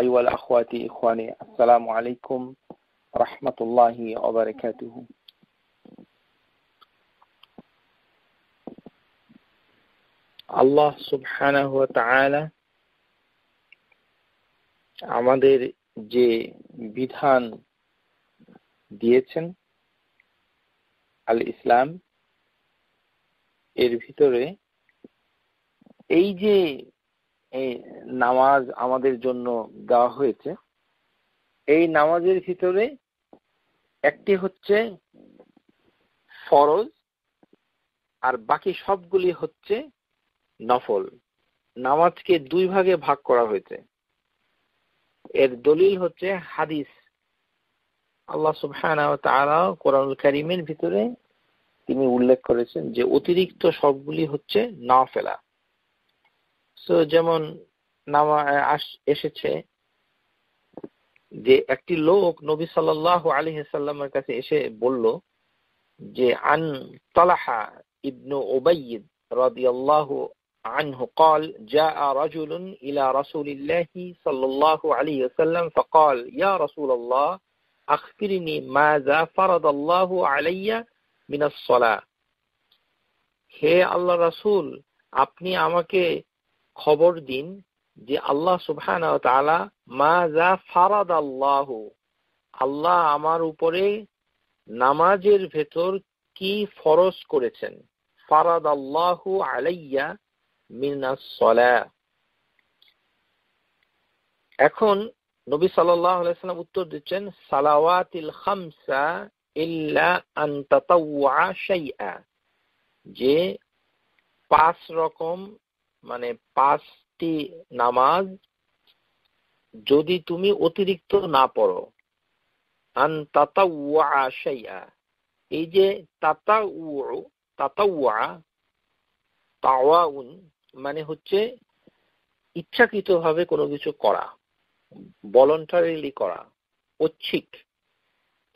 أيها الأخوات إخواني السلام عليكم ورحمة الله وبركاته আল্লাহ সুবহানাহু ওয়া তাআলা আমাদের যে বিধান দিয়েছেন আল ইসলাম এর ভিতরে এই যে এই নামাজ আমাদের জন্য দেওয়া হয়েছে এই নামাজের ভিতরে একটি হচ্ছে ফরজ আর বাকি সবগুলি হচ্ছে নফল নামাজকে দুই ভাগে ভাগ করা হয়েছে এর দলিল হচ্ছে হাদিস আল্লাহ সুবহান ভিতরে তিনি উল্লেখ করেছেন যে অতিরিক্ত সবগুলি হচ্ছে না ফেলা সো যেমন নামা এসেছে যে একটি লোক নবী সাল্লাহ আলী সাল্লামের কাছে এসে বলল যে আন তালাহা ইবনু ওবাইদ রাদিয়াল্লাহু عنه قال جاء رجل إلى رسول الله صلى الله عليه وسلم فقال يا رسول الله أخبرني ماذا فرض الله علي من الصلاة হে আল্লাহ রাসূল আপনি আমাকে খবর দিন যে আল্লাহ সুবহান ফারাদ আল্লাহ আল্লাহ আমার উপরে নামাজের ভেতর কি ফরজ করেছেন ফারাদ আল্লাহ আলাইয়া মিনাসলা এখন নবী সাল্লাম উত্তর দিচ্ছেন সালাওয়াতিল খামসা ইল্লা যে পাঁচ রকম মানে পাঁচটি নামাজ যদি তুমি অতিরিক্ত না পড়ো আন তাতা শাইয়া এই যে তাতা তাতা তাওয়াউন মানে হচ্ছে ইচ্ছাকৃতভাবে কোনো কিছু করা ভলন্টারিলি করা ঐচ্ছিক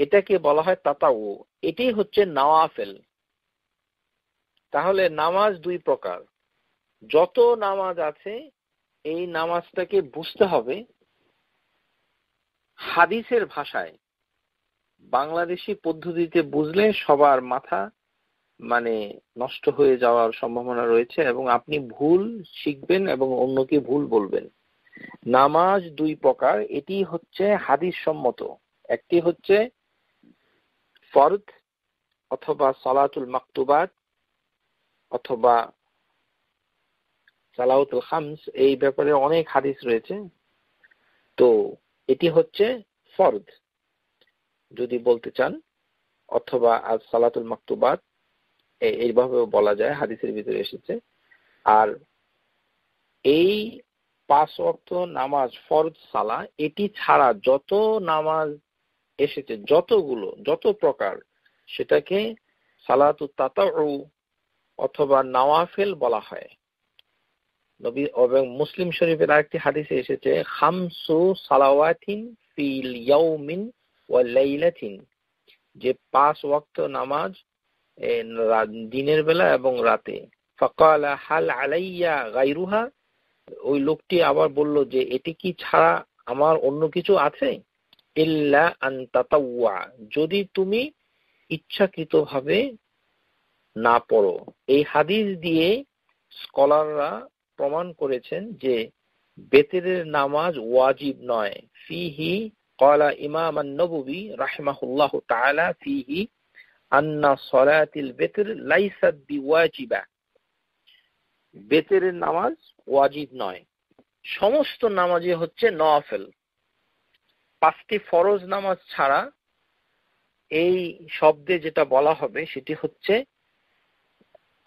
এটাকে বলা হয় তাতাউ এটাই হচ্ছে নাওয়াফেল তাহলে নামাজ দুই প্রকার যত নামাজ আছে এই নামাজটাকে বুঝতে হবে হাদিসের ভাষায় বাংলাদেশি পদ্ধতিতে বুঝলে সবার মাথা মানে নষ্ট হয়ে যাওয়ার সম্ভাবনা রয়েছে এবং আপনি ভুল শিখবেন এবং অন্যকে ভুল বলবেন নামাজ দুই প্রকার এটি হচ্ছে হাদিস সম্মত একটি হচ্ছে ফরদ অথবা সলাতুল মাকতুবাদ অথবা সালাউতুল খামস এই ব্যাপারে অনেক হাদিস রয়েছে তো এটি হচ্ছে ফরদ যদি বলতে চান অথবা আজ সালাতুল মাকতুবাত এইভাবেও বলা যায় হাদিসের ভিতরে এসেছে আর এই পাঁচ অক্ত নামাজ ফরজ সালা এটি ছাড়া যত নামাজ এসেছে যতগুলো যত প্রকার সেটাকে সালাতু তাতাউ অথবা নাওয়াফেল বলা হয় নবী এবং মুসলিম শরীফের আরেকটি হাদিসে এসেছে খামসু সালাওয়াতিন ফিল ইয়াউমিন ওয়া লাইলাতিন যে পাঁচ ওয়াক্ত নামাজ দিনের বেলা এবং রাতে ফাকালা হাল আলাইয়া গাইরুহা ওই লোকটি আবার বলল যে এটি কি ছাড়া আমার অন্য কিছু আছে ইল্লা আন তাতাওয়া যদি তুমি ইচ্ছাকৃতভাবে না পড়ো এই হাদিস দিয়ে স্কলাররা প্রমাণ করেছেন যে বেতেরের নামাজ ওয়াজিব নয় ফিহি কলা ইমাম নবী রাহমাহুল্লাহ তালা ফিহি আন্না সলায়াতিল বেতের বি ওয়াজিবা বেতেরের নামাজ ওয়াজিব নয় সমস্ত নামাজে হচ্ছে নফেল পাঁচটি ফরজ নামাজ ছাড়া এই শব্দে যেটা বলা হবে সেটি হচ্ছে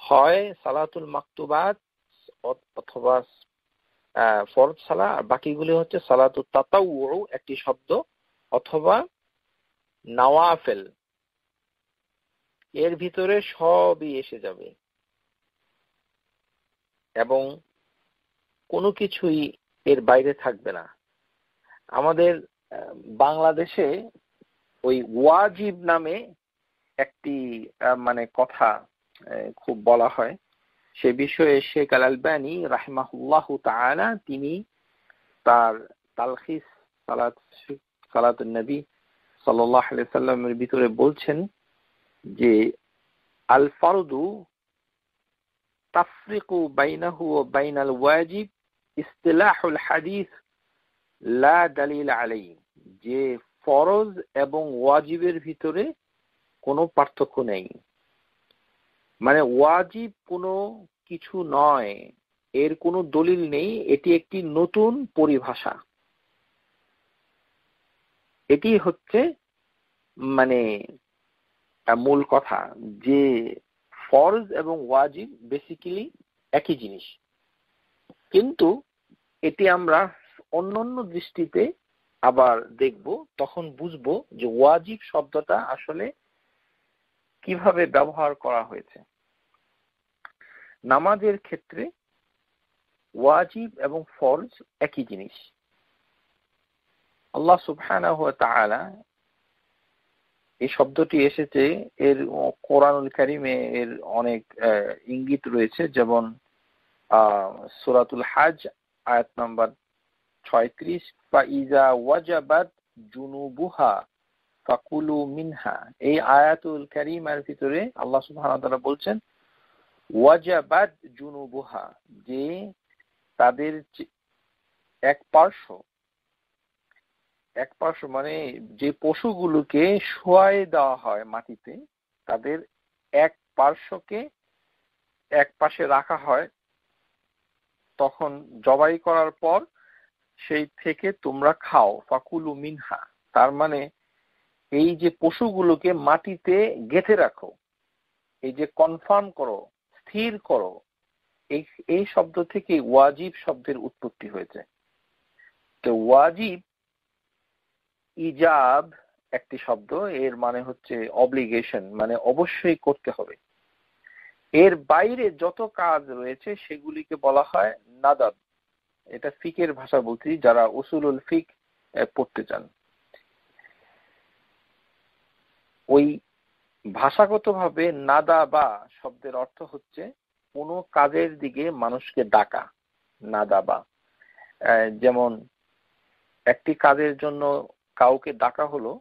হয় সালাতুল মাকতুবাত পথ অথবা ফরজ সালা আর বাকিগুলি হচ্ছে সালাতু তাতাউ একটি শব্দ অথবা নাওয়াফেল এর ভিতরে সবই এসে যাবে এবং কোনো কিছুই এর বাইরে থাকবে না আমাদের বাংলাদেশে ওই ওয়াজিব নামে একটি মানে কথা খুব বলা হয় সে বিষয়ে শেখ আল আলবানি রাহমাহুল্লাহ তালা তিনি তার তালখিস সালাত নবী সাল্লামের ভিতরে বলছেন যে আল ফারুদু তাফরিকু বাইনাহু ও বাইনাল ওয়াজিব হাদিস দালিল আলাই যে ফরজ এবং ওয়াজিবের ভিতরে কোনো পার্থক্য নেই মানে ওয়াজিব কোনো কিছু নয় এর কোনো দলিল নেই এটি একটি নতুন পরিভাষা এটি হচ্ছে মানে মূল কথা যে ফরজ এবং ওয়াজিব বেসিক্যালি একই জিনিস কিন্তু এটি আমরা অন্যান্য দৃষ্টিতে আবার দেখব তখন বুঝব যে ওয়াজিব শব্দটা আসলে কিভাবে ব্যবহার করা হয়েছে নামাজের ক্ষেত্রে ওয়াজিব এবং ফরজ একই জিনিস আল্লাহ সুবহানাহু এই শব্দটি এসেছে এর কোরআনুল করিমে এর অনেক ইঙ্গিত রয়েছে যেমন সুরাতুল হাজ আয়াত নাম্বার ছয়ত্রিশ বা ইজা ওয়াজাবাদ জুনুবুহা ফাকুলু মিনহা এই আয়াতুল করিমের ভিতরে আল্লাহ সুবহানাহু বলছেন ওয়াজাবাদ জুনুবুহা যে তাদের এক পার্শ্ব এক পার্শ্ব মানে যে পশুগুলোকে শোয়াই দেওয়া হয় মাটিতে তাদের এক পার্শ্বকে এক পাশে রাখা হয় তখন জবাই করার পর সেই থেকে তোমরা খাও ফাকুলু মিনহা তার মানে এই যে পশুগুলোকে মাটিতে গেঁথে রাখো এই যে কনফার্ম করো স্থির করো এই এই শব্দ থেকে ওয়াজিব শব্দের উৎপত্তি হয়েছে তো ওয়াজিব ইজাব একটি শব্দ এর মানে হচ্ছে অব্লিগেশন মানে অবশ্যই করতে হবে এর বাইরে যত কাজ রয়েছে সেগুলিকে বলা হয় নাদাব এটা ফিকের ভাষা বলছি যারা উসুলুল ফিক পড়তে চান ওই ভাষাগতভাবে নাদা বা শব্দের অর্থ হচ্ছে কোনো কাজের দিকে মানুষকে ডাকা নাদা বা যেমন একটি কাজের জন্য কাউকে ডাকা হলো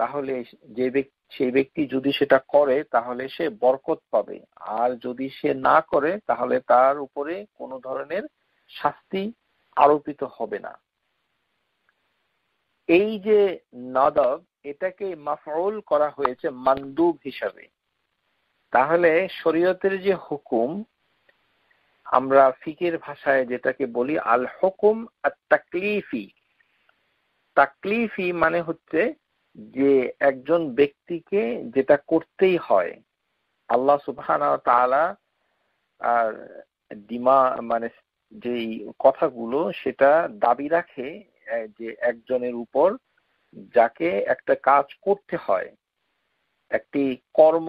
তাহলে যে ব্যক্তি সেই ব্যক্তি যদি সেটা করে তাহলে সে বরকত পাবে আর যদি সে না করে তাহলে তার উপরে কোনো ধরনের শাস্তি আরোপিত হবে না এই যে নাদব এটাকে মাফাউল করা হয়েছে মান্দুব হিসাবে তাহলে শরীয়তের যে হুকুম আমরা ফিকের ভাষায় যেটাকে বলি আল হুকুম আর তাকলিফি তাকলিফি মানে হচ্ছে যে একজন ব্যক্তিকে যেটা করতেই হয় আল্লাহ সুবহান আর ডিমা মানে যেই কথাগুলো সেটা দাবি রাখে যে একজনের উপর যাকে একটা কাজ করতে হয় একটি কর্ম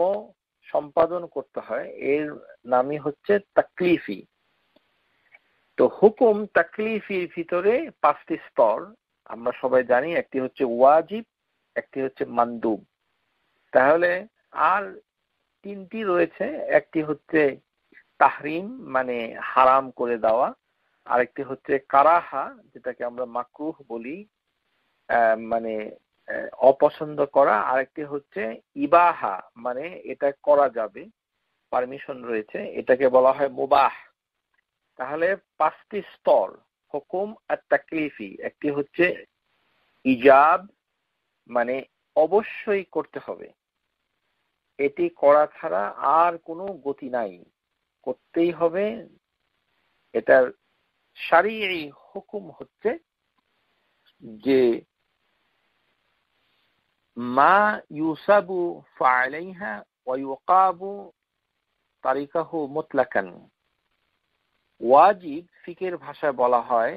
সম্পাদন করতে হয় এর নামই হচ্ছে তাকলিফি তো হুকুম তাকলিফির ভিতরে পাঁচটি স্তর আমরা সবাই জানি একটি হচ্ছে ওয়াজিব একটি হচ্ছে মান্দুব তাহলে আর তিনটি রয়েছে একটি হচ্ছে তাহরিম মানে হারাম করে দেওয়া আরেকটি হচ্ছে কারাহা যেটাকে আমরা মাকরুহ বলি মানে অপছন্দ করা আরেকটি হচ্ছে ইবাহা মানে এটা করা যাবে পারমিশন রয়েছে এটাকে বলা হয় মুবাহ তাহলে পাঁচটি স্তর হুকুম আর তাকলিফি একটি হচ্ছে ইজাব মানে অবশ্যই করতে হবে এটি করা ছাড়া আর কোনো গতি নাই করতেই হবে এটার এই হুকুম হচ্ছে যে ما يوسب فعليها ويقاب তারিকাহু মুতলাকান ওয়াজিব ফিকের ভাষায় বলা হয়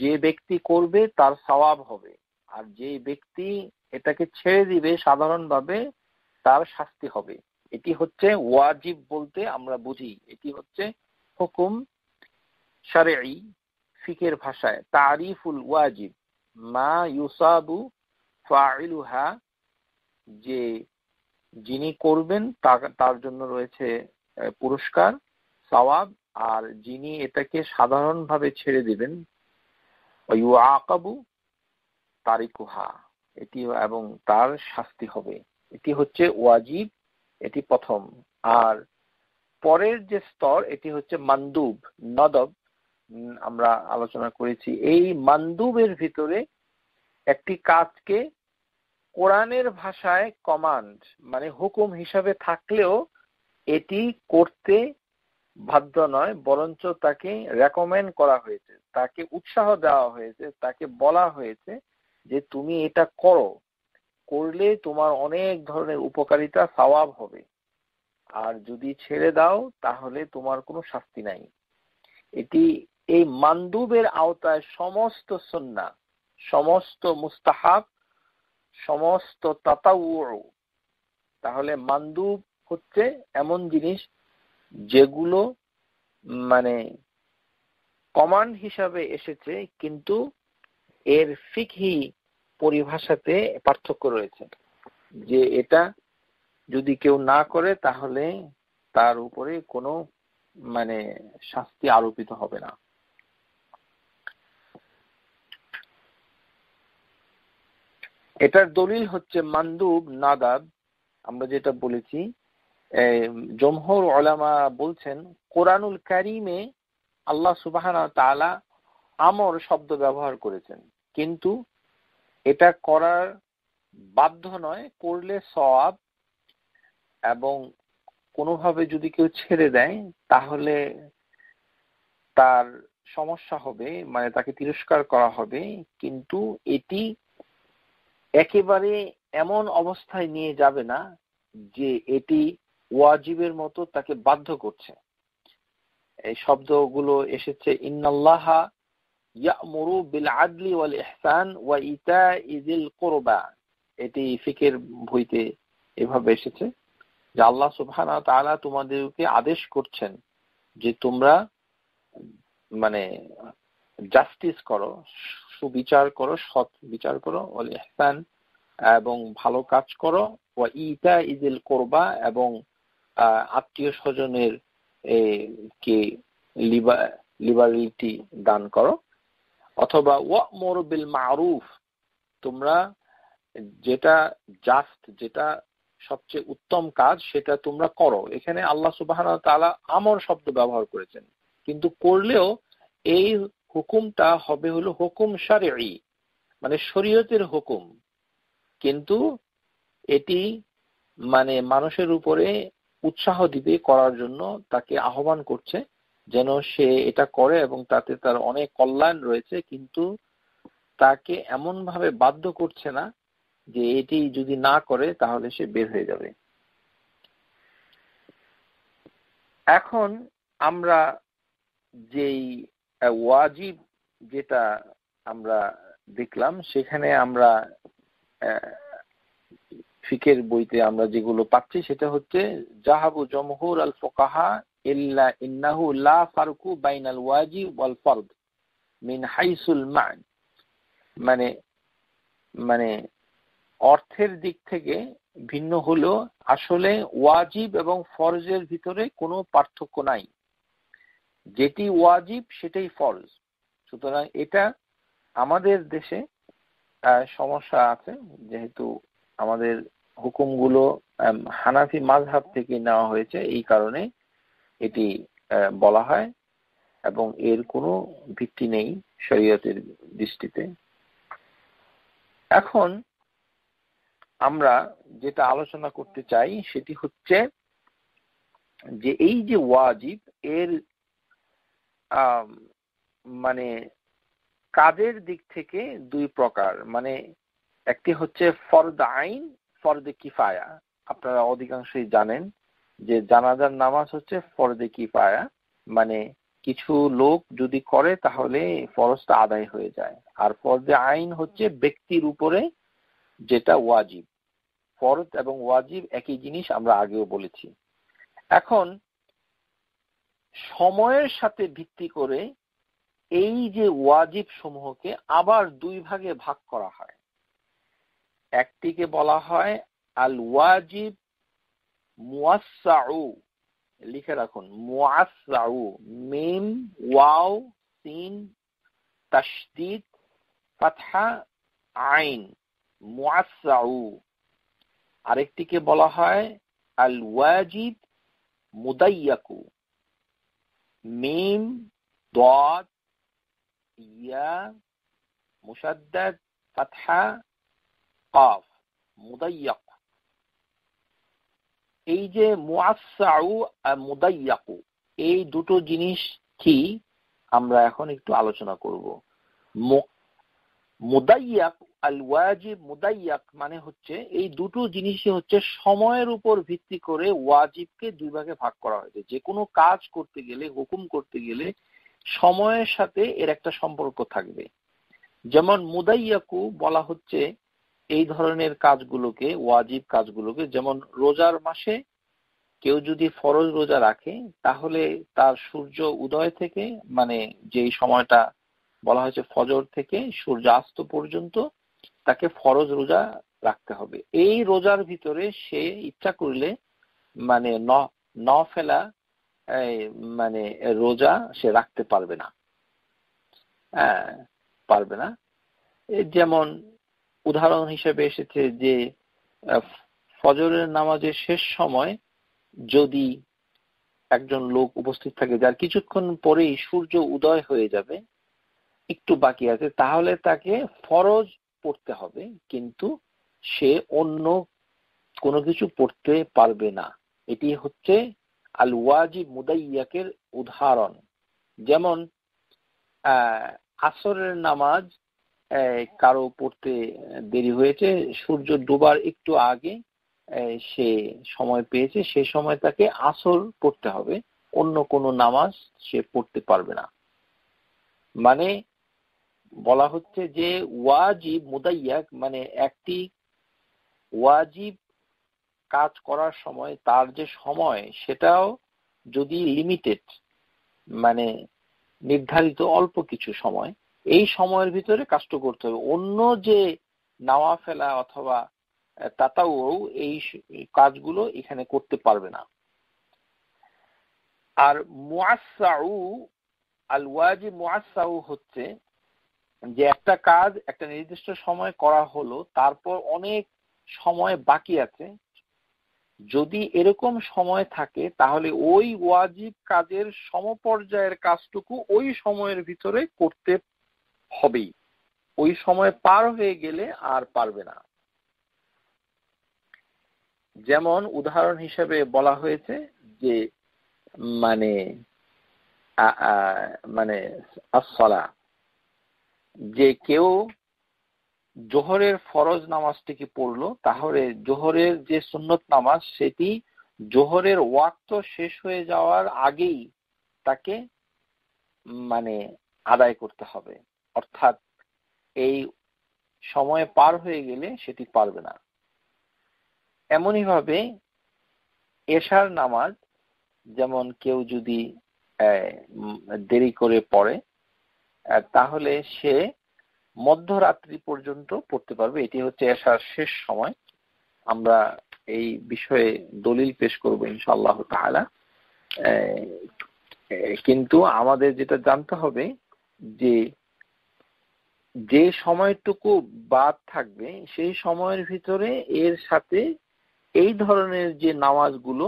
যে ব্যক্তি করবে তার সওয়াব হবে আর যে ব্যক্তি এটাকে ছেড়ে দিবে সাধারণভাবে তার শাস্তি হবে এটি হচ্ছে ওয়াজিব বলতে আমরা বুঝি এটি হচ্ছে হুকুম সারেই ফিকের ভাষায় তারিফুল ওয়াজিব মা ইউসাবু ফাইলুহা যে যিনি করবেন তার জন্য রয়েছে পুরস্কার সওয়াব আর যিনি এটাকে সাধারণভাবে ছেড়ে দিবেন আকাবু তারিকুহা এটি এবং তার শাস্তি হবে এটি হচ্ছে ওয়াজিব এটি প্রথম আর পরের যে স্তর এটি হচ্ছে মান্দুব নদব আমরা আলোচনা করেছি এই মান্দুবের ভিতরে একটি কাজকে কোরআনের ভাষায় কমান্ড মানে হুকুম হিসাবে থাকলেও এটি করতে বাধ্য নয় বরঞ্চ তাকে রেকমেন্ড করা হয়েছে তাকে উৎসাহ দেওয়া হয়েছে তাকে বলা হয়েছে যে তুমি এটা করো করলে তোমার অনেক ধরনের উপকারিতা সওয়াব হবে আর যদি ছেড়ে দাও তাহলে তোমার কোনো শাস্তি নাই এটি এই মান্দুবের আওতায় সমস্ত সন্না সমস্ত মুস্তাহাব সমস্ত তাতাউ তাহলে মান্দুব হচ্ছে এমন জিনিস যেগুলো মানে কমান্ড হিসাবে এসেছে কিন্তু এর ফিকহি পরিভাষাতে পার্থক্য রয়েছে যে এটা যদি কেউ না করে তাহলে তার উপরে কোনো মানে শাস্তি আরোপিত হবে না এটার দলিল হচ্ছে মান্দুব নাদাব আমরা যেটা বলেছি জমহর আলামা বলছেন কোরআনুল কারিমে আল্লাহ সুবাহান তালা আমর শব্দ ব্যবহার করেছেন কিন্তু এটা করার বাধ্য নয় করলে সওয়াব এবং কোনোভাবে যদি কেউ ছেড়ে দেয় তাহলে তার সমস্যা হবে মানে তাকে তিরস্কার করা হবে কিন্তু এটি একেবারে এমন অবস্থায় নিয়ে যাবে না যে এটি ওয়াজিবের মতো তাকে বাধ্য করছে এই শব্দগুলো এসেছে ইন্নাল্লাহা ইয়ামুরু বিল আদলি ওয়াল ইহসান ওয়া ইতা ইজিল কোরবা এটি ফিকের বইতে এভাবে এসেছে যে আল্লাহ সুবহানা তাআলা তোমাদেরকে আদেশ করছেন যে তোমরা মানে জাস্টিস করো সুবিচার করো সৎ বিচার করো ইহসান এবং ভালো কাজ করো ওয়া ইতা ইদিল করবা এবং আত্মীয় স্বজনের কে লিবারেলিটি দান করো অথবা ওয়া মোর বিল মারুফ তোমরা যেটা জাস্ট যেটা সবচেয়ে উত্তম কাজ সেটা তোমরা করো এখানে আল্লাহ সুবাহ তালা আমর শব্দ ব্যবহার করেছেন কিন্তু করলেও এই হুকুমটা হবে হলো হুকুম সারে মানে শরীয়তের হুকুম কিন্তু এটি মানে মানুষের উপরে উৎসাহ দিবে করার জন্য তাকে আহ্বান করছে যেন সে এটা করে এবং তাতে তার অনেক কল্যাণ রয়েছে কিন্তু তাকে এমনভাবে বাধ্য করছে না যে এটি যদি না করে তাহলে সে বের হয়ে যাবে এখন আমরা যেই ওয়াজিব যেটা আমরা দেখলাম সেখানে আমরা ফিকের বইতে আমরা যেগুলো পাচ্ছি সেটা হচ্ছে জাহাবু জমহুর আল ফোকাহা ইল্লা ইন্নাহু লা ফারকু বাইনাল ওয়াজিব ওয়াল ফরদ মিন হাইসুল মান মানে মানে অর্থের দিক থেকে ভিন্ন হলো আসলে ওয়াজিব এবং ফরজের ভিতরে কোনো পার্থক্য নাই যেটি ওয়াজিব সেটাই ফরজ সুতরাং এটা আমাদের দেশে সমস্যা আছে যেহেতু আমাদের হুকুমগুলো হানাফি মাঝহাব থেকে নেওয়া হয়েছে এই কারণে এটি বলা হয় এবং এর কোনো ভিত্তি নেই শরীয়তের দৃষ্টিতে এখন আমরা যেটা আলোচনা করতে চাই সেটি হচ্ছে যে এই যে ওয়াজিব এর মানে কাজের দিক থেকে দুই প্রকার মানে একটি হচ্ছে ফরদ আইন ফরদে কিফায়া আপনারা অধিকাংশই জানেন যে জানাজার নামাজ হচ্ছে ফরদে কিফায়া মানে কিছু লোক যদি করে তাহলে ফরজটা আদায় হয়ে যায় আর ফরদে আইন হচ্ছে ব্যক্তির উপরে যেটা ওয়াজিব ফরজ এবং ওয়াজিব একই জিনিস আমরা আগেও বলেছি এখন সময়ের সাথে ভিত্তি করে এই যে ওয়াজিব সমূহকে আবার দুই ভাগে ভাগ করা হয় একটিকে বলা হয় আল ওয়াজিব মুয়াসাউ লিখে রাখুন মিম ওয়াও সিন তাসদিদ ফাতহা আইন মুয়াসাউ আরেকটিকে বলা হয় আল ওয়াজিব মুদাইয়াকু मीम ضاد يا مشدد فتحة قاف مضيق এই যে মুআসাউ আর এই দুটো জিনিস কি আমরা এখন একটু আলোচনা করব মুদাইয়াক আল ওয়াজিব মুদাইয়াক মানে হচ্ছে এই দুটো জিনিসই হচ্ছে সময়ের উপর ভিত্তি করে ওয়াজিবকে দুই ভাগে ভাগ করা হয়েছে যে কোনো কাজ করতে গেলে হুকুম করতে গেলে সময়ের সাথে এর একটা সম্পর্ক থাকবে যেমন মুদাইয়াকু বলা হচ্ছে এই ধরনের কাজগুলোকে ওয়াজিব কাজগুলোকে যেমন রোজার মাসে কেউ যদি ফরজ রোজা রাখে তাহলে তার সূর্য উদয় থেকে মানে যেই সময়টা বলা হয়েছে ফজর থেকে সূর্যাস্ত পর্যন্ত তাকে ফরজ রোজা রাখতে হবে এই রোজার ভিতরে সে ইচ্ছা করলে মানে ন ফেলা মানে রোজা সে রাখতে পারবে না হ্যাঁ, পারবে না যেমন উদাহরণ হিসেবে এসেছে যে ফজরের নামাজের শেষ সময় যদি একজন লোক উপস্থিত থাকে যার কিছুক্ষণ পরেই সূর্য উদয় হয়ে যাবে একটু বাকি আছে তাহলে তাকে ফরজ পড়তে হবে কিন্তু সে অন্য কোনো কিছু পড়তে পারবে না এটি হচ্ছে আল ওয়াজিব মুদাইয়াকের উদাহরণ যেমন আসরের নামাজ কারো পড়তে দেরি হয়েছে সূর্য ডোবার একটু আগে সে সময় পেয়েছে সে সময় তাকে আসর পড়তে হবে অন্য কোনো নামাজ সে পড়তে পারবে না মানে বলা হচ্ছে যে ওয়াজিব মুদাইয়াক মানে একটি ওয়াজিব কাজ করার সময় তার যে সময় সেটাও যদি লিমিটেড মানে নির্ধারিত অল্প কিছু সময় এই সময়ের ভিতরে কাজটা করতে হবে অন্য যে নাওয়া ফেলা অথবা তাতাও এই কাজগুলো এখানে করতে পারবে না আর মুআসাউ আল ওয়াজিব মুআসাউ হচ্ছে মানে যে একটা কাজ একটা নির্দিষ্ট সময় করা হলো তারপর অনেক সময় বাকি আছে যদি এরকম সময় থাকে তাহলে ওই ওয়াজিব কাজের সমপর্যায়ের কাজটুকু ওই সময়ের ভিতরে করতে হবেই ওই সময় পার হয়ে গেলে আর পারবে না যেমন উদাহরণ হিসেবে বলা হয়েছে যে মানে মানে আসলা যে কেউ জোহরের ফরজ নামাজটিকে পড়লো তাহলে জোহরের যে সুন্নত নামাজ সেটি জোহরের ওয়াক্ত শেষ হয়ে যাওয়ার আগেই তাকে মানে আদায় করতে হবে অর্থাৎ এই সময় পার হয়ে গেলে সেটি পারবে না এমনই ভাবে এশার নামাজ যেমন কেউ যদি দেরি করে পড়ে তাহলে সে মধ্যরাত্রি পর্যন্ত পড়তে পারবে এটি হচ্ছে এসার শেষ সময় আমরা এই বিষয়ে দলিল পেশ করব ইনশাআল্লাহ তাহলা কিন্তু আমাদের যেটা জানতে হবে যে যে সময়টুকু বাদ থাকবে সেই সময়ের ভিতরে এর সাথে এই ধরনের যে নামাজগুলো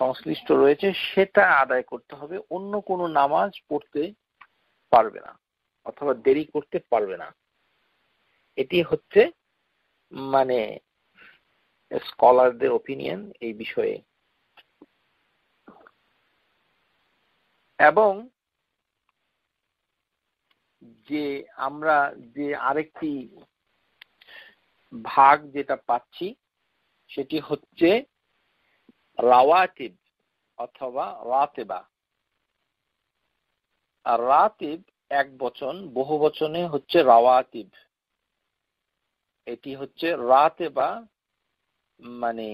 সংশ্লিষ্ট রয়েছে সেটা আদায় করতে হবে অন্য কোনো নামাজ পড়তে পারবে না অথবা দেরি করতে পারবে না এটি হচ্ছে মানে স্কলারদের ওপিনিয়ন এই বিষয়ে এবং যে আমরা যে আরেকটি ভাগ যেটা পাচ্ছি সেটি হচ্ছে রাওয়াতিব অথবা রাতেবা আর রাতিব এক বচন বহু বচনে হচ্ছে রাওয়াতিব এটি হচ্ছে রাতে বা মানে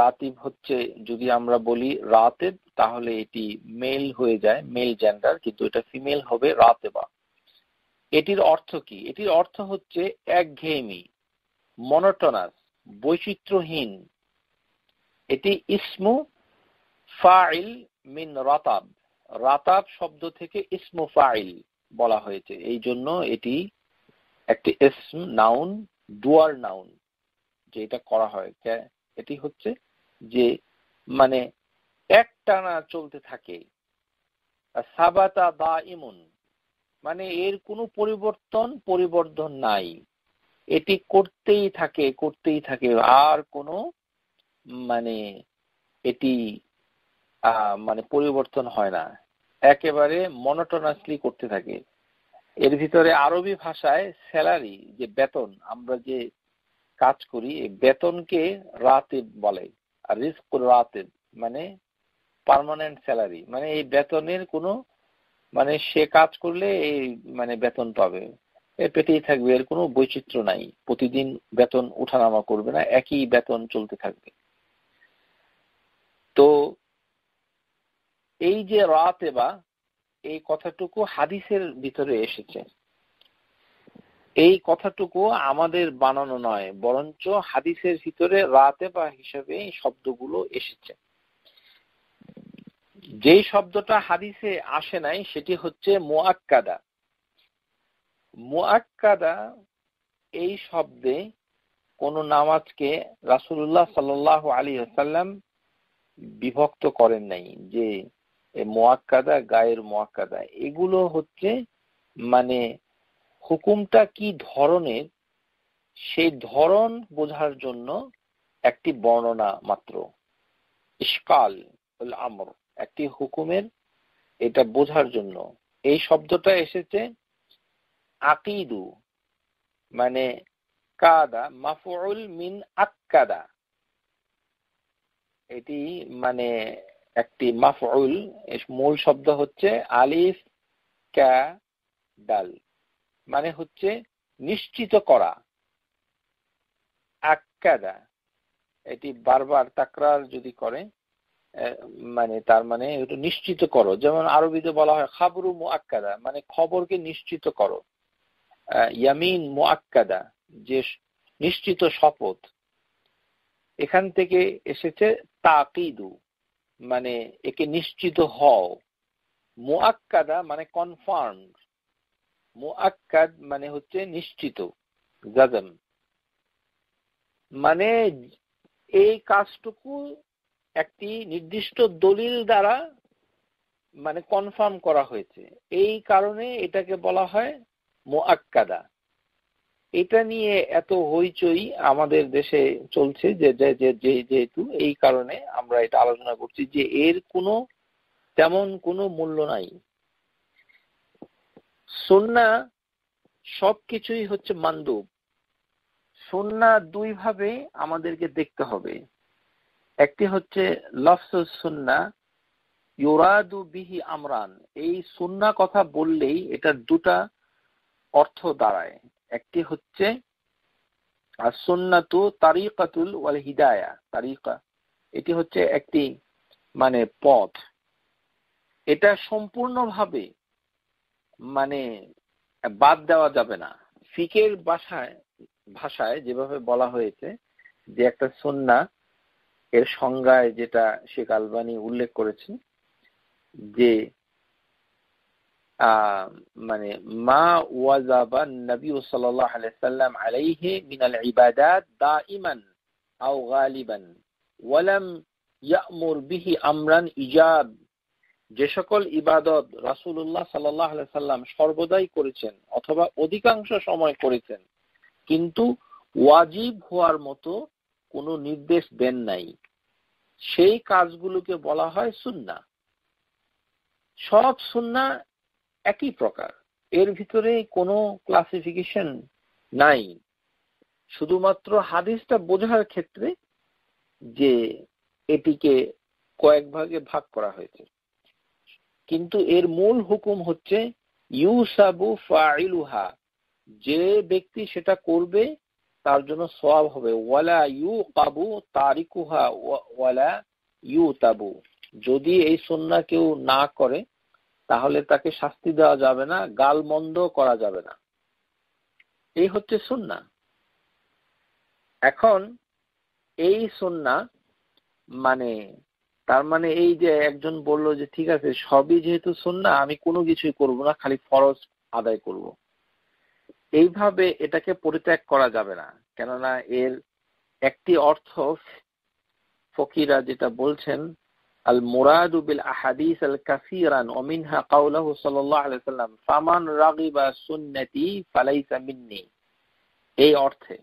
রাতিব হচ্ছে যদি আমরা বলি রাতে তাহলে এটি মেল হয়ে যায় মেল জেন্ডার কিন্তু এটা ফিমেল হবে রাতে বা এটির অর্থ কি এটির অর্থ হচ্ছে এক একঘেয়েমি মনোটনাস বৈচিত্র্যহীন এটি ইসমু ফাইল মিন রাতাব রাতাব শব্দ থেকে ইসমু ফাইল বলা হয়েছে এই জন্য এটি একটি ইসম নাউন ডুয়ার নাউন যে এটা করা হয় এটি হচ্ছে যে মানে এক টানা চলতে থাকে সাবাতা বা ইমুন মানে এর কোনো পরিবর্তন পরিবর্ধন নাই এটি করতেই থাকে করতেই থাকে আর কোনো মানে এটি মানে পরিবর্তন হয় না একেবারে মনোটনাসলি করতে থাকে এর ভিতরে আরবি ভাষায় স্যালারি যে বেতন আমরা যে কাজ করি এই বেতনকে রাতে বলে আর রিস্ক রাতে মানে পারমানেন্ট স্যালারি মানে এই বেতনের কোনো মানে সে কাজ করলে এই মানে বেতন পাবে এ পেটেই থাকবে এর কোনো বৈচিত্র্য নাই প্রতিদিন বেতন উঠানামা করবে না একই বেতন চলতে থাকবে তো এই যে রাতেবা এই কথাটুকু হাদিসের ভিতরে এসেছে এই কথাটুকু আমাদের বানানো নয় বরঞ্চ হাদিসের ভিতরে রাতে বা হিসেবে এই শব্দগুলো এসেছে যে শব্দটা হাদিসে আসে নাই সেটি হচ্ছে মোয়াক্কাদা মোয়াক্কাদা এই শব্দে কোন নামাজকে রাসুল্লাহ সাল্লাহ আলী আসাল্লাম বিভক্ত করেন নাই যে মোয়াক্কাদা গায়ের মোয়াক্কাদা এগুলো হচ্ছে মানে হুকুমটা কি ধরনের সেই ধরন বোঝার জন্য একটি বর্ণনা মাত্র ইস্কাল আমর একটি হুকুমের এটা বোঝার জন্য এই শব্দটা এসেছে আকিদু মানে কাদা মাফুল মিন আকাদা এটি মানে একটি মাফউল মূল শব্দ হচ্ছে আলিফ ক্যা ডাল মানে হচ্ছে নিশ্চিত করা আক্কাদা এটি বারবার তাকরার যদি করে মানে তার মানে একটু নিশ্চিত করো যেমন আরবিতে বলা হয় খাবরু মুআক্কাদা মানে খবরকে নিশ্চিত করো ইয়ামিন মুআক্কাদা যে নিশ্চিত শপথ এখান থেকে এসেছে তাকিদু মানে একে নিশ্চিত হও মুআক্কাদা মানে কনফার্ম মুআক্কাদ মানে হচ্ছে নিশ্চিত জাজম মানে এই কাজটুকু একটি নির্দিষ্ট দলিল দ্বারা মানে কনফার্ম করা হয়েছে এই কারণে এটাকে বলা হয় মোয়াক্কাদা এটা নিয়ে এত হইচই আমাদের দেশে চলছে যে যেহেতু এই কারণে আমরা এটা আলোচনা করছি যে এর কোনো তেমন কোনো মূল্য নাই সন্না সবকিছুই হচ্ছে মান্দব সন্না ভাবে আমাদেরকে দেখতে হবে একটি হচ্ছে লফস সুন্না ইউরাদু বিহি আমরান এই সন্না কথা বললেই এটার দুটা অর্থ দাঁড়ায় একটি হচ্ছে সুন্নাতু তারিকাতুল ওয়াল হিদায়া তারিকা এটি হচ্ছে একটি মানে পথ এটা সম্পূর্ণভাবে মানে বাদ দেওয়া যাবে না ফিকের বাসায় ভাষায় যেভাবে বলা হয়েছে যে একটা সন্না এর সংজ্ঞায় যেটা শেখ আলবানি উল্লেখ করেছেন যে মানে মা ওয়াজাবা নবী সাল্লাহ সাল্লাম আলাইহে মিনাল ইবাদাত দা ইমান আও গালিবান ওয়ালাম ইয়ামুর বিহি আমরান ইজাব যে সকল ইবাদত রাসুল্লাহ সাল্লাহ সাল্লাম সর্বদাই করেছেন অথবা অধিকাংশ সময় করেছেন কিন্তু ওয়াজিব হওয়ার মতো কোনো নির্দেশ দেন নাই সেই কাজগুলোকে বলা হয় সুন্না সব সুন্না একই প্রকার এর ভিতরে কোনো ক্লাসিফিকেশন নাই শুধুমাত্র হাদিসটা বোঝার ক্ষেত্রে যে এটিকে কয়েক ভাগে ভাগ করা হয়েছে কিন্তু এর মূল হুকুম হচ্ছে ইউসাবু ফাইলুহা যে ব্যক্তি সেটা করবে তার জন্য সব হবে ওয়ালা ইউ কাবু তারিকুহা ওয়ালা ইউ তাবু যদি এই সন্না কেউ না করে তাহলে তাকে শাস্তি দেওয়া যাবে না গালমন্দ করা যাবে না এই হচ্ছে সুন্না এখন এই সুন্না মানে তার মানে এই যে একজন বলল যে ঠিক আছে সবই যেহেতু সুন্না আমি কোনো কিছুই করব না খালি ফরজ আদায় করব এইভাবে এটাকে পরিত্যাগ করা যাবে না কেননা এর একটি অর্থ ফকিরা যেটা বলছেন المراد بالأحاديث الكثيرا ومنها قوله صلى الله عليه وسلم فمن রাগিবা সুন্নতি فليس مني এই অর্থে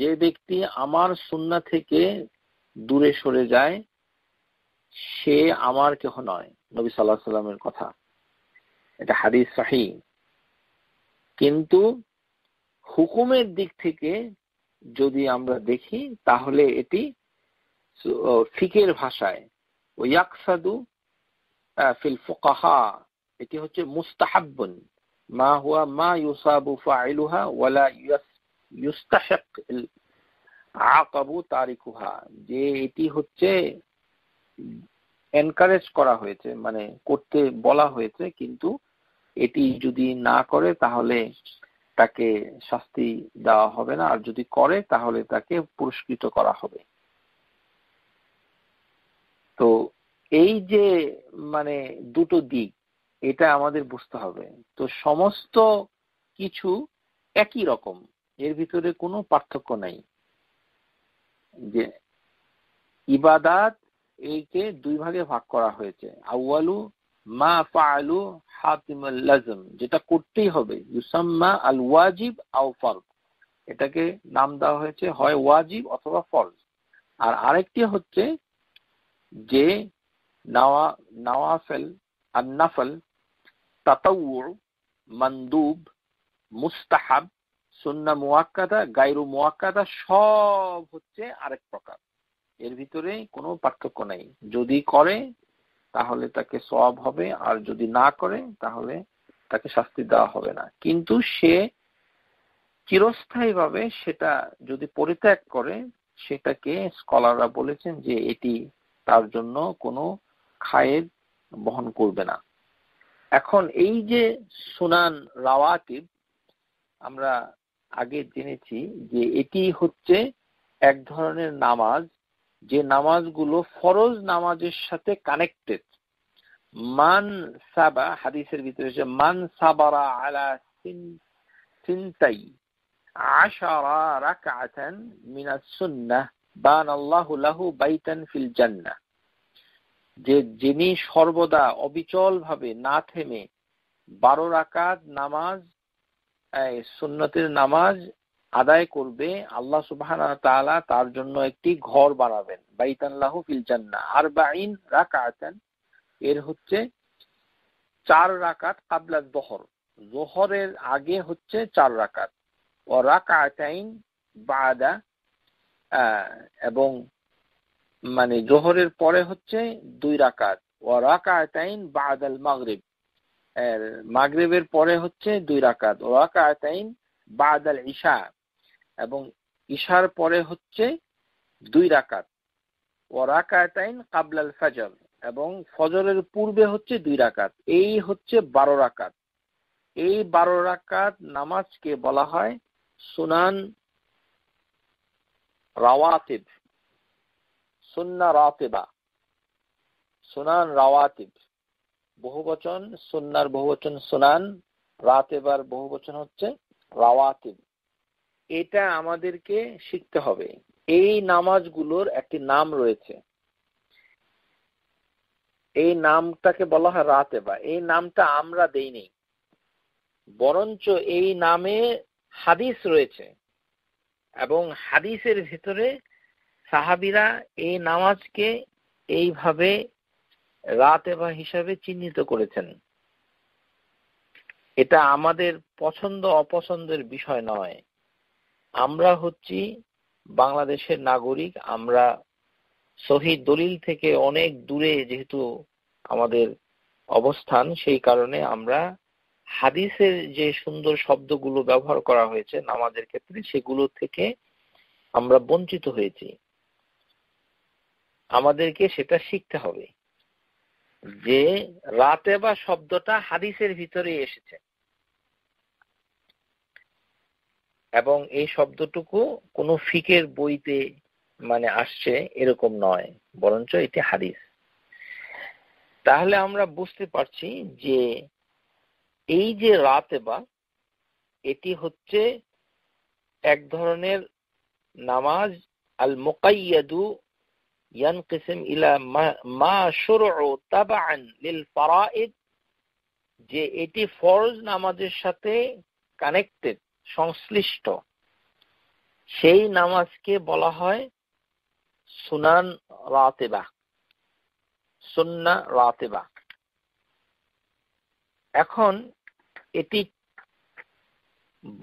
যে ব্যক্তি আমার সুন্না থেকে দূরে সরে যায় সে আমার কেহ নয় নবী সাল্লাহ সাল্লামের কথা এটা হাদিস সাহি কিন্তু হুকুমের দিক থেকে যদি আমরা দেখি তাহলে এটি ফিকের ভাষায় এটি হচ্ছে মুস্তাহাবন মা হুয়া মা ইউসাবু ফাইলুহা ওয়ালা ইউস্তাহাক আকাবু তারিকুহা যে এটি হচ্ছে এনকারেজ করা হয়েছে মানে করতে বলা হয়েছে কিন্তু এটি যদি না করে তাহলে তাকে শাস্তি দেওয়া হবে না আর যদি করে তাহলে তাকে পুরস্কৃত করা হবে তো এই যে মানে দুটো দিক এটা আমাদের বুঝতে হবে তো সমস্ত কিছু একই রকম এর ভিতরে কোনো পার্থক্য নাই যে ইবাদাত এইকে দুই ভাগে ভাগ করা হয়েছে আউয়ালু মা ফলু হাতিম যেটা করতেই হবে ইউসাম্মা আল ওয়াজিব আও ফল এটাকে নাম দেওয়া হয়েছে হয় ওয়াজিব অথবা ফল আর আরেকটি হচ্ছে যে নওয়াফেল আন্নাফল মুস্তাহাব সুন্না মুয়াক্কাদা গাইরু মুয়াক্কাদা সব হচ্ছে আরেক প্রকার এর ভিতরে কোনো পার্থক্য যদি করে তাহলে তাকে সব হবে আর যদি না করে তাহলে তাকে শাস্তি দেওয়া হবে না কিন্তু সে চিরস্থায়ীভাবে সেটা যদি পরিত্যাগ করে সেটাকে স্কলাররা বলেছেন যে এটি তার জন্য কোনো খায়ের বহন করবে না এখন এই যে সুনান রাওয়াকিব আমরা আগে জেনেছি যে এটি হচ্ছে এক ধরনের নামাজ যে নামাজগুলো ফরজ নামাজের সাথে কানেক্টেড মান সাবা হাদিসের ভিতরে মান সাবারা আলা সিনতাই আশারা রাকাতান মিনাস সুন্নাহ যে যিনি সর্বদা অবিচল ভাবে না থেমে বারো রাকাত নামাজ সুন্নতের নামাজ আদায় করবে আল্লাহ সুবাহ তার জন্য একটি ঘর বানাবেন বাইতানাহু ফিল জান্না আর বাইন রাকাতান এর হচ্ছে চার রাকাত কাবলা জোহর জোহরের আগে হচ্ছে চার রাকাত ও রাকাতাইন বাদা এবং মানে জোহরের পরে হচ্ছে দুই রাকাত ও রাকাতাইন বাদাল মাগরিব মাগরিবের পরে হচ্ছে দুই রাকাত ও রাকাতাইন বাদাল ইশা এবং ইশার পরে হচ্ছে দুই রাকাত ও রাকাতাইন কাবলাল ফাজর এবং ফজরের পূর্বে হচ্ছে দুই রাকাত এই হচ্ছে বারো রাকাত এই বারো রাকাত নামাজকে বলা হয় সুনান রাওয়াতিব সুন্না রাতিবা সুনান রাওয়াতিব বহুবচন সুন্নার বহুবচন সুনান রাতেবার বহুবচন হচ্ছে রাওয়াতিব এটা আমাদেরকে শিখতে হবে এই নামাজগুলোর একটি নাম রয়েছে এই নামটাকে বলা হয় রাতেবা এই নামটা আমরা দেইনি বরঞ্চ এই নামে হাদিস রয়েছে এবং হাদিসের ভেতরে সাহাবিরা এই নামাজকে এইভাবে এবার হিসাবে চিহ্নিত করেছেন এটা আমাদের পছন্দ অপছন্দের বিষয় নয় আমরা হচ্ছি বাংলাদেশের নাগরিক আমরা শহীদ দলিল থেকে অনেক দূরে যেহেতু আমাদের অবস্থান সেই কারণে আমরা হাদিসের যে সুন্দর শব্দগুলো ব্যবহার করা হয়েছে নামাজের ক্ষেত্রে সেগুলো থেকে আমরা বঞ্চিত হয়েছি আমাদেরকে সেটা শিখতে হবে যে রাতে বা শব্দটা হাদিসের ভিতরে এসেছে এবং এই শব্দটুকু কোনো ফিকের বইতে মানে আসছে এরকম নয় বরঞ্চ এটি হাদিস তাহলে আমরা বুঝতে পারছি যে এই যে রাত এবার এটি হচ্ছে এক ধরনের নামাজ আল মোকাইয়াদু ইলা মা লিল ফারাইদ যে এটি ফরজ নামাজের সাথে কানেক্টেড সংশ্লিষ্ট সেই নামাজকে বলা হয় সুনান রাতেবা সুন্না রাতেবা এখন এটি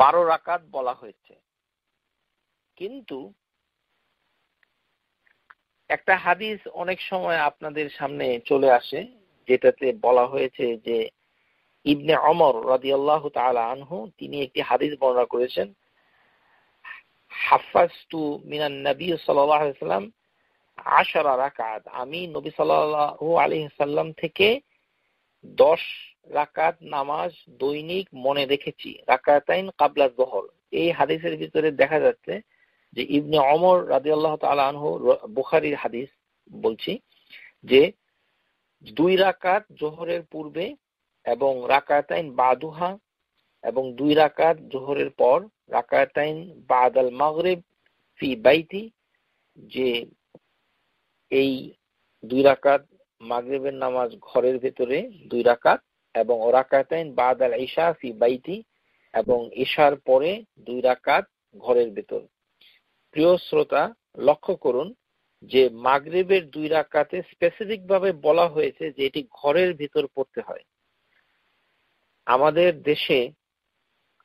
বারো রাকাত বলা হয়েছে কিন্তু একটা হাদিস অনেক সময় আপনাদের সামনে চলে আসে যেটাতে বলা হয়েছে যে ইবনে অমর রাদিয়াল্লাহ তালা আনহু তিনি একটি হাদিস বর্ণনা করেছেন হাফাজ তু মিনান নবী সাল্লাম আশারা রাকাত আমি নবী সাল্লাহ আলী সাল্লাম থেকে দশ রাকাত নামাজ দৈনিক মনে রেখেছি রাকাতাইন কাবলাত বহর এই হাদিসের ভিতরে দেখা যাচ্ছে যে ইবনে অমর রাজি আল্লাহ আনহু বুখারির হাদিস বলছি যে দুই রাকাত জোহরের পূর্বে এবং রাকাতাইন বাদুহা এবং দুই রাকাত জোহরের পর রাকাতাইন বাদাল মাগরেব ফি বাইতি যে এই দুই রাকাত মাগরিবের নামাজ ঘরের ভেতরে দুই রাকাত এবং ওরাকাতাইন বাদ আল ইশা ফি বাইতি এবং ইশার পরে দুই রাকাত ঘরের ভেতর প্রিয় শ্রোতা লক্ষ্য করুন যে মাগরেবের দুই রাকাতে স্পেসিফিক ভাবে বলা হয়েছে যে এটি ঘরের ভিতর পড়তে হয় আমাদের দেশে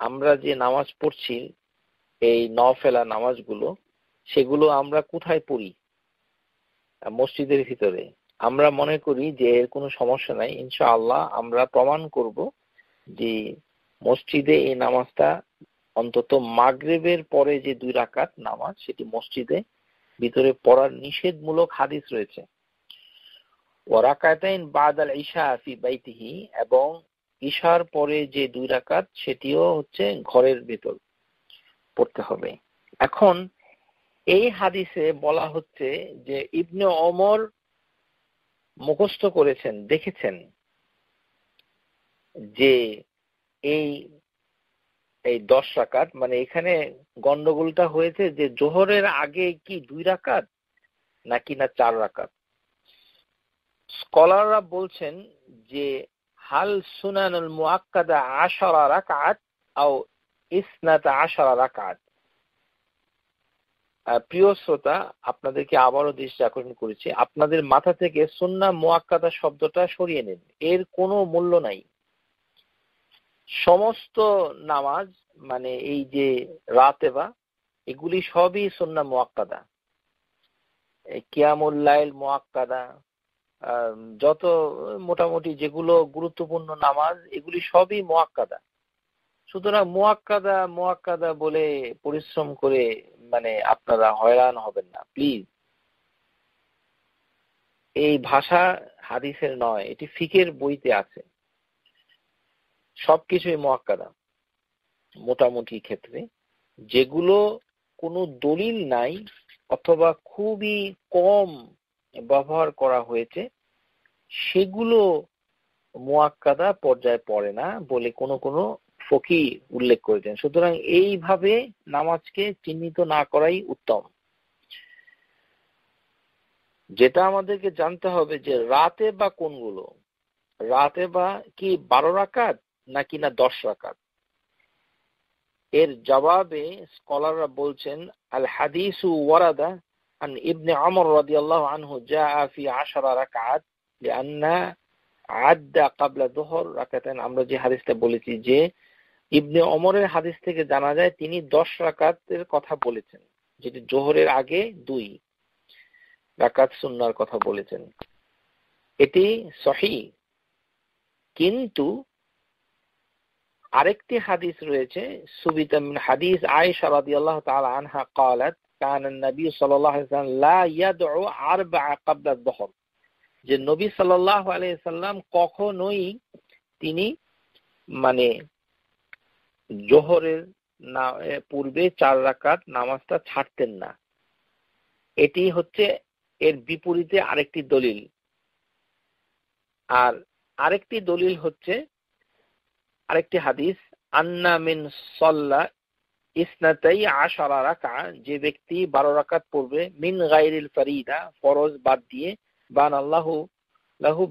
আমরা যে নামাজ পড়ছি এই নফেলা নামাজগুলো সেগুলো আমরা কোথায় পড়ি মসজিদের ভিতরে আমরা মনে করি যে এর কোনো সমস্যা নাই ইনশা আল্লাহ আমরা প্রমাণ করব যে মসজিদে এই নামাজটা অন্তত মাগরেবের পরে যে দুই রাকাত নামাজ সেটি মসজিদে ভিতরে পড়ার নিষেধমূলক হাদিস রয়েছে ওয়ারাকাতাইন বাদ আল ইশা ফি বাইতিহি এবং ঈশার পরে যে দুই রাকাত সেটিও হচ্ছে ঘরের ভেতর পড়তে হবে এখন এই হাদিসে বলা হচ্ছে যে ইবনে অমর মুখস্ত করেছেন দেখেছেন যে এই এই দশ রাকাত মানে এখানে গন্ডগোলটা হয়েছে যে জোহরের আগে কি দুই রাকাত নাকি না চার রাকাত স্কলাররা বলছেন যে হাল সুনানুল মুআকাদা আশারা রাকাত আও ইসনাতা আশারা রাকাত প্রিয় শ্রোতা আপনাদেরকে আবারও দৃষ্টি আকর্ষণ করেছি আপনাদের মাথা থেকে সুন্না মোয়াক্কাদা শব্দটা সরিয়ে নিন এর কোনো মূল্য নাই সমস্ত নামাজ মানে এই যে রাতে বা এগুলি সবই সন্না মোয়াক্কাদা কিয়ামুল্লাইল মোয়াক্কাদা যত মোটামুটি যেগুলো গুরুত্বপূর্ণ নামাজ এগুলি সবই মোয়াক্কাদা সুতরাং মোয়াক্কাদা মোয়াক্কাদা বলে পরিশ্রম করে মানে আপনারা হয়রান হবেন না প্লিজ এই ভাষা হাদিসের নয় এটি ফিকের বইতে আছে সবকিছুই মোয়াক্কাদা মোটামুটি ক্ষেত্রে যেগুলো কোনো দলিল নাই অথবা খুবই কম ব্যবহার করা হয়েছে সেগুলো মোয়াক্কাদা পর্যায়ে পড়ে না বলে কোনো কোনো ফকি উল্লেখ করেছেন সুতরাং এইভাবে নামাজকে চিহ্নিত না করাই উত্তম যেটা আমাদেরকে জানতে হবে যে রাতে বা কোনগুলো রাতে বা কি বারো রাকাত নাকি না দশ রাকাত এর জবাবে স্কলাররা বলছেন আল হাদিসু ওয়ারাদা আন ইবনে আমর রাদিয়াল্লাহু আনহু জা ফি আশারা রাকাত লিআন্না আদ্দা কাবলা দোহর রাকাতেন আমরা যে হাদিসটা বলেছি যে ইবনে অমরের হাদিস থেকে জানা যায় তিনি দশ রাকাতের কথা বলেছেন যেটি জোহরের আগে দুই রাকাত সুন্নার কথা বলেছেন এটি সহি কিন্তু আরেকটি হাদিস রয়েছে সুবিতাম হাদিস আয়েশা রাদিয়াল্লাহু তাআলা আনহা قالت كان النبي صلى الله عليه وسلم لا يدعو اربع قبل الظهر যে নবী সাল্লাল্লাহু আলাইহি সাল্লাম কখনোই তিনি মানে জোহরের না পূর্বে চার রাকাত নামাজটা ছাড়তেন না এটি হচ্ছে এর বিপরীতে আরেকটি দলিল আর আরেকটি দলিল হচ্ছে আরেকটি হাদিস আন্না মিন সল্লা ইসনাতাই আশারা রাকা যে ব্যক্তি বারো রাকাত পড়বে মিন গাইরিল ফারিদা ফরজ বাদ দিয়ে বান আল্লাহ লাহু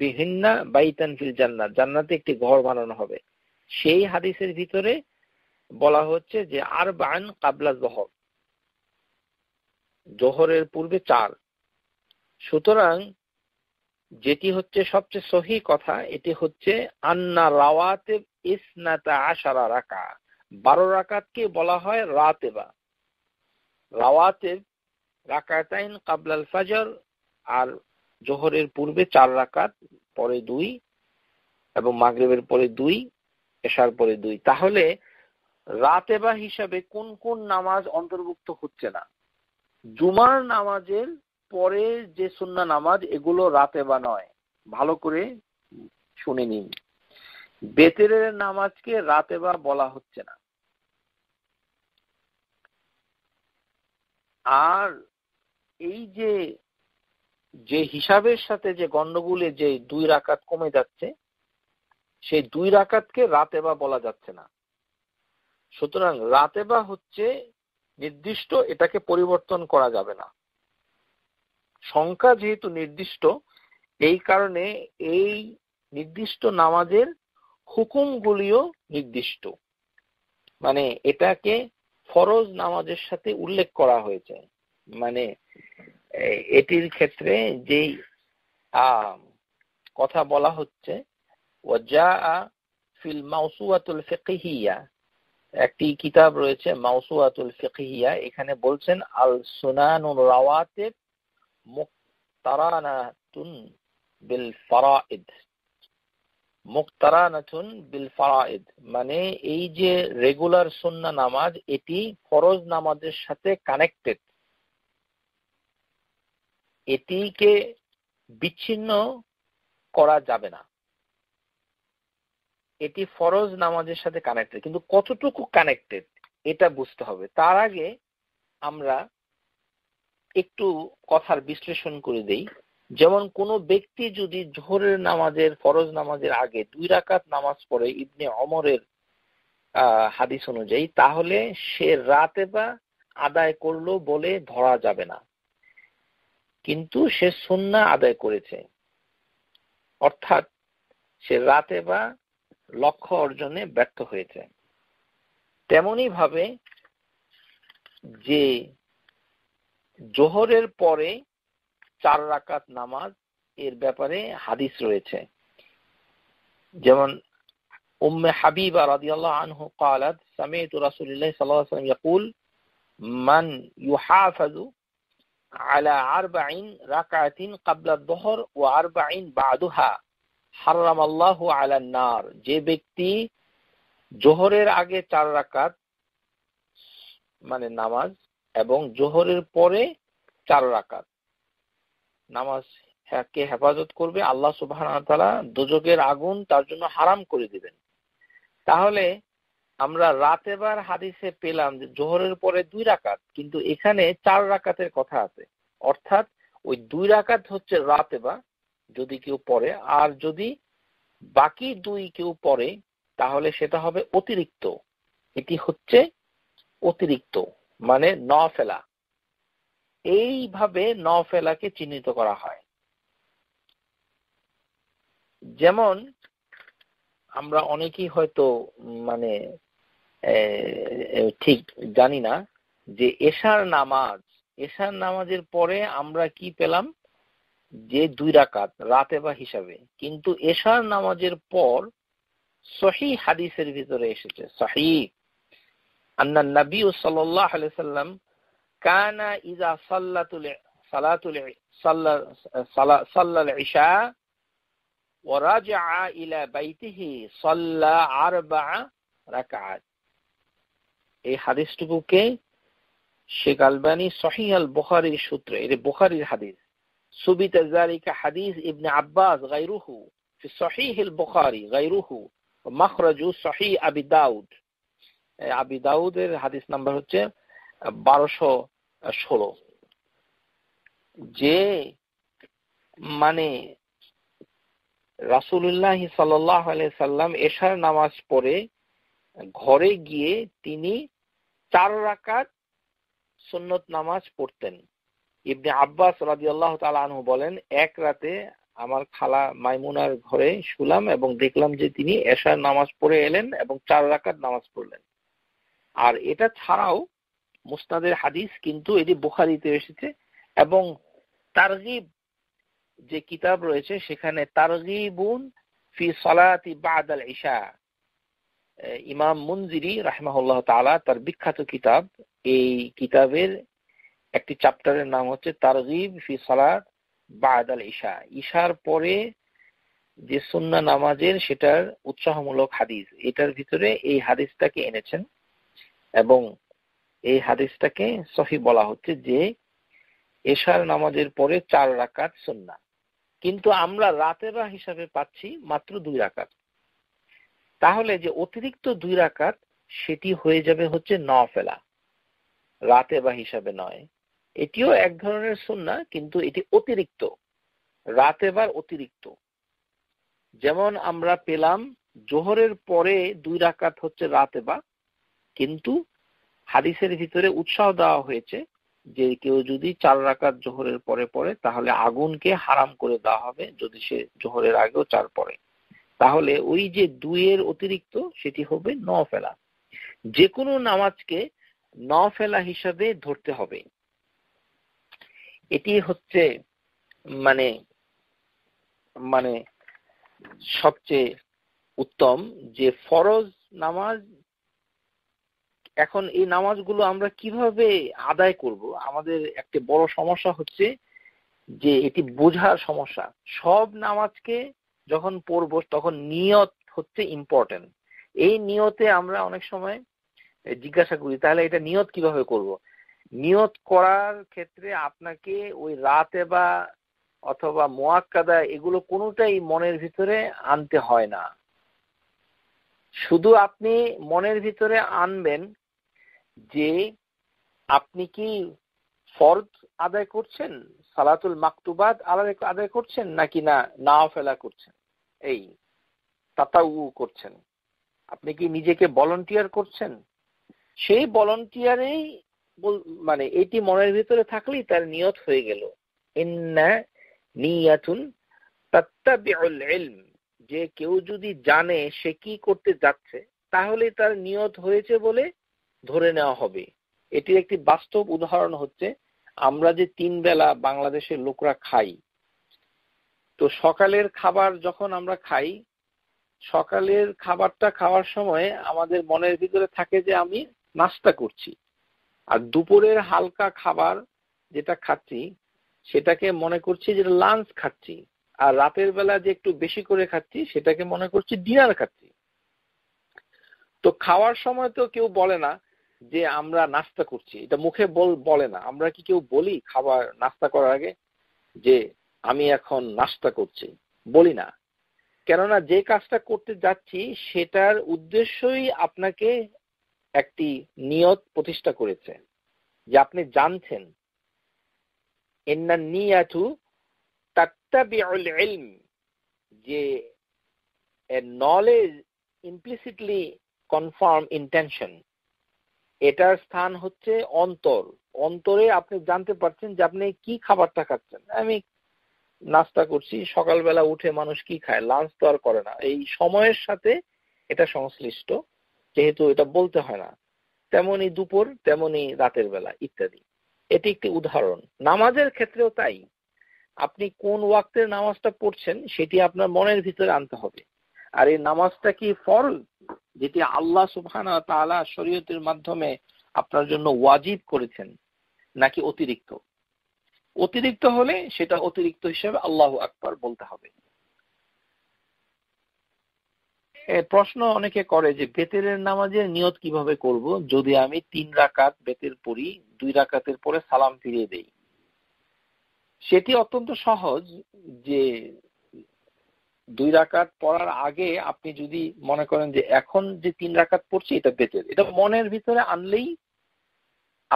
বিহিন্না বাইতান ফিল জান্নাত জান্নাতে একটি ঘর বানানো হবে সেই হাদিসের ভিতরে বলা হচ্ছে যে আর বান কাবলা জহর জহরের পূর্বে চার সুতরাং যেটি হচ্ছে সবচেয়ে সহি কথা এটি হচ্ছে আন্না রাওয়াতে ইসনাতা আশারা রাকা বারো রাকাতকে বলা হয় রাতে বা রাওয়াতে রাকাতাইন কাবলাল ফাজর আর জোহরের পূর্বে চার রাকাত পরে দুই এবং মাগরেবের পরে দুই এসার পরে দুই তাহলে রাতেবা হিসাবে কোন কোন নামাজ অন্তর্ভুক্ত হচ্ছে না জুমার নামাজের পরে যে সুন্না নামাজ এগুলো রাতে বা নয় ভালো করে শুনে নিন বেতের নামাজকে রাতেবা বলা হচ্ছে না আর এই যে যে হিসাবের সাথে যে গন্ডগুলে যে দুই রাকাত কমে যাচ্ছে সেই দুই রাকাতকে রাতেবা বলা যাচ্ছে না সুতরাং বা হচ্ছে নির্দিষ্ট এটাকে পরিবর্তন করা যাবে না সংখ্যা যেহেতু নির্দিষ্ট এই কারণে এই নির্দিষ্ট নামাজের হুকুমগুলিও নির্দিষ্ট মানে এটাকে ফরজ নামাজের সাথে উল্লেখ করা হয়েছে মানে এটির ক্ষেত্রে যেই আহ কথা বলা হচ্ছে ওয়াজাআ ফিল মাউসুয়াতুল ফিকহিয়া একটি কিতাব রয়েছে মাউসুয়াতুল ফিকহিয়া এখানে বলছেন আল সুনানুর রাওয়াতিব মুক্তারানাতুন বিল ফারাইদ মুক্তারানাতুন বিল ফারাইদ মানে এই যে রেগুলার সুন্নাহ নামাজ এটি ফরজ নামাজের সাথে কানেক্টেড এটিকে বিচ্ছিন্ন করা যাবে না এটি ফরজ নামাজের সাথে কানেক্টেড কিন্তু কতটুকু কানেক্টেড এটা বুঝতে হবে তার আগে আমরা একটু কথার বিশ্লেষণ করে দেই যেমন কোন ব্যক্তি যদি জোহরের নামাজের ফরজ নামাজের আগে দুই রাকাত নামাজ পড়ে ইবনে অমরের হাদিস অনুযায়ী তাহলে সে রাতে বা আদায় করলো বলে ধরা যাবে না কিন্তু সে সুন্না আদায় করেছে অর্থাৎ সে রাতে বা লক্ষ্য অর্জনে ব্যর্থ হয়েছে তেমনই ভাবে যে জোহরের পরে চার রাকাত নামাজ এর ব্যাপারে হাদিস রয়েছে যেমন উম্মে হাবিব রাদিয়াল্লাহ আনহু কালাত সামিত রাসূলুল্লাহ সাল্লাল্লাহু আলাইহি সাল্লাম মান আলা আরবাইন রাকাতিন ক্বাবলা যুহর ওয়া আরবাইন বাদুহা হারাম আল্লাহ আলান্নার যে ব্যক্তি জোহরের আগে চার রাকাত মানে নামাজ এবং জোহরের পরে চার রাকাত নামাজ কে হেফাজত করবে আল্লাহ সুবাহ দুজকের আগুন তার জন্য হারাম করে দিবেন তাহলে আমরা রাতেবার হাদিসে পেলাম যে জোহরের পরে দুই রাকাত কিন্তু এখানে চার রাকাতের কথা আছে অর্থাৎ ওই দুই রাকাত হচ্ছে রাতেবা যদি কেউ পড়ে আর যদি বাকি দুই কেউ পড়ে তাহলে সেটা হবে অতিরিক্ত এটি হচ্ছে অতিরিক্ত মানে ন ফেলা এইভাবে ন ফেলাকে চিহ্নিত করা হয় যেমন আমরা অনেকেই হয়তো মানে ঠিক জানি না যে এশার নামাজ এশার নামাজের পরে আমরা কি পেলাম যে দুই রাকাত রাতে বা হিসাবে কিন্তু এশার নামাজের পর সহি হাদিসের ভিতরে এসেছে সহি আন্না নবী সাল্লাহ সাল্লাম কানা ইজা সাল্লাতুল সালাতুল সাল্লাল ইশা ورجع إلى بيته صلى أربع ركعات এই হাদিসটুকুকে শেখ আলবানী সহি আল বুখারির সূত্রে এটা বুখারির হাদিস সুবিত ذلك حديث ابن عباس غيره في صحيح البخاري غيره مخرج صحيح أبي داود আবি দাউদের হাদিস নাম্বার হচ্ছে বারোশো ষোলো যে মানে রাসুল্লাহ সাল্লাহ সাল্লাম এশার নামাজ পড়ে ঘরে গিয়ে তিনি চার রাকাত সুন্নত নামাজ পড়তেন ইবনে আব্বাস রাজি আল্লাহ আনহু বলেন এক রাতে আমার খালা মাইমুনার ঘরে শুলাম এবং দেখলাম যে তিনি এশার নামাজ পড়ে এলেন এবং চার রাকাত নামাজ পড়লেন আর এটা ছাড়াও মুস্তাদের হাদিস কিন্তু এটি বোখারিতে এসেছে এবং তারগিব যে কিতাব রয়েছে সেখানে তারগিবুন ফি সালাতি বাদ আল ইশা ইমাম মুনজিরি রাহমাহুল্লাহ তালা তার বিখ্যাত কিতাব এই কিতাবের একটি চ্যাপ্টারের নাম হচ্ছে তারগিব ফি সালাত বাদ আল ইশা ইশার পরে যে সুন্না নামাজের সেটার উৎসাহমূলক হাদিস এটার ভিতরে এই হাদিসটাকে এনেছেন এবং এই হাদিসটাকে সহি বলা হচ্ছে যে এশার নামাজের পরে চার রাকাত সুন্না কিন্তু আমরা রাতেরা হিসাবে পাচ্ছি মাত্র দুই রাকাত তাহলে যে অতিরিক্ত দুই রাকাত সেটি হয়ে যাবে হচ্ছে ফেলা রাতে বা হিসাবে নয় এটিও এক ধরনের সুন্না কিন্তু এটি অতিরিক্ত রাত এবার অতিরিক্ত যেমন আমরা পেলাম জোহরের পরে দুই রাকাত হচ্ছে রাতে বা কিন্তু হাদিসের ভিতরে উৎসাহ দেওয়া হয়েছে যে কেউ যদি চার রাকাত জোহরের পরে পরে তাহলে আগুনকে হারাম করে দেওয়া হবে যদি সে জোহরের আগেও চার পরে তাহলে ওই যে দুইয়ের অতিরিক্ত সেটি হবে ন ফেলা যে কোনো নামাজকে ন ফেলা হিসাবে ধরতে হবে এটি হচ্ছে মানে মানে সবচেয়ে উত্তম যে ফরজ নামাজ এখন এই নামাজগুলো আমরা কিভাবে আদায় করব আমাদের একটা বড় সমস্যা হচ্ছে যে এটি বোঝার সমস্যা সব নামাজকে যখন পড়ব তখন নিয়ত হচ্ছে ইম্পর্টেন্ট এই নিয়তে আমরা অনেক সময় জিজ্ঞাসা করি তাহলে এটা নিয়ত কিভাবে করব নিয়ত করার ক্ষেত্রে আপনাকে ওই রাতে বা অথবা মোয়াক্কাদা এগুলো কোনোটাই মনের ভিতরে আনতে হয় না শুধু আপনি মনের ভিতরে আনবেন যে আপনি কি ফরজ আদায় করছেন সালাতুল মাকতুবাদ আদায় করছেন নাকি না না ফেলা করছেন এই তাতা উ করছেন আপনি কি নিজেকে ভলন্টিয়ার করছেন সেই ভলন্টিয়ারেই মানে এটি মনের ভিতরে থাকলেই তার নিয়ত হয়ে গেল যে কেউ যদি জানে সে কি করতে যাচ্ছে তাহলে তার নিয়ত হয়েছে বলে ধরে নেওয়া হবে এটির একটি বাস্তব উদাহরণ হচ্ছে আমরা যে তিন বেলা বাংলাদেশের লোকরা খাই তো সকালের খাবার যখন আমরা খাই সকালের খাবারটা খাওয়ার সময় আমাদের মনের ভিতরে থাকে যে আমি নাস্তা করছি আর দুপুরের হালকা খাবার যেটা খাচ্ছি সেটাকে মনে করছি যে লাঞ্চ খাচ্ছি আর রাতের বেলা যে একটু বেশি করে খাচ্ছি সেটাকে মনে করছি ডিনার খাচ্ছি তো খাওয়ার সময় তো কেউ বলে না যে আমরা নাস্তা করছি এটা মুখে বলে না আমরা কি কেউ বলি খাবার নাস্তা করার আগে যে আমি এখন নাস্তা করছি বলি না কেননা যে কাজটা করতে যাচ্ছি সেটার উদ্দেশ্যই আপনাকে একটি নিয়ত প্রতিষ্ঠা করেছে যে আপনি জানছেন যে নলেজ ইমপ্লিসিটলি কনফার্ম ইন্টেনশন এটার স্থান হচ্ছে অন্তর অন্তরে আপনি জানতে পারছেন যে আপনি কি খাবারটা খাচ্ছেন আমি নাস্তা করছি সকালবেলা উঠে মানুষ কি খায় লাঞ্চ তো আর করে না এই সময়ের সাথে এটা সংশ্লিষ্ট যেহেতু এটা বলতে হয় না তেমনি দুপুর তেমনি রাতের বেলা ইত্যাদি এটি একটি উদাহরণ নামাজের ক্ষেত্রেও তাই আপনি কোন ওয়াক্তের নামাজটা পড়ছেন সেটি আপনার মনের ভিতরে আনতে হবে আর এই নামাজটা কি ফল যেটি আল্লাহ সুফানা তালা শরীয়তের মাধ্যমে আপনার জন্য ওয়াজিব করেছেন নাকি অতিরিক্ত অতিরিক্ত হলে সেটা অতিরিক্ত হিসেবে আল্লাহ আকবার বলতে হবে প্রশ্ন অনেকে করে যে বেতেরের নামাজের নিয়ত কিভাবে করব যদি আমি তিন রাকাত বেতের পড়ি দুই রাকাতের পরে সালাম ফিরিয়ে দেই সেটি অত্যন্ত সহজ যে দুই রাকাত পড়ার আগে আপনি যদি মনে করেন যে এখন যে তিন রাকাত পড়ছি এটা বেতের এটা মনের ভিতরে আনলেই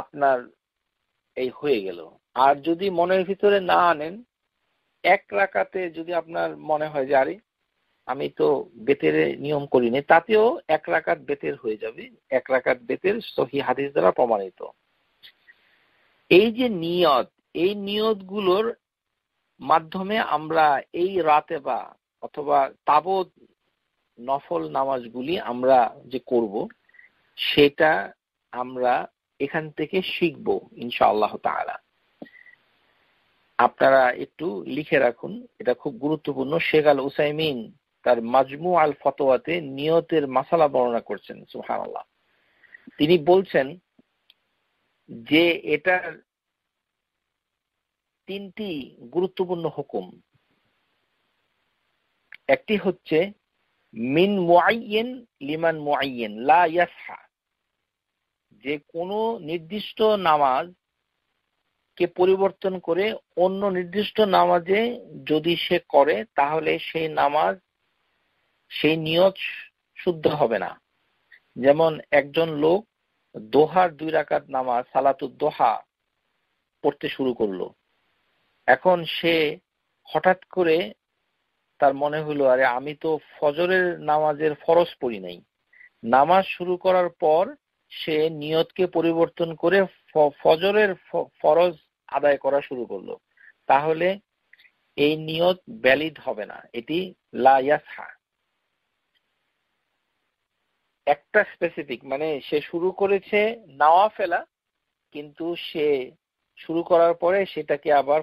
আপনার এই হয়ে গেল আর যদি মনের ভিতরে না আনেন এক রাকাতে যদি আপনার মনে হয় যে আরে আমি তো বেতের নিয়ম করিনি তাতেও এক রাকাত বেতের হয়ে যাবে এক রাকাত বেতের সহি হাদিস দ্বারা প্রমাণিত এই যে নিয়ত এই নিয়ত গুলোর মাধ্যমে আমরা এই রাতে বা অথবা তাবৎ নফল নামাজগুলি আমরা যে করব সেটা আমরা এখান থেকে শিখব ইনশাআল্লাহ তাহারা আপনারা একটু লিখে রাখুন এটা খুব গুরুত্বপূর্ণ শেখ আল উসাইমিন তার মাজমু আল ফতোয়াতে নিয়তের মাসালা বর্ণনা করছেন সুহান তিনি বলছেন যে এটার তিনটি গুরুত্বপূর্ণ হুকুম একটি হচ্ছে মিন মুআইয়েন লিমান মুআইয়েন লা ইয়াসহা যে কোন নির্দিষ্ট নামাজ কে পরিবর্তন করে অন্য নির্দিষ্ট নামাজে যদি সে করে তাহলে সেই নামাজ সেই নিয়ত শুদ্ধ হবে না যেমন একজন লোক দোহার দুই রাকাত নামাজ সালাতু দোহা পড়তে শুরু করলো এখন সে হঠাৎ করে তার মনে হলো আরে আমি তো ফজরের নামাজের ফরজ পড়ি নাই নামাজ শুরু করার পর সে নিয়তকে পরিবর্তন করে ফজরের ফরজ আদায় করা শুরু করলো তাহলে এই নিয়ত ভ্যালিড হবে না এটি লাইয়াসা একটা স্পেসিফিক মানে সে শুরু করেছে নাওয়া ফেলা কিন্তু সে শুরু করার পরে সেটাকে আবার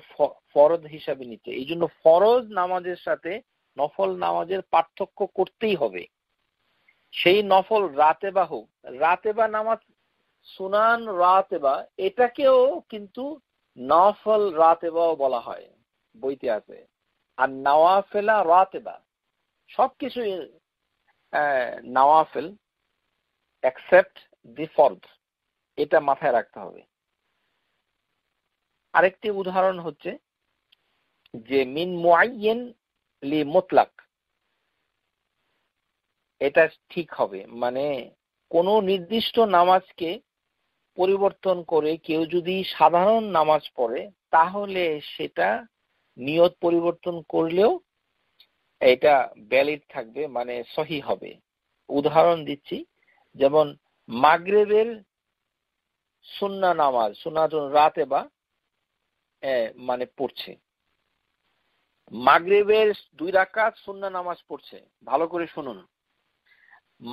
ফরজ হিসাবে নিতে এই জন্য ফরজ নামাজের সাথে নফল নামাজের পার্থক্য করতেই হবে সেই নফল রাতে বা হোক রাতে বা নামাজ সুনান রাতে বা এটাকেও কিন্তু নফল রাতে বাও বলা হয় বইতে আছে আর ফেলা রাতে বা সবকিছুই নাওয়াফেল অ্যাকসেপ্ট দি ফর্দ এটা মাথায় রাখতে হবে আরেকটি উদাহরণ হচ্ছে যে মিন মুআইয়েন লি মোতলাক এটা ঠিক হবে মানে কোন নির্দিষ্ট নামাজকে পরিবর্তন করে কেউ যদি সাধারণ নামাজ পড়ে তাহলে সেটা নিয়ত পরিবর্তন করলেও এটা ব্যালিড থাকবে মানে সহি হবে উদাহরণ দিচ্ছি যেমন মাগরেবের সুন্না নামাজ সুন্না রাতে বা মানে পড়ছে মাগরেবের দুই রাকাত সুন্না নামাজ পড়ছে ভালো করে শুনুন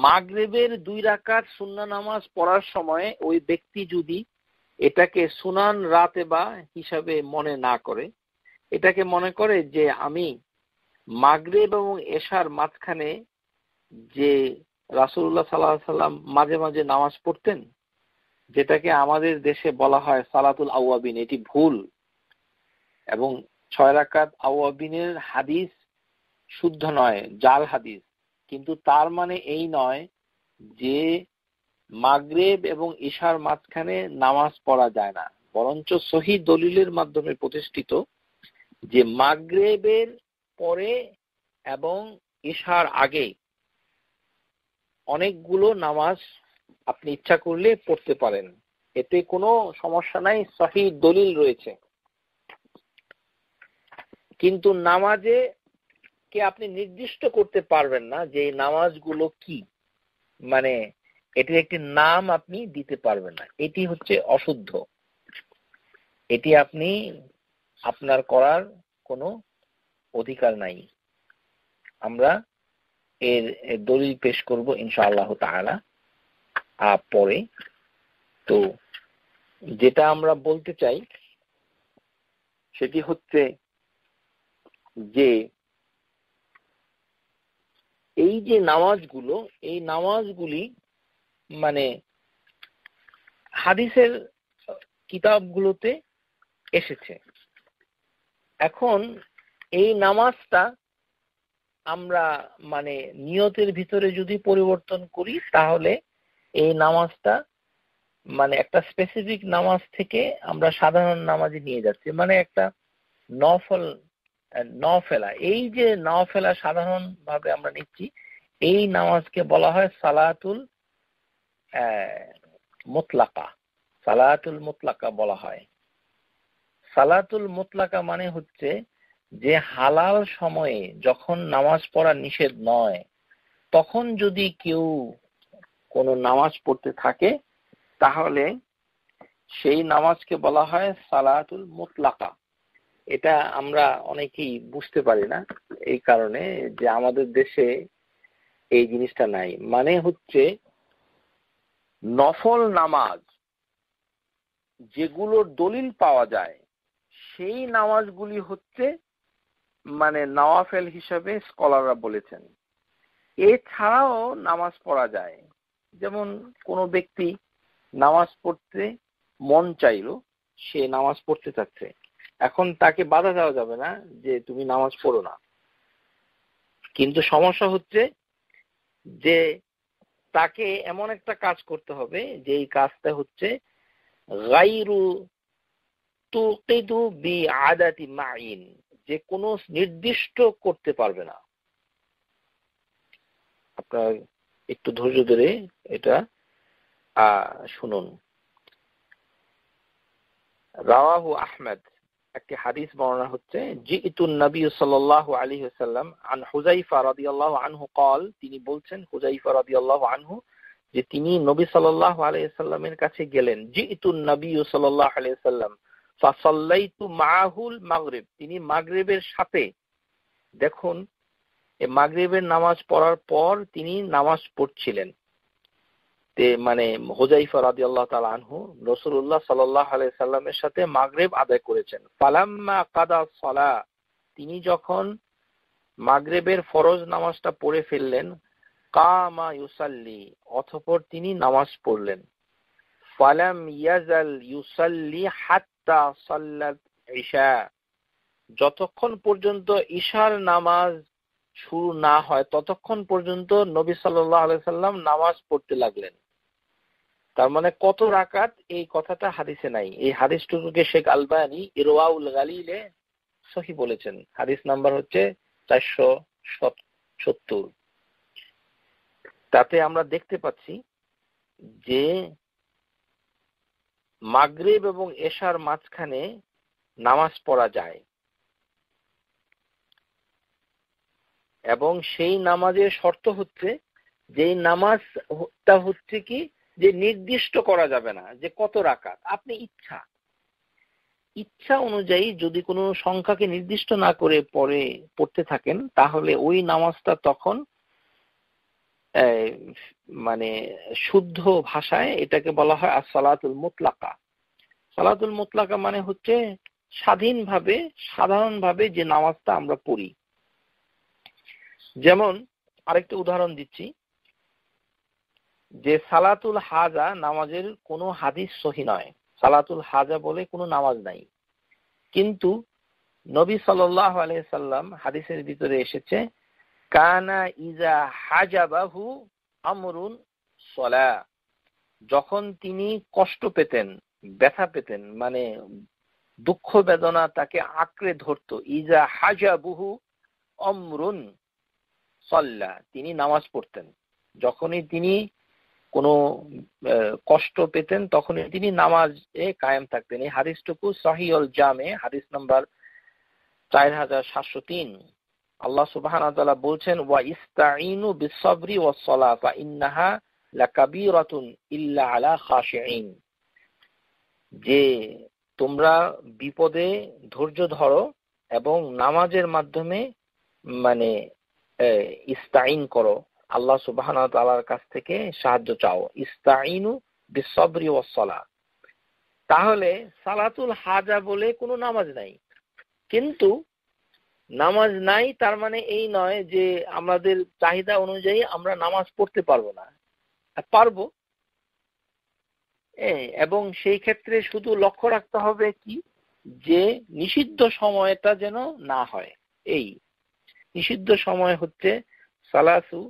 মাগরেবের দুই রাকাত সুন্না নামাজ পড়ার সময় ওই ব্যক্তি যদি এটাকে সুনান রাতে বা হিসাবে মনে না করে এটাকে মনে করে যে আমি মাগরেব এবং এশার মাঝখানে যে রাসুল্লাহ সাল্লাহ সাল্লাম মাঝে মাঝে নামাজ পড়তেন যেটাকে আমাদের দেশে বলা হয় সালাতুল আউয়াবিন এটি ভুল এবং ছয় রাকাত আউয়াবিনের হাদিস শুদ্ধ নয় জাল হাদিস কিন্তু তার মানে এই নয় যে মাগরেব এবং ঈশার মাঝখানে নামাজ পড়া যায় না বরঞ্চ সহি দলিলের মাধ্যমে প্রতিষ্ঠিত যে মাগরেবের পরে এবং ঈশার আগে অনেকগুলো নামাজ আপনি ইচ্ছা করলে পড়তে পারেন এতে কোনো সমস্যা নাই সহি দলিল রয়েছে কিন্তু নামাজে কে আপনি নির্দিষ্ট করতে পারবেন না যে নামাজগুলো কি মানে এটির একটি নাম আপনি দিতে পারবেন না এটি হচ্ছে অশুদ্ধ এটি আপনি আপনার করার কোনো অধিকার নাই আমরা এর দলিল পেশ করব ইনশাআল্লাহ তাআলা পরে তো যেটা আমরা বলতে চাই সেটি হচ্ছে যে এই যে নামাজগুলো এই নামাজগুলি মানে হাদিসের কিতাবগুলোতে এসেছে এখন এই নামাজটা আমরা মানে নিয়তের ভিতরে যদি পরিবর্তন করি তাহলে এই নামাজটা মানে একটা স্পেসিফিক নামাজ থেকে আমরা সাধারণ নামাজে নিয়ে যাচ্ছি মানে একটা নফল নফেলা এই যে নফেলা সাধারণ ভাবে আমরা নিচ্ছি এই নামাজকে বলা হয় সালাতুল মোতলাকা সালাতুল মোতলাকা বলা হয় সালাতুল মোতলাকা মানে হচ্ছে যে হালাল সময়ে যখন নামাজ পড়া নিষেধ নয় তখন যদি কেউ কোনো নামাজ পড়তে থাকে তাহলে সেই নামাজকে বলা হয় সালাতুল মোতলাকা এটা আমরা অনেকেই বুঝতে পারি না এই কারণে যে আমাদের দেশে এই জিনিসটা নাই মানে হচ্ছে নফল নামাজ যেগুলোর দলিল পাওয়া যায় সেই নামাজগুলি হচ্ছে মানে নওয়াফেল হিসাবে স্কলাররা বলেছেন এছাড়াও নামাজ পড়া যায় যেমন কোনো ব্যক্তি নামাজ পড়তে মন চাইল সে নামাজ পড়তে চাচ্ছে এখন তাকে বাধা দেওয়া যাবে না যে তুমি নামাজ পড়ো না কিন্তু সমস্যা হচ্ছে যে তাকে এমন একটা কাজ করতে হবে যে এই কাজটা হচ্ছে গাইরু তুকিদু বি আদাতি মাইন যে কোনো নির্দিষ্ট করতে পারবে না আপনার একটু ধৈর্য ধরে এটা শুনুন রাওয়াহু আহমেদ একটি হাদিস বর্ণনা হচ্ছে জি ইতুন নবী সাল আলী সাল্লাম আন হুজাইফা রাদি আল্লাহ আনহু কল তিনি বলছেন হুজাইফা রাদি আল্লাহ আনহু যে তিনি নবী সাল আলাই সাল্লামের কাছে গেলেন জি ইতুন নবী সাল আলাই মাহুল মাগরেব তিনি মাগরেবের সাথে দেখুন মাগরেবের নামাজ পড়ার পর তিনি নামাজ পড়ছিলেন মানে হোজাইফা রাদি আল্লাহ তাল আনহু রসুল্লাহ সাল্লামের সাথে মাগরেব আদায় করেছেন ফালাম্মা কাদা সলা তিনি যখন মাগরেবের ফরজ নামাজটা পড়ে ফেললেন কামা ইউসাল্লি অথপর তিনি নামাজ পড়লেন ফালাম ইয়াজাল ইউসাল্লি হাত যতক্ষণ পর্যন্ত ঈশার নামাজ শুরু না হয় ততক্ষণ পর্যন্ত নবী সাল্লাম নামাজ পড়তে লাগলেন তার মানে কত রাকাত এই কথাটা হাদিসে নাই এই হাদিসটুকুকে শেখ আলবানি ইরওয়াউল গালিলে সহি বলেছেন হাদিস নাম্বার হচ্ছে চারশো সত্তর তাতে আমরা দেখতে পাচ্ছি যে মাগরেব এবং এশার মাঝখানে নামাজ পড়া যায় এবং সেই নামাজের শর্ত হচ্ছে যে নামাজটা হচ্ছে কি যে নির্দিষ্ট করা যাবে না যে কত রাকাত আপনি ইচ্ছা ইচ্ছা অনুযায়ী যদি কোনো সংখ্যাকে নির্দিষ্ট না করে পরে পড়তে থাকেন তাহলে ওই নামাজটা তখন মানে শুদ্ধ ভাষায় এটাকে বলা হয় আর সালাতুল মুতলাকা সালাতুল মুতলাকা মানে হচ্ছে স্বাধীনভাবে সাধারণভাবে যে নামাজটা আমরা পড়ি যেমন আরেকটা উদাহরণ দিচ্ছি যে সালাতুল হাজা নামাজের কোনো হাদিস সহি নয় সালাতুল হাজা বলে কোনো নামাজ নাই কিন্তু নবী সাল্লাম হাদিসের ভিতরে এসেছে কানা ইজা হাজাবাহু আমরুন সলা যখন তিনি কষ্ট পেতেন ব্যথা পেতেন মানে দুঃখ বেদনা তাকে আঁকড়ে ধরত ইজা বহু অমরুন সল্লা তিনি নামাজ পড়তেন যখনই তিনি কোনো কষ্ট পেতেন তখনই তিনি নামাজে কায়েম থাকতেন এই হাদিসটুকু সহিউল জামে হাদিস নাম্বার চার হাজার সাতশো তিন আল্লাহ সুবাহান তালা বলছেন ওয়া ইস্তাইনু বিসবরি ওয়া সলাতা ইন্নাহা লাকাবিরাতুন ইল্লা আলা খাশিঈন যে তোমরা বিপদে ধৈর্য ধরো এবং নামাজের মাধ্যমে মানে ইস্তাইন করো আল্লাহ সুবাহান তালার কাছ থেকে সাহায্য চাও ইস্তাইনু বিসবরি ওয়া সলা তাহলে সালাতুল হাজা বলে কোনো নামাজ নাই কিন্তু নামাজ নাই তার মানে এই নয় যে আমাদের চাহিদা অনুযায়ী আমরা নামাজ পড়তে পারবো না পারবো হ্যাঁ, এবং সেই ক্ষেত্রে শুধু লক্ষ্য রাখতে হবে কি যে নিষিদ্ধ সময়টা যেন না হয় এই নিষিদ্ধ সময় হচ্ছে সালাসু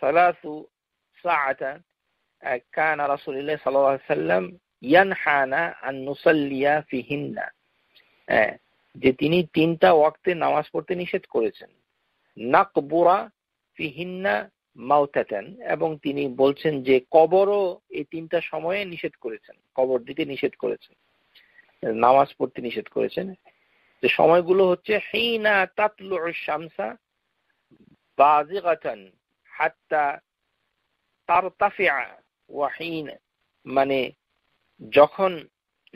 সালাসু সাআতা কানা রাসূলুল্লাহ সাল্লাল্লাহু সাল্লাম নুসাল্লিয়া ফিহিন্না হ্যাঁ যে তিনি তিনটা ওয়াক্তে নামাজ পড়তে নিষেধ করেছেন নাক বোরা ফিহিন্না মাউতেন এবং তিনি বলছেন যে কবরও এই তিনটা সময়ে নিষেধ করেছেন কবর দিতে নিষেধ করেছেন নামাজ পড়তে নিষেধ করেছেন যে সময়গুলো হচ্ছে হিনা তাতলু শামসা বাজিগাতান হাত্তা তারতাফিয়া ওয়াহিন মানে যখন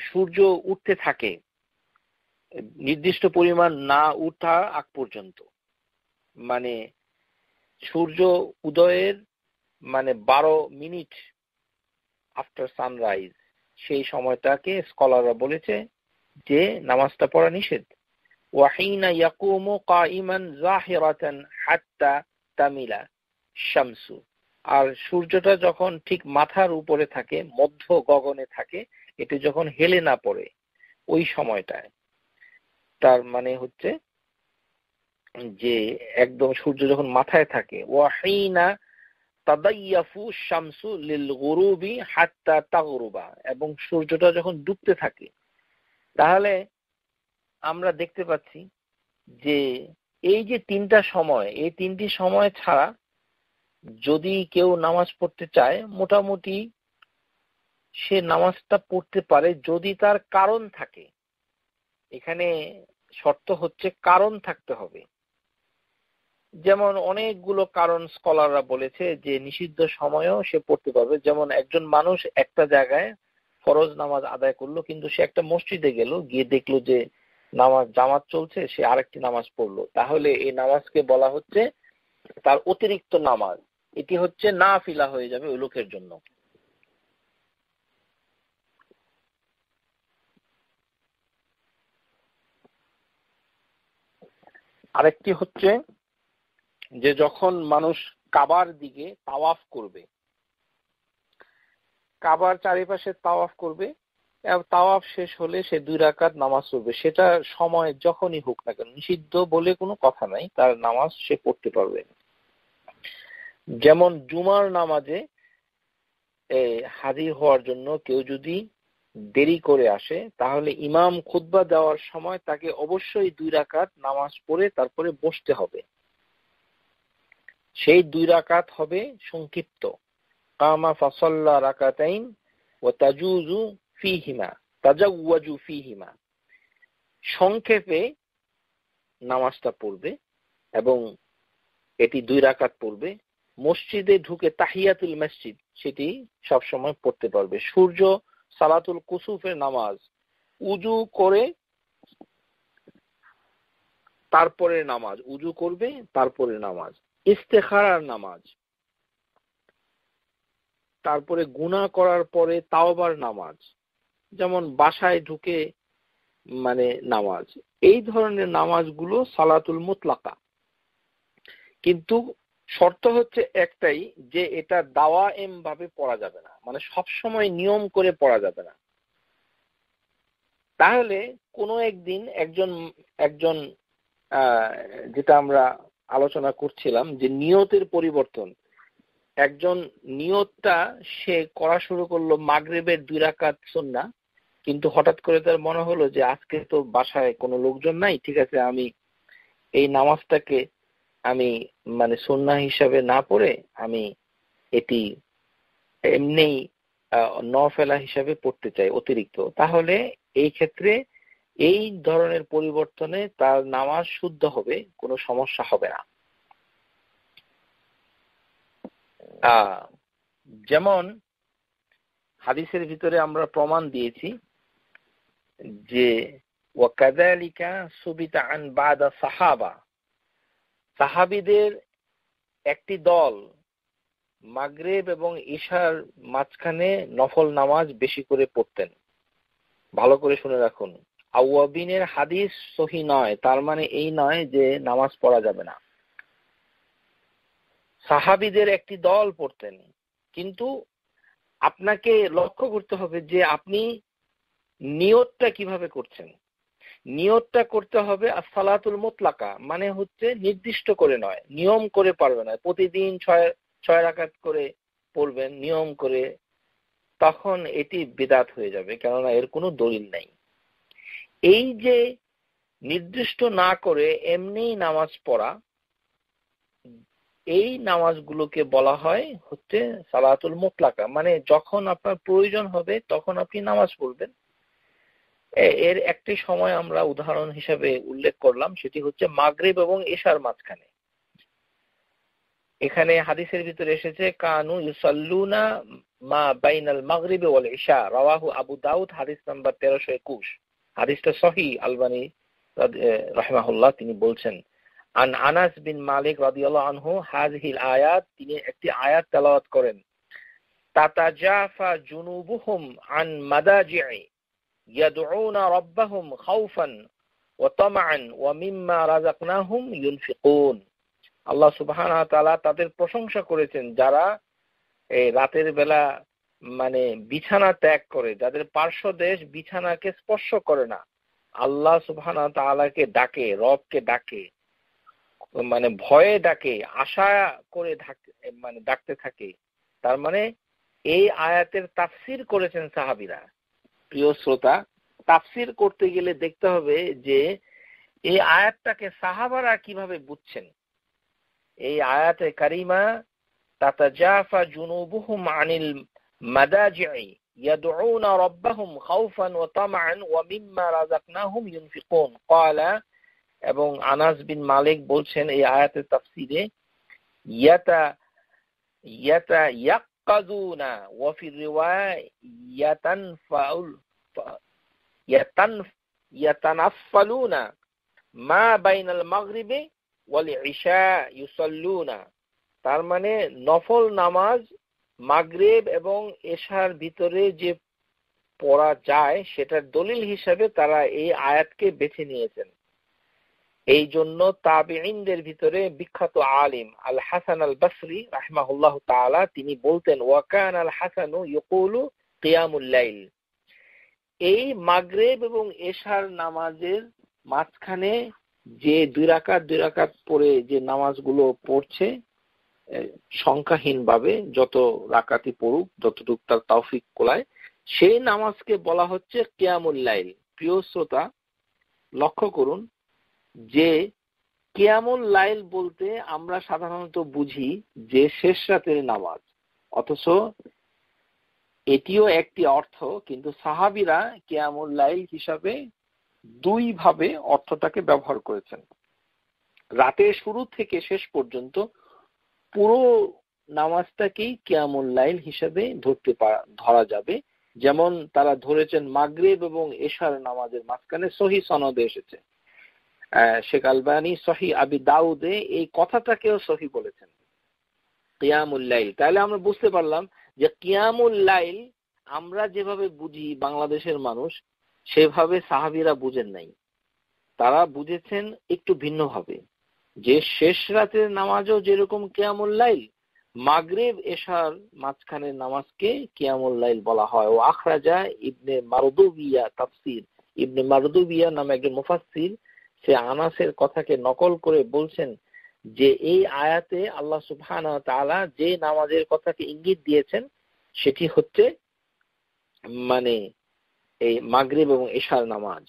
সূর্য উঠতে থাকে নির্দিষ্ট পরিমাণ না উঠা আগ পর্যন্ত মানে সূর্য উদয়ের মানে বারো মিনিট আফটার সানরাইজ সেই সময়টাকে স্কলাররা বলেছে যে নামাজটা পড়া নিষেধ ওয়াহিনা কাইমান জাহিরাতান হাত্তা তামিলা শামসু আর সূর্যটা যখন ঠিক মাথার উপরে থাকে মধ্য গগনে থাকে এটি যখন হেলে না পড়ে ওই সময়টায় তার মানে হচ্ছে যে একদম সূর্য যখন মাথায় থাকে এবং সূর্যটা যখন ডুবতে থাকে তাহলে আমরা দেখতে পাচ্ছি যে এই যে তিনটা সময় এই তিনটি সময় ছাড়া যদি কেউ নামাজ পড়তে চায় মোটামুটি সে নামাজটা পড়তে পারে যদি তার কারণ থাকে এখানে শর্ত হচ্ছে কারণ থাকতে হবে যেমন অনেকগুলো কারণ স্কলাররা বলেছে যে নিষিদ্ধ সময়ও সে পড়তে পারবে যেমন একজন মানুষ একটা জায়গায় ফরজ নামাজ আদায় করলো কিন্তু সে একটা মসজিদে গেল গিয়ে দেখলো যে নামাজ জামাত চলছে সে আরেকটি নামাজ পড়লো তাহলে এই নামাজকে বলা হচ্ছে তার অতিরিক্ত নামাজ এটি হচ্ছে না ফিলা হয়ে যাবে ওই লোকের জন্য আরেকটি হচ্ছে যে যখন মানুষ কাবার দিকে তাওয়াফ করবে কাবার চারিপাশে তাওয়াফ করবে তাওয়াফ শেষ হলে সে দুই রাকাত নামাজ পড়বে সেটা সময় যখনই হোক না কেন নিষিদ্ধ বলে কোনো কথা নাই তার নামাজ সে পড়তে পারবে যেমন জুমার নামাজে হাজির হওয়ার জন্য কেউ যদি দেরি করে আসে তাহলে ইমাম খুদ্া দেওয়ার সময় তাকে অবশ্যই দুই রাকাত নামাজ পড়ে তারপরে বসতে হবে সেই দুই রাকাত হবে সংক্ষিপ্ত কামা ফাসল্লা রাকাতাইন ও তাজুজু ফিহিমা তাজাউয়াজু ফিহিমা সংক্ষেপে নামাজটা পড়বে এবং এটি দুই রাকাত পড়বে মসজিদে ঢুকে তাহিয়াতুল মসজিদ সেটি সবসময় পড়তে পারবে সূর্য সালাতুল কুসুফের নামাজ উজু করে তারপরে নামাজ উজু করবে তারপরে নামাজ ইস্তেখারার নামাজ তারপরে গুণা করার পরে তাওবার নামাজ যেমন বাসায় ঢুকে মানে নামাজ এই ধরনের নামাজগুলো সালাতুল মুতলাকা কিন্তু শর্ত হচ্ছে একটাই যে এটা দাওয়া এম ভাবে পড়া যাবে না মানে সব সময় নিয়ম করে পড়া যাবে না তাহলে কোনো একদিন একজন একজন যেটা আমরা আলোচনা করছিলাম যে নিয়তের পরিবর্তন একজন নিয়তটা সে করা শুরু করলো মাগরেবের দুই রাকাত সন্না কিন্তু হঠাৎ করে তার মনে হলো যে আজকে তো বাসায় কোনো লোকজন নাই ঠিক আছে আমি এই নামাজটাকে আমি মানে সন্না হিসাবে না পড়ে আমি এটি এমনি ন ফেলা হিসাবে পড়তে চাই অতিরিক্ত তাহলে এই ক্ষেত্রে এই ধরনের পরিবর্তনে তার নামাজ শুদ্ধ হবে কোনো সমস্যা হবে না যেমন হাদিসের ভিতরে আমরা প্রমাণ দিয়েছি যে ওয়াকাদালিকা সুবিতা আন বাদা সাহাবা সাহাবিদের একটি দল মাগরেব এবং ঈশার মাঝখানে নফল নামাজ বেশি করে পড়তেন ভালো করে শুনে রাখুন আউয়াবিনের হাদিস সহি নয় তার মানে এই নয় যে নামাজ পড়া যাবে না সাহাবিদের একটি দল পড়তেন কিন্তু আপনাকে লক্ষ্য করতে হবে যে আপনি নিয়তটা কিভাবে করছেন নিয়তটা করতে হবে আর সালাতুল মোতলাকা মানে হচ্ছে নির্দিষ্ট করে নয় নিয়ম করে পারবে না প্রতিদিন ছয় ছয় রাকাত করে পড়বেন নিয়ম করে তখন এটি বেদাত হয়ে যাবে কেননা এর কোনো দলিল নাই এই যে নির্দিষ্ট না করে এমনি নামাজ পড়া এই নামাজগুলোকে বলা হয় হচ্ছে সালাতুল মোতলাকা মানে যখন আপনার প্রয়োজন হবে তখন আপনি নামাজ পড়বেন এর একটি সময় আমরা উদাহরণ হিসেবে উল্লেখ করলাম সেটি হচ্ছে মাগরীব এবং এশার মাঝখানে এখানে হাদিসের ভিতরে এসেছে কানু ইউসাল্লুনা মা বাইনাল মাগরীব ওয়াল ইশা রাওয়াহু আবু দাউদ হাদিস নাম্বার 1321 হাদিসটা সহি আলবানি রাহমাহুল্লাহ তিনি বলছেন আন আনাস বিন মালিক রাদিয়াল্লাহু আনহু হাজহিল আয়াত তিনি একটি আয়াত তেলাওয়াত করেন তাতাজাফা জুনুবুহুম আন মাদাজিই আল্লাহ তাদের প্রশংসা করেছেন যারা এই রাতের বেলা মানে বিছানা ত্যাগ করে যাদের পার্শ্ব দেশ বিছানাকে স্পর্শ করে না আল্লাহ সুবহানাহু ওয়া ডাকে রবকে ডাকে মানে ভয়ে ডাকে আশা করে মানে ডাকতে থাকে তার মানে এই আয়াতের তাফসির করেছেন সাহাবিরা প্রিয় শ্রোতা তাফসির করতে গেলে দেখতে হবে যে এই আয়াতটাকে সাহাবারা কিভাবে বুঝছেন এই আয়াতে কারিমা জুনুবুহুম আনিল يدعون ربهم خوفا وطمعا ومما رزقناهم ينفقون قال এবং আনাস বিন মালিক বলছেন এই আয়াতের তাফসিরে ইয়াতা ইয়াতা ইয়াক তার মানে নফল নামাজ মাগরেব এবং এশার ভিতরে যে পড়া যায় সেটার দলিল হিসাবে তারা এই আয়াতকে বেছে নিয়েছেন এই জন্য তাবিনদের ভিতরে বিখ্যাত আলিম আল হাসান আল বাসরি রাহমাহুল্লাহ তাআলা তিনি বলতেন ওয়াকান আল হাসানু ইয়াকুলু কিয়ামুল এই মাগরেব এবং এশার নামাজের মাঝখানে যে দুই রাকাত দুই রাকাত পরে যে নামাজগুলো পড়ছে সংখ্যাহীন ভাবে যত রাকাতি পড়ুক যতটুক তার তৌফিক কোলায় সেই নামাজকে বলা হচ্ছে কিয়ামুল প্রিয় শ্রোতা লক্ষ্য করুন যে কেয়ামুল লাইল বলতে আমরা সাধারণত বুঝি যে শেষ রাতের নামাজ অথচ এটিও একটি অর্থ কিন্তু সাহাবিরা কেয়ামুল লাইল হিসাবে দুই ভাবে অর্থটাকে ব্যবহার করেছেন রাতের শুরু থেকে শেষ পর্যন্ত পুরো নামাজটাকেই কেয়ামুল লাইল হিসাবে ধরতে ধরা যাবে যেমন তারা ধরেছেন মাগরেব এবং এশার নামাজের মাঝখানে সহি সনদে এসেছে শেখ আলবানী সহি আবি দাউদে এই কথাটাকেও সহি বলেছেন কিয়ামুল লাইল তাহলে আমরা বুঝতে পারলাম যে কিয়ামুল লাইল আমরা যেভাবে বুঝি বাংলাদেশের মানুষ সেভাবে সাহাবিরা বুঝেন নাই তারা বুঝেছেন একটু ভিন্নভাবে যে শেষ রাতের নামাজও যেরকম কিয়ামুল লাইল মাগরেব এশার মাঝখানের নামাজকে কিয়ামুল লাইল বলা হয় ও আখরাজা ইবনে মারদুবিয়া তাফসির ইবনে মারদুবিয়া নামে একজন মুফাসির সে আনাসের কথাকে নকল করে বলছেন যে এই আয়াতে আল্লাহ সুফান তালা যে নামাজের কথাকে ইঙ্গিত দিয়েছেন সেটি হচ্ছে মানে এই মাগরীব এবং এশার নামাজ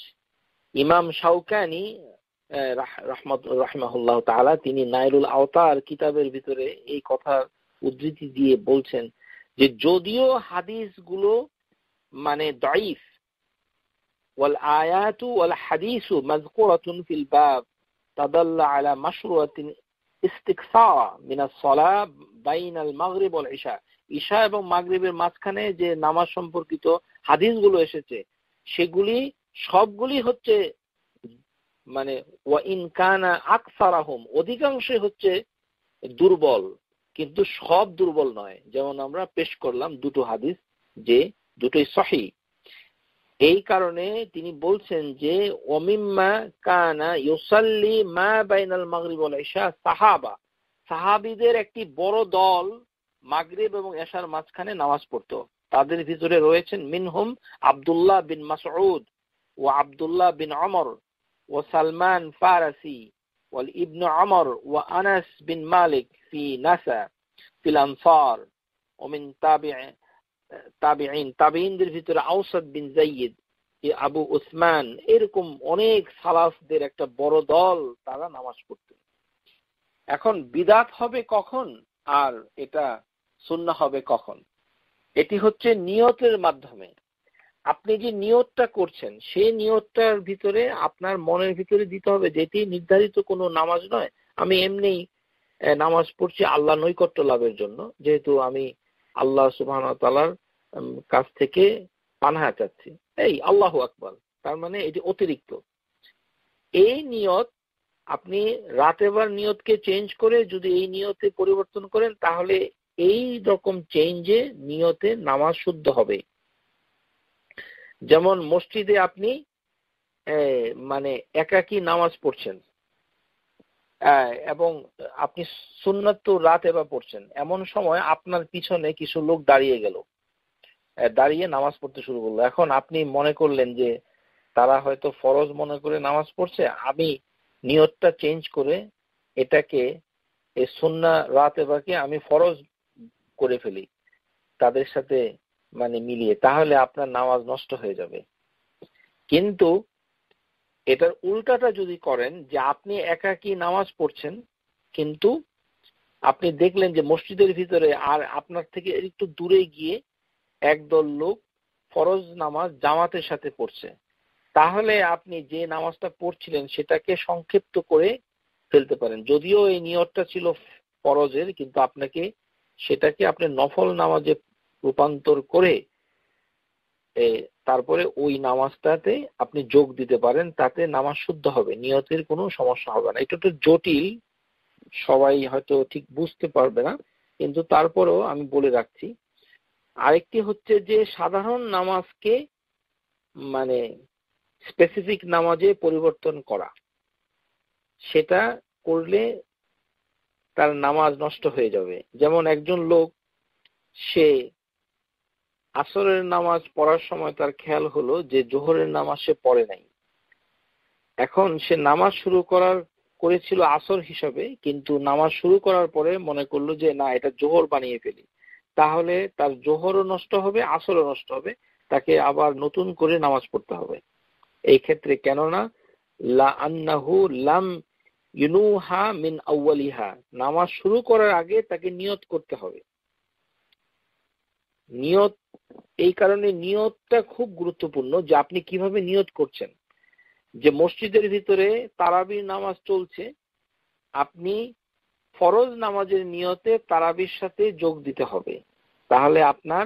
ইমাম শাউকানি রাহমত রাহমাহুল্লাহ তালা তিনি নাইরুল আওতার কিতাবের ভিতরে এই কথা উদ্ধৃতি দিয়ে বলছেন যে যদিও হাদিসগুলো মানে দাইফ এবং মাগরিবের মাঝখানে যে নামাজ সম্পর্কিত হাদিসগুলো এসেছে সেগুলি সবগুলি হচ্ছে মানে ওয়া ইনকানা আকসারাহুম অধিকাংশই হচ্ছে দুর্বল কিন্তু সব দুর্বল নয় যেমন আমরা পেশ করলাম দুটো হাদিস যে দুটোই সহি এই কারণে তিনি বলছেন যে অমিম্মা কানা ইউসাল্লি মা বাইনাল মাগরিব ওয়াল ইশা সাহাবা সাহাবীদের একটি বড় দল মাগরিব এবং এশার মাঝখানে নামাজ পড়ত তাদের ভিতরে রয়েছেন মিনহুম আব্দুল্লাহ বিন মাসউদ ও আব্দুল্লাহ বিন অমর ও সালমান ফারাসি ওয়াল ইবনু অমর ও আনাস বিন মালিক ফি নাসা ফিল আনসার ও মিন تابع তাবেইন তাবেইনদের ভিতরে আউসাদ বিন জাইদ আবু উসমান এরকম অনেক সালাফদের একটা বড় দল তারা নামাজ পড়ত এখন বিদাত হবে কখন আর এটা সুন্না হবে কখন এটি হচ্ছে নিয়তের মাধ্যমে আপনি যে নিয়তটা করছেন সেই নিয়তটার ভিতরে আপনার মনের ভিতরে দিতে হবে যেটি নির্ধারিত কোনো নামাজ নয় আমি এমনি নামাজ পড়ছি আল্লাহ নৈকট্য লাভের জন্য যেহেতু আমি আল্লাহ সুবাহ তালার কাছ থেকে পানা চাচ্ছি এই আল্লাহ আকবর তার মানে এটি অতিরিক্ত এই নিয়ত আপনি রাতেবার নিয়তকে চেঞ্জ করে যদি এই নিয়তে পরিবর্তন করেন তাহলে এই রকম চেঞ্জে নিয়তে নামাজ শুদ্ধ হবে যেমন মসজিদে আপনি মানে একাকি নামাজ পড়ছেন এবং আপনি সুন্নত রাত এবার পড়ছেন এমন সময় আপনার পিছনে কিছু লোক দাঁড়িয়ে গেল দাঁড়িয়ে নামাজ পড়তে শুরু করলো এখন আপনি মনে করলেন যে তারা হয়তো ফরজ মনে করে নামাজ পড়ছে আমি নিয়তটা চেঞ্জ করে এটাকে সন্না রাত এবাকে আমি ফরজ করে ফেলি তাদের সাথে মানে মিলিয়ে তাহলে আপনার নামাজ নষ্ট হয়ে যাবে কিন্তু এটার উল্টাটা যদি করেন যে আপনি কি নামাজ পড়ছেন কিন্তু আপনি দেখলেন যে মসজিদের ভিতরে আর আপনার থেকে একটু দূরে গিয়ে একদল লোক ফরজ নামাজ জামাতের সাথে পড়ছে তাহলে আপনি যে নামাজটা পড়ছিলেন সেটাকে সংক্ষিপ্ত করে ফেলতে পারেন যদিও এই নিয়তটা ছিল ফরজের কিন্তু আপনাকে সেটাকে আপনি নফল নামাজে রূপান্তর করে তারপরে ওই নামাজটাতে আপনি যোগ দিতে পারেন তাতে নামাজ শুদ্ধ হবে নিয়তের কোনো সমস্যা হবে না এটা একটু জটিল সবাই হয়তো ঠিক বুঝতে পারবে না কিন্তু তারপরেও আমি বলে রাখছি আরেকটি হচ্ছে যে সাধারণ নামাজকে মানে স্পেসিফিক নামাজে পরিবর্তন করা সেটা করলে তার নামাজ নষ্ট হয়ে যাবে যেমন একজন লোক সে আসরের নামাজ পড়ার সময় তার খেয়াল হলো যে জোহরের নামাজ সে পড়ে নাই এখন সে নামাজ শুরু করার করেছিল আসর হিসাবে কিন্তু নামাজ শুরু করার পরে মনে করলো যে না এটা জোহর বানিয়ে ফেলি তাহলে তার জোহরও নষ্ট হবে আসরও নষ্ট হবে তাকে আবার নতুন করে নামাজ পড়তে হবে এই ক্ষেত্রে কেননা লাম ইনুহা মিন নামাজ শুরু করার আগে তাকে নিয়ত করতে হবে নিয়ত এই কারণে নিয়তটা খুব গুরুত্বপূর্ণ যে আপনি কিভাবে নিয়ত করছেন যে মসজিদের ভিতরে তারাবির নামাজ চলছে আপনি ফরজ নামাজের নিয়তে তারাবির সাথে যোগ দিতে হবে তাহলে আপনার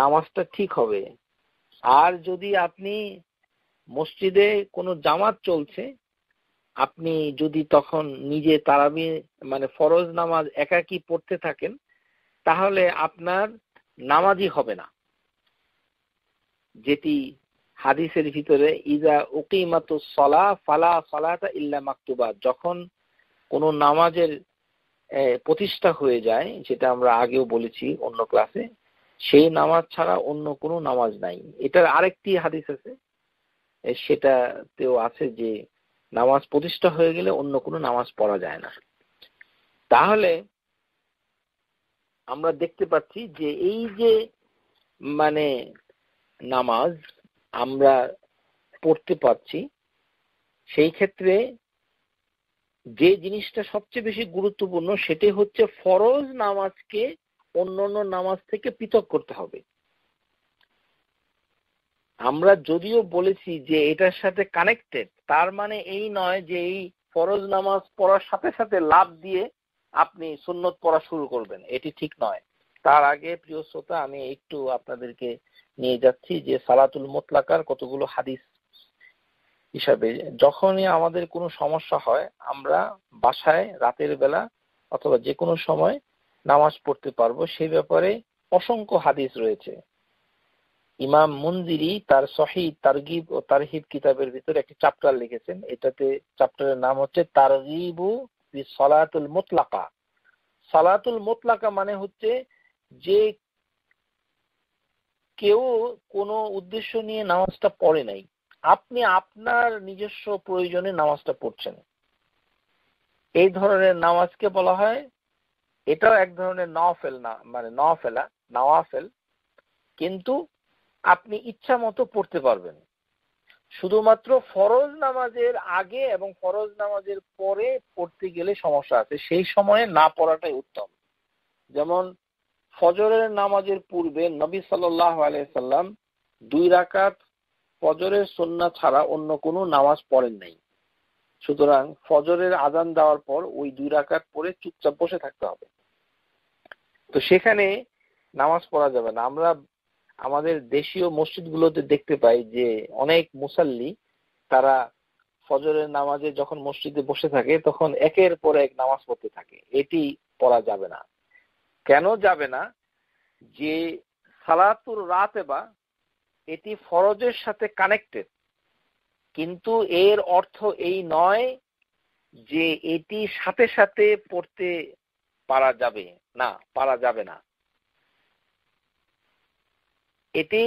নামাজটা ঠিক হবে আর যদি আপনি মসজিদে কোনো জামাত চলছে আপনি যদি তখন নিজে তারাবি মানে ফরজ নামাজ একাকি পড়তে থাকেন তাহলে আপনার নামাজই হবে না যেটি হাদিসের ভিতরে ইজা উকিমাত সলা ফালা সলাটা ইল্লা মাকতুবা যখন কোনো নামাজের প্রতিষ্ঠা হয়ে যায় যেটা আমরা আগেও বলেছি অন্য ক্লাসে সেই নামাজ ছাড়া অন্য কোনো নামাজ নাই এটার আরেকটি হাদিস আছে সেটাতেও আছে যে নামাজ প্রতিষ্ঠা হয়ে গেলে অন্য কোনো নামাজ পড়া যায় না তাহলে আমরা দেখতে পাচ্ছি যে এই যে মানে নামাজ আমরা পড়তে পারছি সেই ক্ষেত্রে যে জিনিসটা সবচেয়ে বেশি গুরুত্বপূর্ণ সেটি হচ্ছে ফরজ নামাজকে অন্যান্য নামাজ থেকে পৃথক করতে হবে আমরা যদিও বলেছি যে এটার সাথে কানেক্টেড তার মানে এই নয় যে এই ফরজ নামাজ পড়ার সাথে সাথে লাভ দিয়ে আপনি সুন্নত পড়া শুরু করবেন এটি ঠিক নয় তার আগে প্রিয় শ্রোতা আমি একটু আপনাদেরকে নিয়ে যাচ্ছি যে সালাতুল মোতলাকার কতগুলো হাদিস হিসাবে যখনই আমাদের কোনো সমস্যা হয় আমরা বাসায় রাতের বেলা অথবা যে কোনো সময় নামাজ পড়তে পারবো সে ব্যাপারে অসংখ্য হাদিস রয়েছে ইমাম মঞ্জিরি তার সহি তারগিব ও তারহিব কিতাবের ভিতরে একটি চাপ্টার লিখেছেন এটাতে চাপ্টারের নাম হচ্ছে তারগিবু সালাতুল মোতলাকা সালাতুল মোতলাকা মানে হচ্ছে যে কেউ কোনো উদ্দেশ্য নিয়ে নামাজটা পড়ে নাই আপনি আপনার নিজস্ব প্রয়োজনে নামাজটা পড়ছেন এই ধরনের নামাজকে বলা হয় এটাও এক ধরনের নফেল না মানে নফেলা নওয়াফেল কিন্তু আপনি ইচ্ছা মতো পড়তে পারবেন শুধুমাত্র ফরজ নামাজের আগে এবং ফরজ নামাজের পরে পড়তে গেলে সমস্যা আছে সেই সময়ে না পড়াটাই উত্তম যেমন ফজরের নামাজের পূর্বে নবী সাল্লাহ আলাইসাল্লাম দুই রাকাত ফজরের সন্না ছাড়া অন্য কোনো নামাজ পড়েন নাই সুতরাং ফজরের আদান দেওয়ার পর ওই দুই রাকাত পরে চুপচাপ বসে থাকতে হবে তো সেখানে নামাজ পড়া যাবে না আমরা আমাদের দেশীয় মসজিদগুলোতে দেখতে পাই যে অনেক মুসাল্লি তারা ফজরের নামাজে যখন মসজিদে বসে থাকে তখন একের পর এক নামাজ পড়তে থাকে এটি পড়া যাবে না কেন যাবে না যে সালাতুর রাতে বা এটি ফরজের সাথে কানেক্টেড কিন্তু এর অর্থ এই নয় যে এটি সাথে সাথে পড়তে পারা যাবে না পারা যাবে না এটি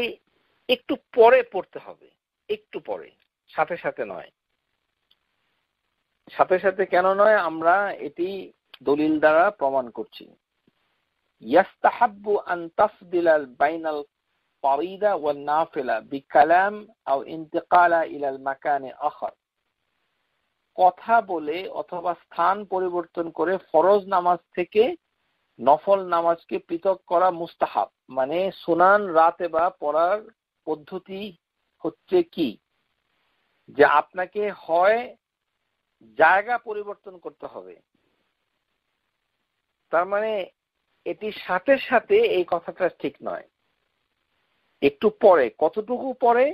একটু পরে পড়তে হবে একটু পরে সাথে সাথে নয় সাথে সাথে কেন নয় আমরা এটি দলিল দ্বারা প্রমাণ করছি ইয়াস্তাহাব্বু আন বাইনাল الفريضة والنافلة بكلام أو انتقال إلى المكان آخر কথা বলে অথবা স্থান পরিবর্তন করে ফরজ নামাজ থেকে নফল নামাজকে পৃথক করা মুস্তাহাব মানে সুনান রাতে বা পড়ার পদ্ধতি হচ্ছে কি যে আপনাকে হয় জায়গা পরিবর্তন করতে হবে তার মানে এটির সাথে সাথে এই কথাটা ঠিক নয় একটু পরে কতটুকু পরে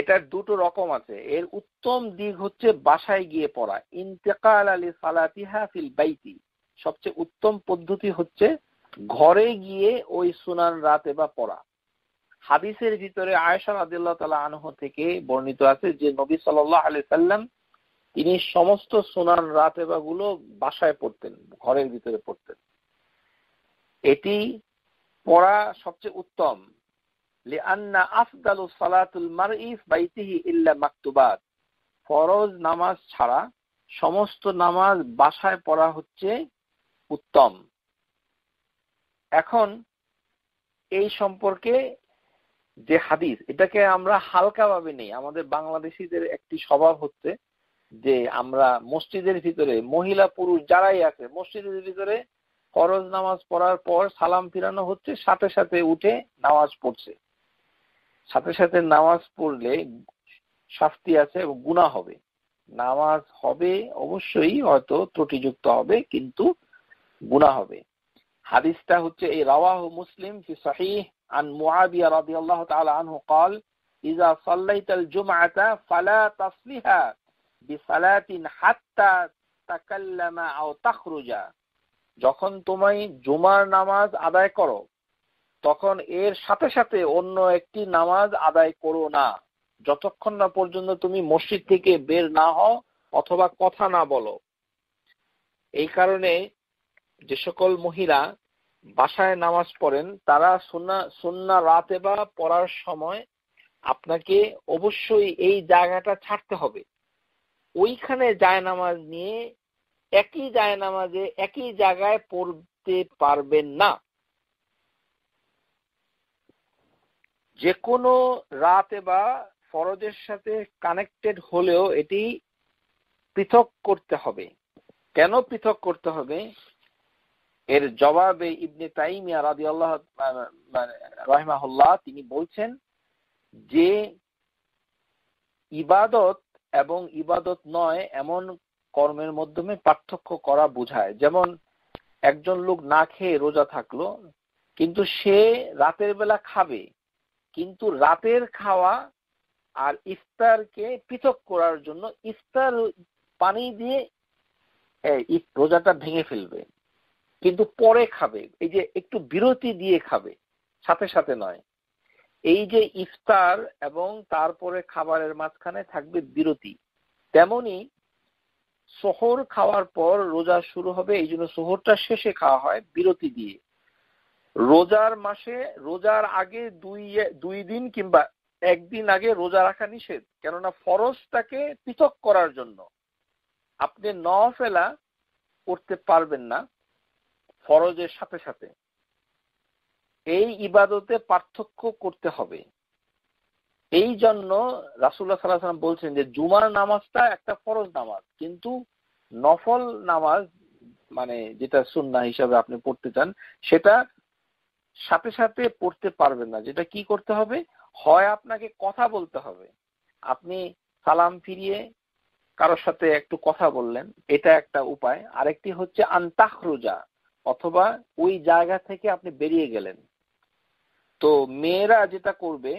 এটার দুটো রকম আছে এর উত্তম দিক হচ্ছে বাসায় গিয়ে পড়া ইন্তেকাল আলী সালাতি হাফিল বাইতি সবচেয়ে উত্তম পদ্ধতি হচ্ছে ঘরে গিয়ে ওই সুনান রাতে বা পড়া হাদিসের ভিতরে আয়সা রাদিল্লাহ তালা আনহ থেকে বর্ণিত আছে যে নবী সাল্লাহ আলি সাল্লাম তিনি সমস্ত সুনান রাতে বা গুলো বাসায় পড়তেন ঘরের ভিতরে পড়তেন এটি পড়া সবচেয়ে উত্তম লিআন্না আফদালু সালাতুল মারইফ বাইতিহি ইল্লা মাকতুবাত ফরজ নামাজ ছাড়া সমস্ত নামাজ বাসায় পড়া হচ্ছে উত্তম এখন এই সম্পর্কে যে হাদিস এটাকে আমরা নেই আমাদের বাংলাদেশিদের একটি স্বভাব হচ্ছে যে আমরা মসজিদের ভিতরে মহিলা পুরুষ যারাই আছে মসজিদের ভিতরে ফরজ নামাজ পড়ার পর সালাম ফিরানো হচ্ছে সাথে সাথে উঠে নামাজ পড়ছে সাথে সাথে নামাজ পড়লে শাস্তি আছে এবং গুণা হবে নামাজ হবে অবশ্যই হয়তো ত্রুটিযুক্ত হবে কিন্তু গুণা হবে হাদিসটা হচ্ছে এই রাওয়াহ মুসলিম ফি সহিহ আন মুআবিয়া রাদিয়াল্লাহু তাআলা আনহু قال اذا صليت الجمعه فلا تصلها بصلاه حتى تكلم او تخرج যখন তুমি জুমার নামাজ আদায় করো তখন এর সাথে সাথে অন্য একটি নামাজ আদায় করো না যতক্ষণ না পর্যন্ত তুমি মসজিদ থেকে বের না হও অথবা কথা না বলো এই কারণে যে সকল মহিলা বাসায় নামাজ পড়েন তারা সন্না রাতে বা পড়ার সময় আপনাকে অবশ্যই এই জায়গাটা ছাড়তে হবে ওইখানে যায় নামাজ নিয়ে একই যায় নামাজে একই জায়গায় পড়তে পারবেন না যে কোনো রাতে বা ফরজের সাথে কানেক্টেড হলেও এটি পৃথক করতে হবে কেন পৃথক করতে হবে এর জবাবে ইবনে তাইমিয়া রাজি আল্লাহ রহমাহুল্লাহ তিনি বলছেন যে ইবাদত এবং ইবাদত নয় এমন কর্মের মাধ্যমে পার্থক্য করা বোঝায় যেমন একজন লোক না খেয়ে রোজা থাকলো কিন্তু সে রাতের বেলা খাবে কিন্তু রাতের খাওয়া আর ইফতারকে পৃথক করার জন্য ইফতার পানি দিয়ে রোজাটা ভেঙে ফেলবে কিন্তু পরে খাবে এই যে একটু বিরতি দিয়ে খাবে সাথে সাথে নয় এই যে ইফতার এবং তারপরে খাবারের মাঝখানে থাকবে বিরতি তেমনি শহর খাওয়ার পর রোজা শুরু হবে এই জন্য শহরটা শেষে খাওয়া হয় বিরতি দিয়ে রোজার মাসে রোজার আগে দুই দুই দিন কিংবা একদিন আগে রোজা রাখা নিষেধ কেননা ফরজটাকে পৃথক করার জন্য আপনি ন ফেলা করতে পারবেন না ফরজের সাথে সাথে এই ইবাদতে পার্থক্য করতে হবে এই জন্য রাসুল্লাহ সাল্লাহ সাল্লাম বলছেন যে জুমার নামাজটা একটা ফরজ নামাজ কিন্তু নফল নামাজ মানে যেটা সুন্না হিসাবে আপনি পড়তে চান সেটা সাথে সাথে পড়তে পারবেন না যেটা কি করতে হবে হয় আপনাকে কথা বলতে হবে আপনি সালাম ফিরিয়ে কারোর সাথে একটু কথা বললেন এটা একটা উপায় আরেকটি হচ্ছে রোজা অথবা ওই জায়গা থেকে আপনি বেরিয়ে গেলেন তো মেয়েরা যেটা করবে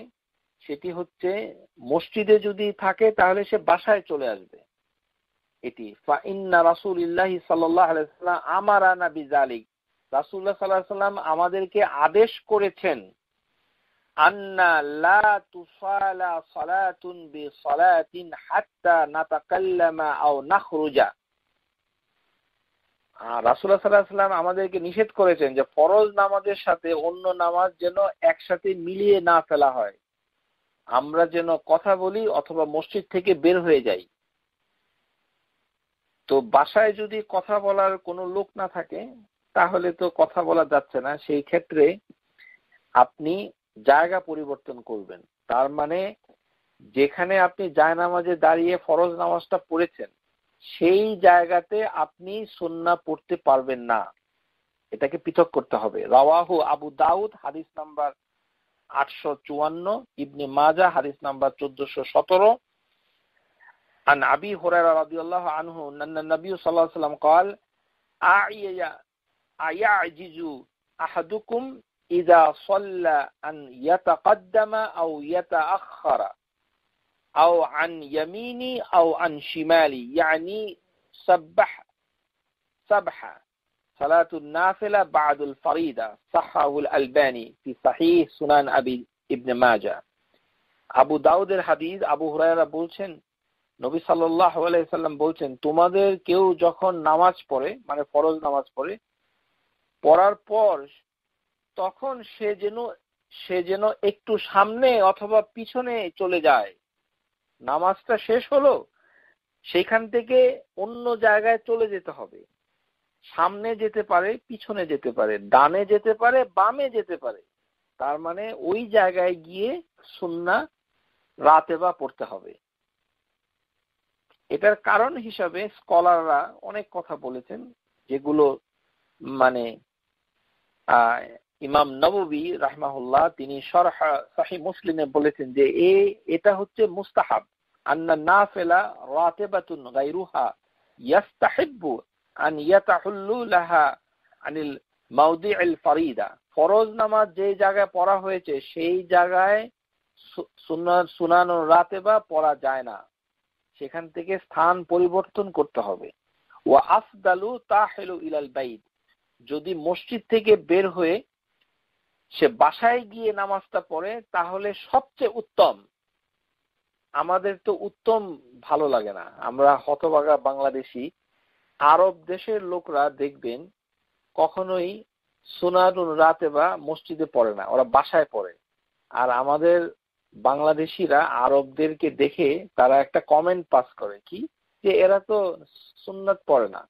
সেটি হচ্ছে মসজিদে যদি থাকে তাহলে সে বাসায় চলে আসবে এটি ফাইন্না রাসুল ইল্লাহি সাল্লাহ আমার আনা বিজালিক রাসুল্লাহ সাল্লাহ সাল্লাম আমাদেরকে আদেশ করেছেন আমাদেরকে নিষেধ করেছেন যে ফরজ নামাজের সাথে অন্য নামাজ যেন একসাথে মিলিয়ে না ফেলা হয় আমরা যেন কথা বলি অথবা মসজিদ থেকে বের হয়ে যাই তো বাসায় যদি কথা বলার কোনো লোক না থাকে তাহলে তো কথা বলা যাচ্ছে না সেই ক্ষেত্রে আপনি জায়গা পরিবর্তন করবেন তার মানে যেখানে আপনি জায়নামাজে দাঁড়িয়ে ফরজ নামাজটা পড়েছেন সেই জায়গাতে আপনি সন্না পড়তে পারবেন না এটাকে পৃথক করতে হবে রাওয়াহু আবু দাউদ হাদিস নাম্বার আটশো চুয়ান্ন ইবনে মাজা হাদিস নাম্বার চোদ্দশো সতেরো আন আবি هريرة رضي الله عنه أن النبي صلى الله عليه وسلم আবু দাউদের হাদিস আবু হুরায়রা বলছেন নবী সাল্লাহ আলাইসাল্লাম বলছেন তোমাদের কেউ যখন নামাজ পড়ে মানে ফরজ নামাজ পড়ে পড়ার পর তখন সে যেন সে যেন একটু সামনে অথবা পিছনে চলে যায় নামাজটা শেষ হলো সেখান থেকে অন্য জায়গায় চলে যেতে হবে সামনে যেতে পারে পিছনে যেতে পারে ডানে যেতে পারে বামে যেতে পারে তার মানে ওই জায়গায় গিয়ে সুন্না রাতে বা পড়তে হবে এটার কারণ হিসাবে স্কলাররা অনেক কথা বলেছেন যেগুলো মানে ইমাম নবী রাহমাহুল্লাহ তিনি সরহা মুসলিমে বলেছেন যে এ এটা হচ্ছে মুস্তাহাব আন্না না ফেলা নাফেলা রাতেবাতুন গাইরুহা ইয়াস্তাহিব্বু আন ইয়াতাহুল্লু লাহা আনিল মাউদি আল ফারিদা ফরজ নামাজ যে জায়গায় পড়া হয়েছে সেই জায়গায় সুনানো রাতে বা পড়া যায় না সেখান থেকে স্থান পরিবর্তন করতে হবে ও আফদালু তাহেলু ইলাল বাইদ যদি মসজিদ থেকে বের হয়ে সে বাসায় গিয়ে নামাজটা পড়ে তাহলে সবচেয়ে উত্তম আমাদের তো উত্তম ভালো লাগে না আমরা হতভাগা বাংলাদেশি আরব দেশের লোকরা দেখবেন কখনোই সোনারুন রাতে বা মসজিদে পড়ে না ওরা বাসায় পড়ে আর আমাদের বাংলাদেশিরা আরবদেরকে দেখে তারা একটা কমেন্ট পাস করে কি যে এরা তো সুন্নাত পড়ে না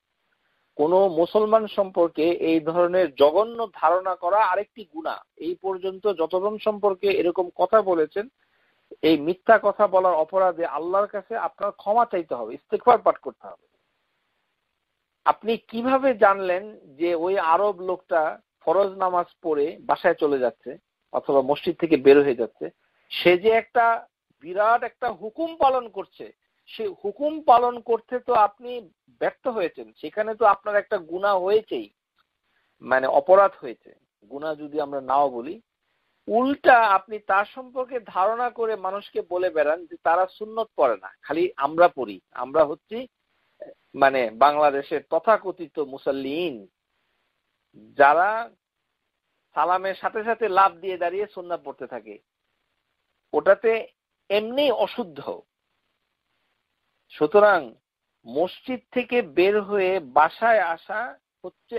কোন মুসলমান সম্পর্কে এই ধরনের জঘন্য ধারণা করা আরেকটি গুণা এই পর্যন্ত যতজন সম্পর্কে এরকম কথা বলেছেন এই মিথ্যা কথা বলার অপরাধে আল্লাহর কাছে আপনার ক্ষমা চাইতে হবে ইস্তেকবার পাঠ করতে হবে আপনি কিভাবে জানলেন যে ওই আরব লোকটা ফরজ নামাজ পড়ে বাসায় চলে যাচ্ছে অথবা মসজিদ থেকে বের হয়ে যাচ্ছে সে যে একটা বিরাট একটা হুকুম পালন করছে সে হুকুম পালন করতে তো আপনি ব্যর্থ হয়েছেন সেখানে তো আপনার একটা গুণা হয়েছেই মানে অপরাধ হয়েছে গুণা যদি আমরা নাও বলি উল্টা আপনি তার সম্পর্কে ধারণা করে মানুষকে বলে বেড়ান যে তারা সুন্নত পড়ে না খালি আমরা পড়ি আমরা হচ্ছি মানে বাংলাদেশের তথাকথিত মুসল্লিন যারা সালামের সাথে সাথে লাভ দিয়ে দাঁড়িয়ে সুন্না পড়তে থাকে ওটাতে এমনি অশুদ্ধ সুতরাং মসজিদ থেকে বের হয়ে বাসায় আসা হচ্ছে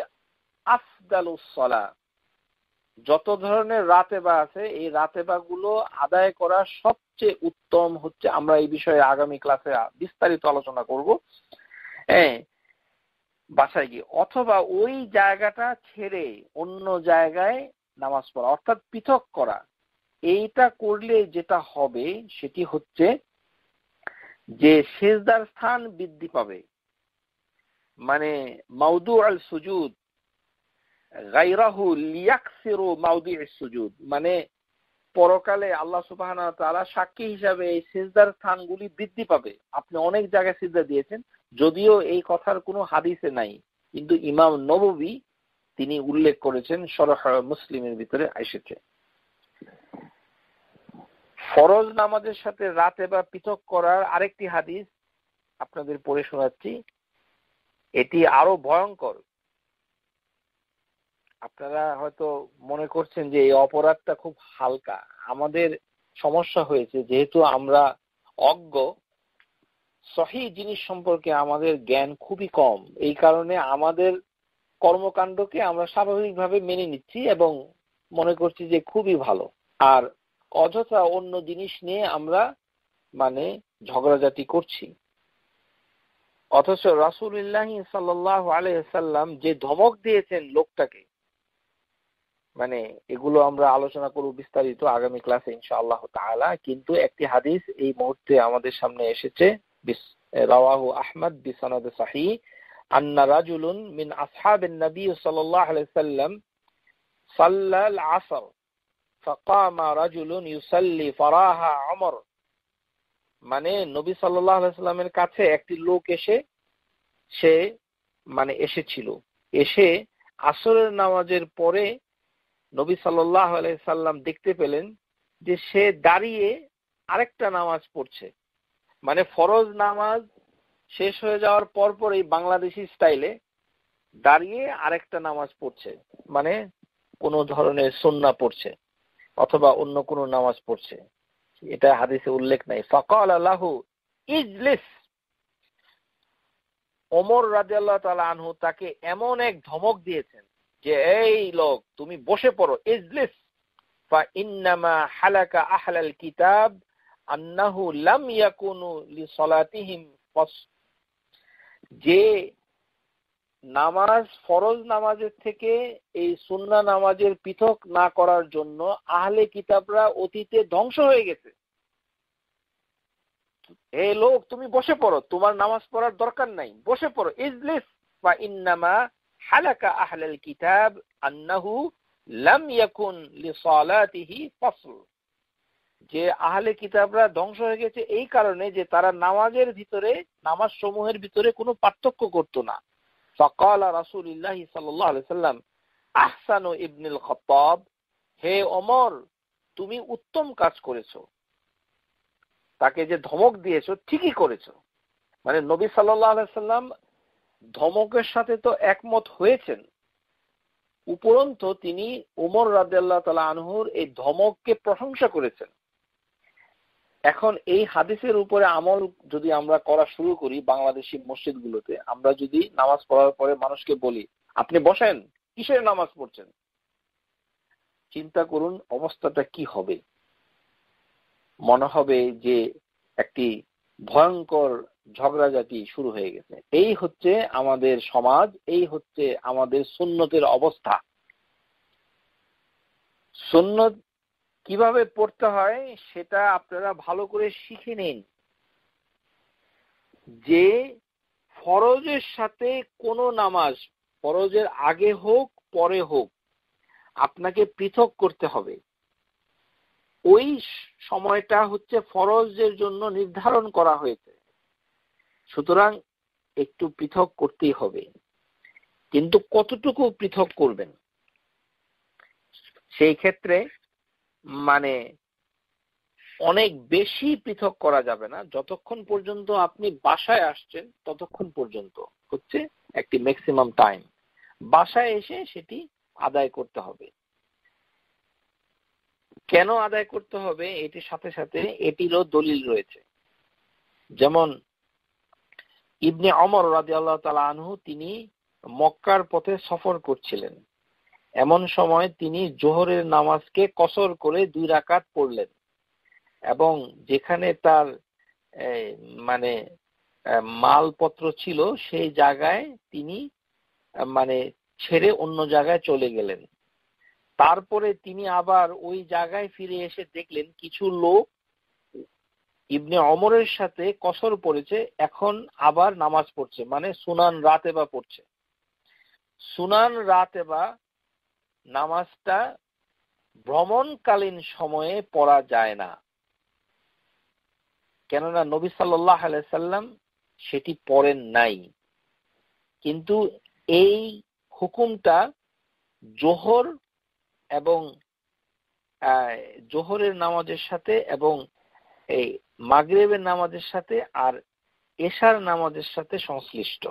আফদাল সলা যত ধরনের বা আছে এই বা গুলো আদায় করা সবচেয়ে উত্তম হচ্ছে আমরা এই বিষয়ে আগামী ক্লাসে বিস্তারিত আলোচনা করব হ্যাঁ বাসায় গিয়ে অথবা ওই জায়গাটা ছেড়ে অন্য জায়গায় নামাজ পড়া অর্থাৎ পৃথক করা এইটা করলে যেটা হবে সেটি হচ্ছে যে সেজদার স্থান বৃদ্ধি পাবে মানে মাউদু আল সুজুদ গাইরাহু লিয়াকসিরু মাউদি সুজুদ মানে পরকালে আল্লাহ সুবাহ তারা সাক্ষী হিসাবে এই সিজদার স্থানগুলি বৃদ্ধি পাবে আপনি অনেক জায়গায় সিজদা দিয়েছেন যদিও এই কথার কোনো হাদিসে নাই কিন্তু ইমাম নববী তিনি উল্লেখ করেছেন সরহ মুসলিমের ভিতরে এসেছে ফরজ নামাজের সাথে রাতে বা পৃথক করার আরেকটি হাদিস আপনাদের পড়ে শোনাচ্ছি এটি আরো ভয়ঙ্কর আপনারা হয়তো মনে করছেন যে এই অপরাধটা খুব হালকা আমাদের সমস্যা হয়েছে যেহেতু আমরা অজ্ঞ সহি জিনিস সম্পর্কে আমাদের জ্ঞান খুবই কম এই কারণে আমাদের কর্মকাণ্ডকে আমরা স্বাভাবিকভাবে মেনে নিচ্ছি এবং মনে করছি যে খুবই ভালো আর অযথা অন্য জিনিস নিয়ে আমরা মানে ঝগড়াঝাটি করছি অথচ রাসুল্লাহ সাল্লাহ আলহ্লাম যে ধমক দিয়েছেন লোকটাকে মানে এগুলো আমরা আলোচনা করব বিস্তারিত আগামী ক্লাসে ইনশাআল্লাহ তাহলে কিন্তু একটি হাদিস এই মুহূর্তে আমাদের সামনে এসেছে রাওয়াহু আহমদ মিন আসহাবিন নবী সাল্লাম সাল্লাল আসর فقام رجل يصلي فراها عمر মানে নবী সাল্লাল্লাহু আলাইহি সাল্লামের কাছে একটি লোক এসে সে মানে এসেছিল এসে আসরের নামাজের পরে নবী সাল্লাল্লাহু সাল্লাম দেখতে পেলেন যে সে দাঁড়িয়ে আরেকটা নামাজ পড়ছে মানে ফরজ নামাজ শেষ হয়ে যাওয়ার পর পরই বাংলাদেশি স্টাইলে দাঁড়িয়ে আরেকটা নামাজ পড়ছে মানে কোনো ধরনের সন্না পড়ছে অথবা অন্য কোনো নামাজ পড়ছে এটা হাদিসে উল্লেখ নাই ফকল আল্লাহ ইজলিস ওমর রাজি আল্লাহ তালা আনহু তাকে এমন এক ধমক দিয়েছেন যে এই লোক তুমি বসে পড়ো ইজলিস ফা ইন্নামা হালাকা আহলাল কিতাব আন্নাহু লাম ইয়াকুনু লি সলাতিহিম যে নামাজ ফরজ নামাজের থেকে এই সুন্না নামাজের পৃথক না করার জন্য আহলে কিতাবরা অতীতে ধ্বংস হয়ে গেছে হে লোক তুমি বসে পড়ো তোমার নামাজ পড়ার দরকার নাই বসে পড়ো ইজলিস বা ইন্নামা হালাকা আহলাল কিতাব আন্নাহু লাম ইয়াকুন লিসালাতিহি ফাসল যে আহলে কিতাবরা ধ্বংস হয়ে গেছে এই কারণে যে তারা নামাজের ভিতরে নামাজ সমূহের ভিতরে কোনো পার্থক্য করতো না فقال رسول الله صلى الله عليه وسلم احسن ابن الخطاب হে ওমর তুমি উত্তম কাজ করেছো তাকে যে ধমক দিয়েছো ঠিকই করেছো মানে নবী সাল্লাহ সাল্লাম ধমকের সাথে তো একমত হয়েছেন উপরন্ত তিনি ওমর রাজাল্লাহ তালা আনহুর এই ধমককে প্রশংসা করেছেন এখন এই হাদিসের উপরে আমল যদি আমরা করা শুরু করি বাংলাদেশি মসজিদ গুলোতে আমরা যদি নামাজ পড়ার পরে মানুষকে বলি আপনি বসেন কিসের নামাজ পড়ছেন চিন্তা করুন অবস্থাটা কি হবে মনে হবে যে একটি ভয়ঙ্কর ঝগড়া জাতি শুরু হয়ে গেছে এই হচ্ছে আমাদের সমাজ এই হচ্ছে আমাদের সুন্নতের অবস্থা সুন্নত কিভাবে পড়তে হয় সেটা আপনারা ভালো করে শিখে নিন যে ফরজের সাথে কোনো নামাজ ফরজের আগে হোক পরে হোক আপনাকে পৃথক করতে হবে ওই সময়টা হচ্ছে ফরজের জন্য নির্ধারণ করা হয়েছে সুতরাং একটু পৃথক করতেই হবে কিন্তু কতটুকু পৃথক করবেন সেই ক্ষেত্রে মানে অনেক বেশি পৃথক করা যাবে না যতক্ষণ পর্যন্ত আপনি বাসায় আসছেন ততক্ষণ পর্যন্ত হচ্ছে একটি ম্যাক্সিমাম টাইম বাসায় এসে সেটি আদায় করতে হবে কেন আদায় করতে হবে এটির সাথে সাথে এটিরও দলিল রয়েছে যেমন ইবনে অমর রাজি আল্লাহ তালা আনহু তিনি মক্কার পথে সফর করছিলেন এমন সময় তিনি জোহরের নামাজকে কসর করে দুই রাকাত পড়লেন এবং যেখানে তার মানে মালপত্র ছিল সেই জায়গায় তিনি মানে ছেড়ে অন্য জায়গায় চলে গেলেন তারপরে তিনি আবার ওই জায়গায় ফিরে এসে দেখলেন কিছু লোক ইবনে অমরের সাথে কসর পড়েছে এখন আবার নামাজ পড়ছে মানে সুনান রাতে বা পড়ছে সুনান রাতে বা নামাজটা ভ্রমণকালীন সময়ে পড়া যায় না কেননা নবী সাল্লাহ আলাইসাল্লাম সেটি পড়েন নাই কিন্তু এই হুকুমটা জোহর এবং জোহরের নামাজের সাথে এবং এই মাগরেবের নামাজের সাথে আর এশার নামাজের সাথে সংশ্লিষ্ট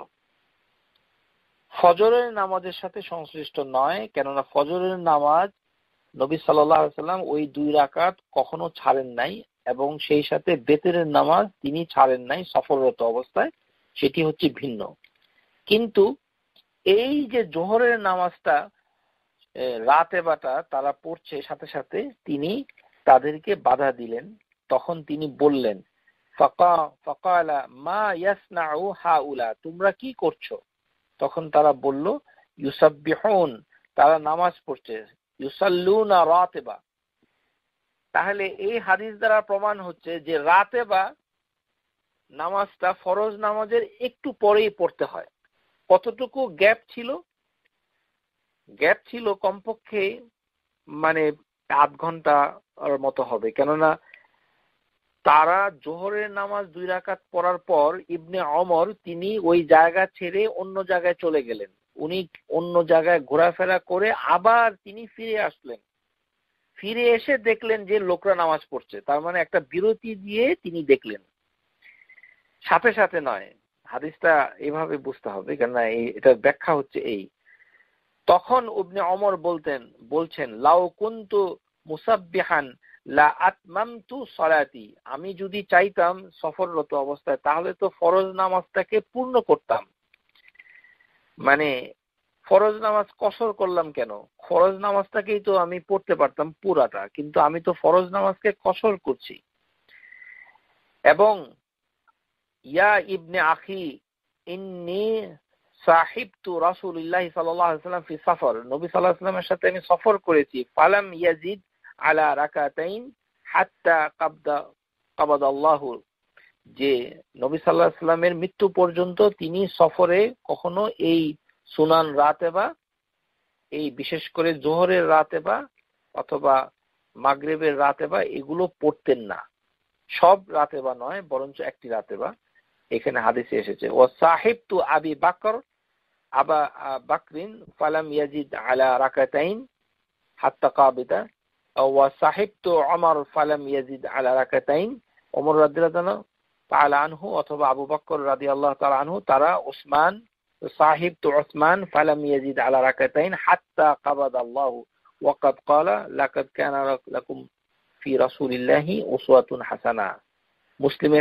ফজরের নামাজের সাথে সংশ্লিষ্ট নয় কেননা ফজরের নামাজ নবী সাল্লাম ওই দুই রাকাত কখনো ছাড়েন নাই এবং সেই সাথে বেতেরের নামাজ তিনি ছাড়েন নাই সফলরত অবস্থায় সেটি হচ্ছে ভিন্ন কিন্তু এই যে জোহরের নামাজটা রাতে বাটা তারা পড়ছে সাথে সাথে তিনি তাদেরকে বাধা দিলেন তখন তিনি বললেন ফকা ফকালা মা ইয়াসনাউ হাউলা তোমরা কি করছো তখন তারা বলল ইউসাব্বিহন তারা নামাজ পড়ছে ইউসাল্লুনা রাতেবা তাহলে এই হাদিস দ্বারা প্রমাণ হচ্ছে যে রাতে বা নামাজটা ফরজ নামাজের একটু পরেই পড়তে হয় কতটুকু গ্যাপ ছিল গ্যাপ ছিল কমপক্ষে মানে আধ ঘন্টা মতো হবে কেননা তারা জোহরের নামাজ দুই রাকাত পড়ার পর ইবনে অমর তিনি ওই জায়গা ছেড়ে অন্য জায়গায় চলে গেলেন উনি অন্য জায়গায় ঘোরাফেরা করে আবার তিনি ফিরে আসলেন ফিরে এসে দেখলেন যে লোকরা নামাজ পড়ছে তার মানে একটা বিরতি দিয়ে তিনি দেখলেন সাথে সাথে নয় হাদিসটা এভাবে বুঝতে হবে কেননা এটার ব্যাখ্যা হচ্ছে এই তখন উবনে অমর বলতেন বলছেন লাউ কুন্তু মুসাব্বিহান আমি যদি চাইতাম সফররত অবস্থায় তাহলে তো ফরজ নামাজটাকে পূর্ণ করতাম মানে ফরজ নামাজ কসর করলাম কেন ফরজ নামাজটাকেই তো আমি পড়তে পারতাম পুরাটা কিন্তু আমি তো ফরজ নামাজকে কসর করছি এবং ইয়া ইবনে আখি ইন্নি সাহিব তু রাসুলিল্লাহ সাল্লাম ফি সফর নবী সাল্লাহ সাল্লামের সাথে আমি সফর করেছি ফালাম ইয়াজিদ আলা রাকাতাইন হাত্তা কাবদা কাবাদ আল্লাহুর যে নবী সাল্লাহ সাল্লামের মৃত্যু পর্যন্ত তিনি সফরে কখনো এই সুনান রাতে বা এই বিশেষ করে জোহরের রাতে বা অথবা মাগরেবের রাতে বা এগুলো পড়তেন না সব রাতে বা নয় বরঞ্চ একটি রাতে বা এখানে হাদিসে এসেছে ও সাহেব তু আবি বাকর আবা বাকরিন ফালাম ইয়াজিদ আলা রাকাতাইন হাত্তা কাবিদা মুসলিমের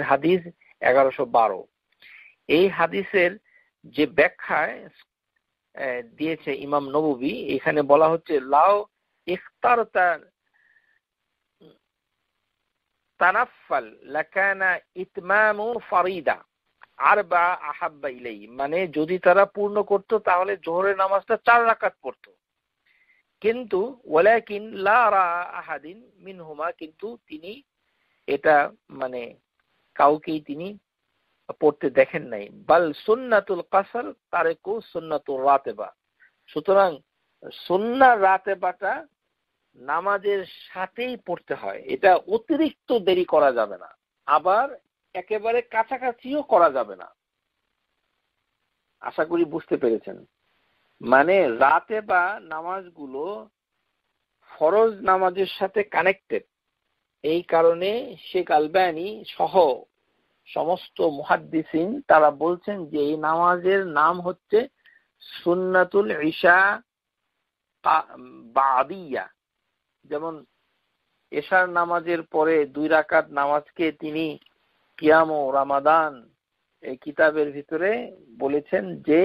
হাদিস এগারোশো বারো এই হাদিসের যে ব্যাখ্যায় দিয়েছে ইমাম নবী এখানে বলা হচ্ছে লাও ইখতারতা তানাফাল লাকানা ইতমামু ফারিদা আর বা আহাব্বা ইলাই মানে যদি তারা পূর্ণ করত তাহলে জোহরের নামাজটা চার রাকাত পড়তো কিন্তু ওয়ালাকিন লা রা আহাদিন মিনহুমা কিন্তু তিনি এটা মানে কাউকেই তিনি পড়তে দেখেন নাই বাল সুন্নাতুল কাসাল তারেকু সুন্নাতুল রাতেবা সুতরাং সুন্না রাতেবাটা নামাজের সাথেই পড়তে হয় এটা অতিরিক্ত দেরি করা যাবে না আবার একেবারে কাছাকাছিও করা যাবে না আশা করি বুঝতে পেরেছেন মানে রাতে বা নামাজগুলো ফরজ নামাজের সাথে কানেক্টেড এই কারণে শেখ আলবানি সহ সমস্ত মুহাদ্দিসিন তারা বলছেন যে এই নামাজের নাম হচ্ছে সুন্নাতুল ঈশা বাদিয়া যেমন এশার নামাজের পরে দুই রাকাত নামাজকে তিনি কিয়াম ও রামাদান এই কিতাবের ভিতরে বলেছেন যে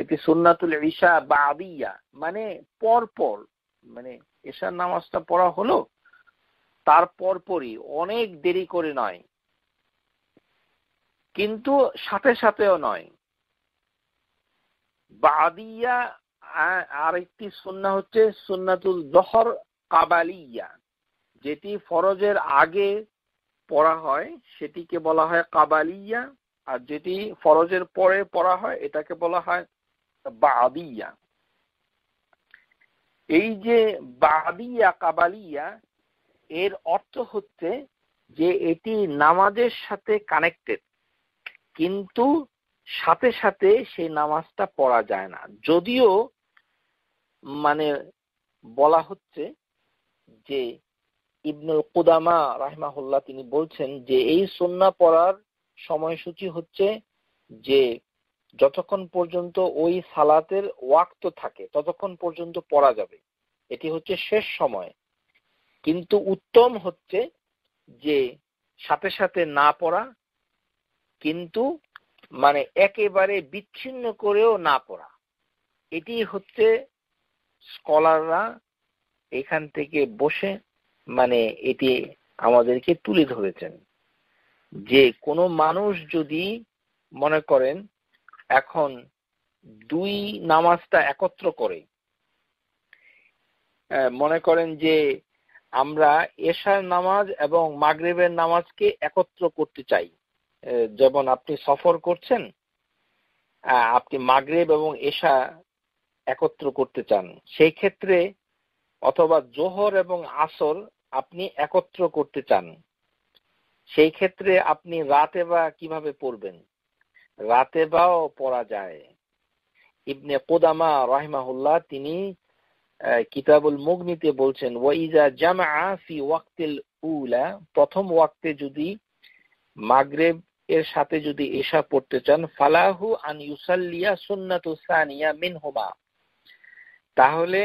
এটি সুন্নাতুল ঈশা বা আবিয়া মানে পর পর মানে এশার নামাজটা পড়া হলো তার পরপরই অনেক দেরি করে নয় কিন্তু সাথে সাথেও নয় বাদিয়া আর একটি সন্না হচ্ছে সন্নাতুল দহর কাবালিয়া যেটি ফরজের আগে পড়া হয় সেটিকে বলা হয় কাবালিয়া আর যেটি ফরজের পরে পড়া হয় এটাকে বলা হয় বাদিয়া এই যে বাদিয়া কাবালিয়া এর অর্থ হচ্ছে যে এটি নামাজের সাথে কানেক্টেড কিন্তু সাথে সাথে সেই নামাজটা পড়া যায় না যদিও মানে বলা হচ্ছে যে ইবনুল কুদামা রাহমাহুল্লাহ তিনি বলছেন যে এই সন্না পড়ার সময়সূচি হচ্ছে যে যতক্ষণ পর্যন্ত ওই সালাতের ওয়াক্ত থাকে ততক্ষণ পর্যন্ত পড়া যাবে এটি হচ্ছে শেষ সময় কিন্তু উত্তম হচ্ছে যে সাথে সাথে না পড়া কিন্তু মানে একেবারে বিচ্ছিন্ন করেও না পড়া এটি হচ্ছে স্কলাররা এখান থেকে বসে মানে এটি আমাদেরকে তুলে ধরেছেন যে কোনো মানুষ যদি মনে করেন এখন দুই নামাজটা একত্র করে মনে করেন যে আমরা এশার নামাজ এবং মাগরেবের নামাজকে একত্র করতে চাই যেমন আপনি সফর করছেন আপনি মাগরেব এবং এশা একত্র করতে চান সেই ক্ষেত্রে অথবা জোহর এবং আসর আপনি একত্র করতে চান সেই ক্ষেত্রে আপনি রাতে বা কিভাবে পড়বেন রাতে বাও পড়া যায় ইবনে কোদামা রহিমাহুল্লাহ তিনি কিতাবুল মুগনিতে বলছেন ওয়াইজা জামা ফি ওয়াক্তিল উলা প্রথম ওয়াক্তে যদি মাগরেব এর সাথে যদি এসা পড়তে চান ফালাহু আন ইউসাল্লিয়া সুন্নাতু সানিয়া মিনহুমা তাহলে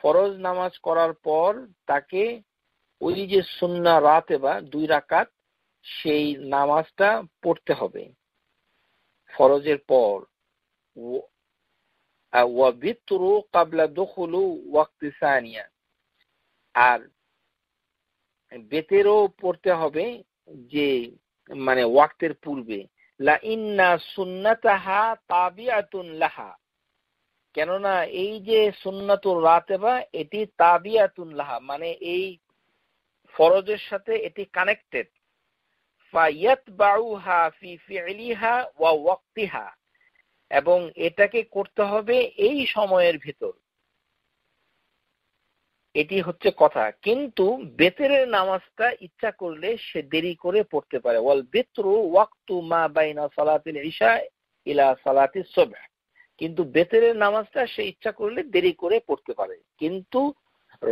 ফরজ নামাজ করার পর তাকে ওই যে সুন্না রাতে বা দুই রাকাত সেই নামাজটা পড়তে হবে ফরজের পর আর বেতেরও পড়তে হবে যে মানে ওয়াক্তের পূর্বে লা ইন্না সুন্নাতাহা তাবিআতুন লাহা কেননা এই যে সুন্নাতুল বা এটি তাবিয়াতুন লাহা মানে এই ফরজের সাথে এটি কানেক্টেড ফায়াতবাউহা ফি ফিলিহা ওয়া ওয়াক্তিহা এবং এটাকে করতে হবে এই সময়ের ভিতর এটি হচ্ছে কথা কিন্তু বেতেরের নামাজটা ইচ্ছা করলে সে দেরি করে পড়তে পারে ওয়াল বেতরু ওয়াক্তু মা বাইনা সালাতিল ইশা ইলা সালাতিল সুবহ কিন্তু বেতেরের নামাজটা সে ইচ্ছা করলে দেরি করে পড়তে পারে কিন্তু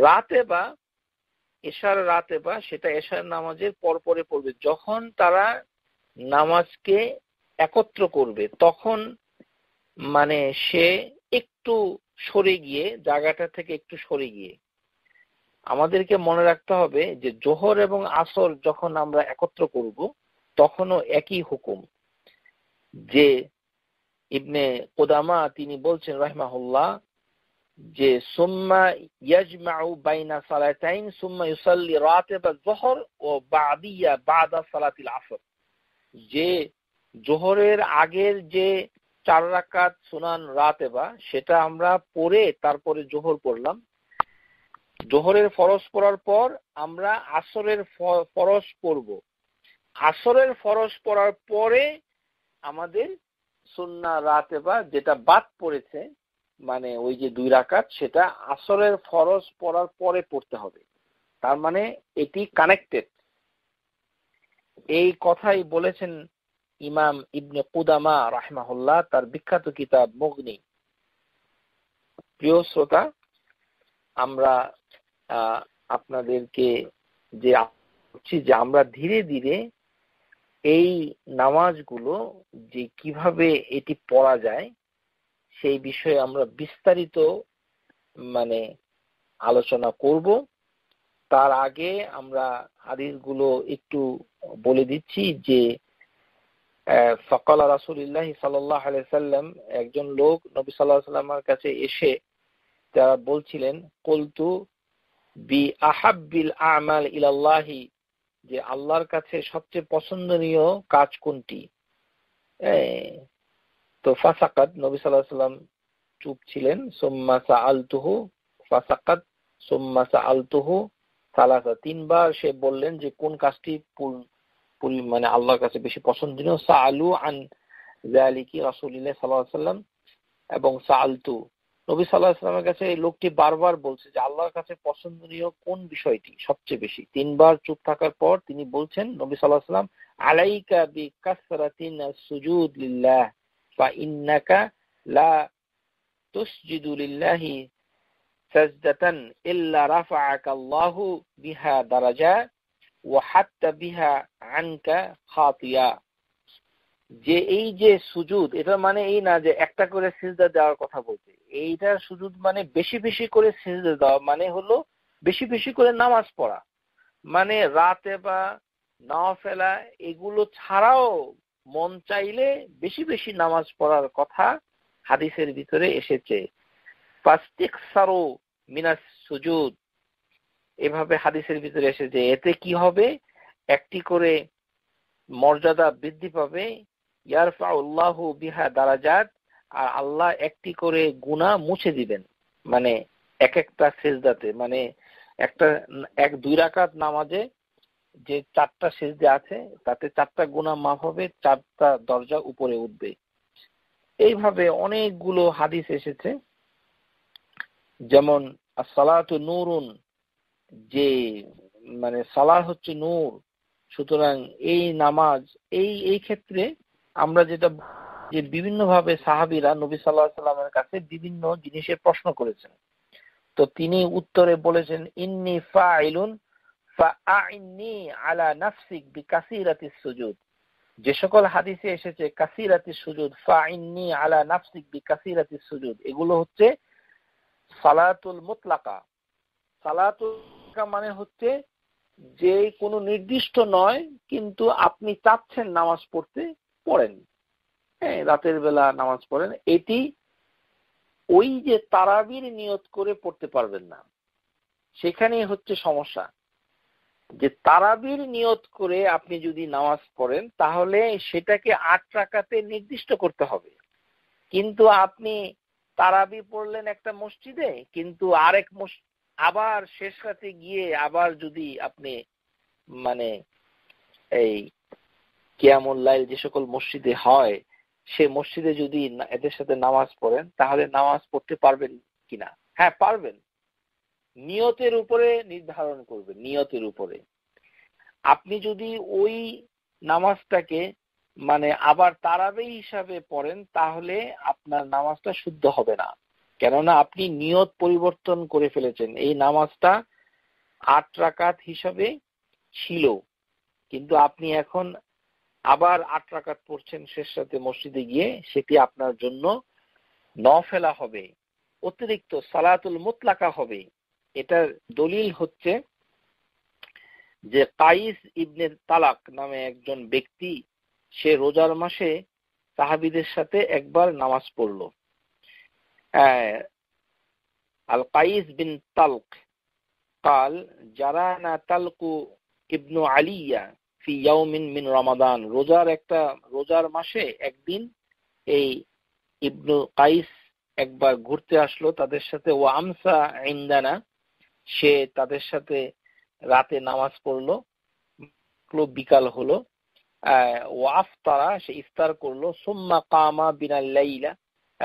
রাতে বা এশার রাতে বা সেটা এশার নামাজের পরপরে পড়বে যখন তারা নামাজকে একত্র করবে তখন মানে সে একটু সরে গিয়ে জায়গাটা থেকে একটু সরে গিয়ে আমাদেরকে মনে রাখতে হবে যে জোহর এবং আসর যখন আমরা একত্র করব তখনও একই হুকুম যে ইবনে কোদামা তিনি বলছেন রহমাহুল্লাহ যে জোহরের আগের যে চার রাকাত সুনান রাতেবা সেটা আমরা পরে তারপরে জোহর পড়লাম জোহরের ফরস পড়ার পর আমরা আসরের ফরস পড়ব আসরের ফরস পড়ার পরে আমাদের সুন্না রাতে বা যেটা বাদ পড়েছে মানে ওই যে দুই রাকাত সেটা আসরের ফরজ পড়ার পরে পড়তে হবে তার মানে এটি কানেক্টেড এই কথাই বলেছেন ইমাম ইবনে কুদামা রাহমাহুল্লাহ তার বিখ্যাত কিতাব মগ্নি প্রিয় শ্রোতা আমরা আপনাদেরকে যে যে আমরা ধীরে ধীরে এই নামাজগুলো যে কিভাবে এটি পড়া যায় সেই বিষয়ে আমরা বিস্তারিত মানে আলোচনা করব তার আগে আমরা হাদিসগুলো একটু বলে দিচ্ছি যে ফকালা রাসুলিল্লাহ সাল্লাহ সাল্লাম একজন লোক নবী সাল্লাহ কাছে এসে তারা বলছিলেন কলতু বি আহাব্বিল আমাল ইলাল্লাহি যে আল্লাহর কাছে সবচেয়ে পছন্দনীয় কাজ কোনটি তো ফাসাকাত নবী সাল্লাহ সাল্লাম চুপ ছিলেন সোম্মা সা আলতুহু ফাসাকাত সোম্মা সা আলতুহু সালাসা তিনবার সে বললেন যে কোন কাজটি মানে আল্লাহর কাছে বেশি পছন্দনীয় সা আলু আন জালিকি রাসুলিল্লাহ সাল্লাহ সাল্লাম এবং সা আলতু নবী সাল্লাহ ইসলামের কাছে এই লোকটি বারবার বলছে যে আল্লাহর কাছে পছন্দনীয় কোন বিষয়টি সবচেয়ে বেশি তিনবার চুপ থাকার পর তিনি বলছেন নবী সাল্লাহ সাল্লাম আলাইকা বি কাসরাতিন সুজুদ লিল্লাহ ফা ইন্নাকা লা তুসজিদুলিল্লাহি সাজদাতান ইল্লা রাফাআকা আল্লাহু বিহা দারাজা ওয়া হাত্তা বিহা আনকা খাতিয়া যে এই যে সুজুদ এটা মানে এই না যে একটা করে সিজদা দেওয়ার কথা বলছে এইটা শুধু মানে বেশি বেশি করে সেজদা দেওয়া মানে হলো বেশি বেশি করে নামাজ পড়া মানে রাতে বা না ফেলা এগুলো ছাড়াও মন চাইলে বেশি বেশি নামাজ পড়ার কথা হাদিসের ভিতরে এসেছে পাস্তিক সারো মিনাস সুজুদ এভাবে হাদিসের ভিতরে এসেছে এতে কি হবে একটি করে মর্যাদা বৃদ্ধি পাবে ইয়ারফা উল্লাহ বিহা দারাজাত আর আল্লাহ একটি করে গুণা মুছে দিবেন মানে এক একটা সেজদাতে মানে একটা এক দুই রাকাত নামাজে যে চারটা সেজদে আছে তাতে চারটা গুণা মাফ হবে চারটা দরজা উপরে উঠবে এইভাবে অনেকগুলো হাদিস এসেছে যেমন সালাতু নূরুন যে মানে সালাহ হচ্ছে নূর সুতরাং এই নামাজ এই এই ক্ষেত্রে আমরা যেটা যে বিভিন্নভাবে সাহাবিরা নবী সাল্লাহ সাল্লামের কাছে বিভিন্ন জিনিসের প্রশ্ন করেছেন তো তিনি উত্তরে বলেছেন ইন্নি ফাইলুন আলা নাফসিক সুজুদ যে সকল হাদিসে এসেছে কাসিরাতি সুজুদ আলা নাফসিক সুজুদ এগুলো হচ্ছে সালাতুল মুতলাকা সালাতুল মানে হচ্ছে যে কোনো নির্দিষ্ট নয় কিন্তু আপনি চাচ্ছেন নামাজ পড়তে পড়েন হ্যাঁ রাতের বেলা নামাজ পড়েন এটি ওই যে তারাবির নিয়ত করে পড়তে পারবেন না সেখানে হচ্ছে সমস্যা যে তারাবির নিয়ত করে আপনি যদি নামাজ পড়েন তাহলে সেটাকে আট টাকাতে নির্দিষ্ট করতে হবে কিন্তু আপনি তারাবি পড়লেন একটা মসজিদে কিন্তু আরেক আবার শেষ রাতে গিয়ে আবার যদি আপনি মানে এই কিয়ামুল যে সকল মসজিদে হয় সে মসজিদে যদি এদের সাথে নামাজ পড়েন তাহলে নামাজ পড়তে পারবেন কিনা হ্যাঁ পারবেন নিয়তের উপরে নির্ধারণ করবে নিয়তের উপরে আপনি যদি ওই নামাজটাকে মানে আবার তারাবে হিসাবে পড়েন তাহলে আপনার নামাজটা শুদ্ধ হবে না কেননা আপনি নিয়ত পরিবর্তন করে ফেলেছেন এই নামাজটা আট রাকাত হিসাবে ছিল কিন্তু আপনি এখন আবার আট রাকাত পড়ছেন শেষ রাতে মসজিদে গিয়ে সেটি আপনার জন্য ফেলা হবে অতিরিক্ত সালাতুল মুতলাকা হবে এটার দলিল হচ্ছে যে কাইস ইবনে তালাক নামে একজন ব্যক্তি সে রোজার মাসে সাহাবিদের সাথে একবার নামাজ পড়ল আল কাইস বিন তালক কাল যারা না তালকু ইবনু আলিয়া ফি মিন রমাদান রোজার একটা রোজার মাসে একদিন এই ইবনু কাইস একবার ঘুরতে আসলো তাদের সাথে ও আমসা ইন্দানা সে তাদের সাথে রাতে নামাজ পড়লো বিকাল হলো ওয়াফ তারা সে ইফতার করলো সুম্মা কামা বিনা লাইলা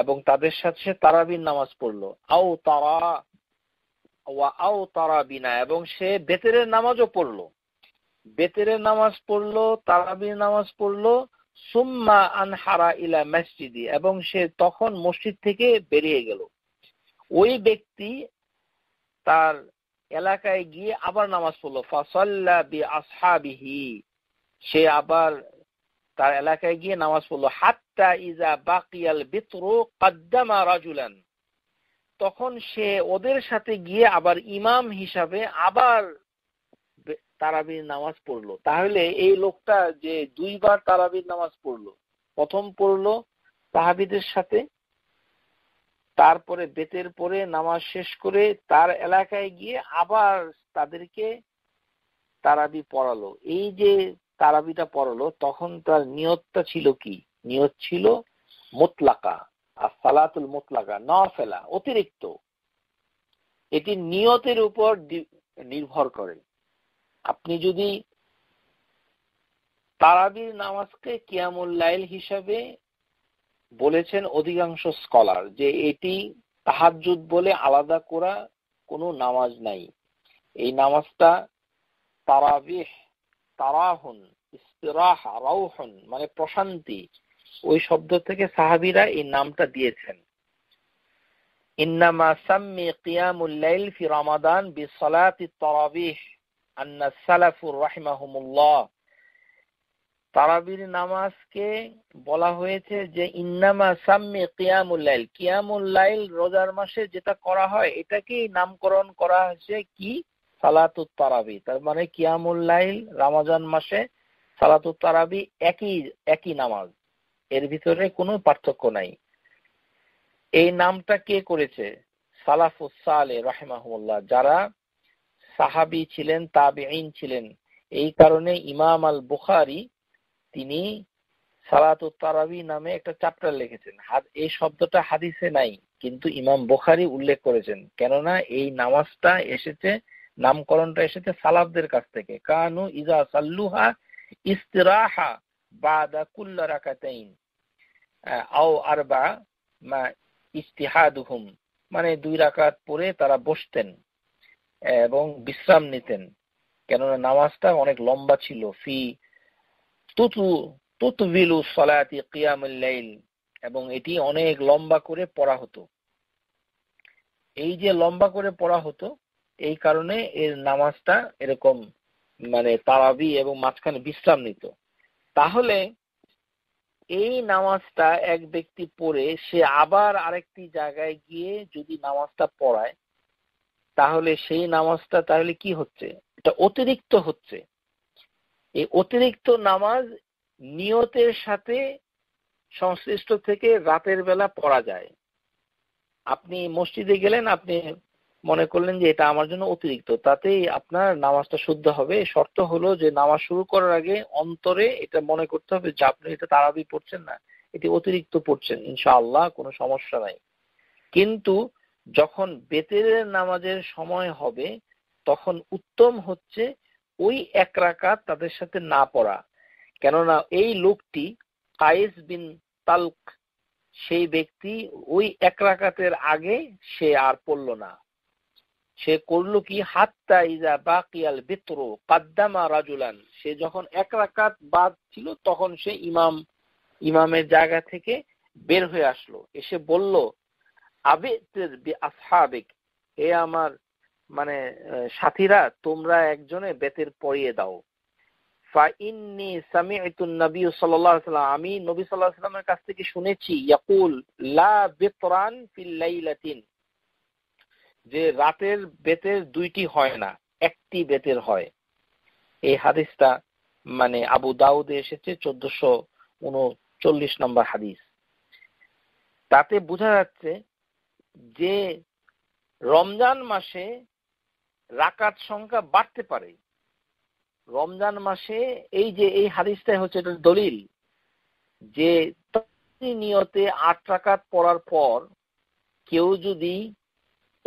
এবং তাদের সাথে সে তারাবিন নামাজ পড়লো আও তারা ওয়া আও তারা বিনা এবং সে বেতেরের নামাজও পড়লো বেতেরের নামাজ পড়লো তারাবির নামাজ পড়লো সুম্মা আনহারা ইলা মসজিদি এবং সে তখন মসজিদ থেকে বেরিয়ে গেল ওই ব্যক্তি তার এলাকায় গিয়ে আবার নামাজ পড়লো ফাসাল্লা বি আসহাবিহি সে আবার তার এলাকায় গিয়ে নামাজ পড়লো হাত্তা ইজা বাকিয়াল বিতরু কাদ্দামা রাজুলান তখন সে ওদের সাথে গিয়ে আবার ইমাম হিসাবে আবার তারাবির নামাজ পড়লো তাহলে এই লোকটা যে দুইবার তারাবির নামাজ পড়লো প্রথম পড়লো তাহাবিদের সাথে তারপরে বেতের পরে নামাজ শেষ করে তার এলাকায় গিয়ে আবার তাদেরকে তারাবি পড়ালো এই যে তারাবিটা পড়ালো তখন তার নিয়তটা ছিল কি নিয়ত ছিল মোতলাকা আর সালাতুল মোতলাকা না ফেলা অতিরিক্ত এটি নিয়তের উপর নির্ভর করে আপনি যদি তারাবির নামাজকে কিয়ামুল্লাইল হিসাবে বলেছেন অধিকাংশ স্কলার যে এটি তাহাজুদ বলে আলাদা করা কোনো নামাজ নাই এই নামাজটা তারাবিহ তারাহন ইস্তিরাহ রাউহন মানে প্রশান্তি ওই শব্দ থেকে সাহাবিরা এই নামটা দিয়েছেন ইন্নামা সাম্মি কিয়ামুল্লাইল ফি রমাদান বি তারাবিহ তারাবির নামাজকে বলা হয়েছে যে ইন্নামা সাম্মি রোজার মাসে যেটা করা হয় এটাকেই নামকরণ করা হয়েছে কি সালাতুত তারাবি তার মানে কিয়ামুল্লাইল রামাজান মাসে সালাতুত তারাবি একই একই নামাজ এর ভিতরে কোনো পার্থক্য নাই এই নামটা কে করেছে সালাফুস সালে রাহিমাহুল্লাহ যারা সাহাবি ছিলেন তাবেইন ছিলেন এই কারণে ইমাম আল বুখারি তিনি সালাতি তারাবি নামে একটা চ্যাপ্টার লিখেছেন এই শব্দটা হাদিসে নাই কিন্তু ইমাম বুখারি উল্লেখ করেছেন কেননা এই নামাজটা এসেছে নামকরণটা এসেছে সালাবদের কাছ থেকে কানু ইজা সাল্লুহা ইস্তিরাহা বাদা কুল্লা রাকাতাইন আও আরবা মা হুম মানে দুই রাকাত পরে তারা বসতেন এবং বিশ্রাম নিতেন কেননা নামাজটা অনেক লম্বা ছিল ফি তুতু তুতবিলু সলাতি কিয়ামুল্লাইল এবং এটি অনেক লম্বা করে পড়া হতো এই যে লম্বা করে পড়া হতো এই কারণে এর নামাজটা এরকম মানে তারাবি এবং মাঝখানে বিশ্রাম নিত তাহলে এই নামাজটা এক ব্যক্তি পড়ে সে আবার আরেকটি জায়গায় গিয়ে যদি নামাজটা পড়ায় তাহলে সেই নামাজটা তাহলে কি হচ্ছে এটা অতিরিক্ত হচ্ছে এই অতিরিক্ত নামাজ নিয়তের সাথে সংশ্লিষ্ট থেকে রাতের বেলা পড়া যায় আপনি মসজিদে গেলেন আপনি মনে করলেন যে এটা আমার জন্য অতিরিক্ত তাতেই আপনার নামাজটা শুদ্ধ হবে শর্ত হলো যে নামাজ শুরু করার আগে অন্তরে এটা মনে করতে হবে যে আপনি এটা তাড়াতাড়ি পড়ছেন না এটি অতিরিক্ত পড়ছেন ইনশাআল্লাহ কোনো সমস্যা নাই কিন্তু যখন বেতেরের নামাজের সময় হবে তখন উত্তম হচ্ছে ওই এক রাকাত তাদের সাথে না পড়া কেননা এই লোকটি কায়েস বিন তালক সেই ব্যক্তি ওই এক রাকাতের আগে সে আর পড়ল না সে করলো কি হাত্তা ইজা বাকিয়াল বেতর কাদ্দামা রাজুলান সে যখন এক রাকাত বাদ ছিল তখন সে ইমাম ইমামের জায়গা থেকে বের হয়ে আসলো এসে বলল আবিতির বি হে আমার মানে সাথীরা তোমরা একজনে বেতের পরিয়ে দাও ফাইন্নি সামিআতুন আমি নবী সাল্লাল্লাহু সাল্লামের কাছ থেকে শুনেছি যে রাতের বেতের দুইটি হয় না একটি বেতের হয় এই হাদিসটা মানে আবু দাউদে এসেছে চোদ্দশো উনচল্লিশ নম্বর হাদিস তাতে বোঝা যাচ্ছে যে রমজান মাসে রাকাত সংখ্যা বাড়তে পারে রমজান মাসে এই যে এই হাদিসটাই হচ্ছে এটা দলিল যে নিয়তে আট রাকাত পড়ার পর কেউ যদি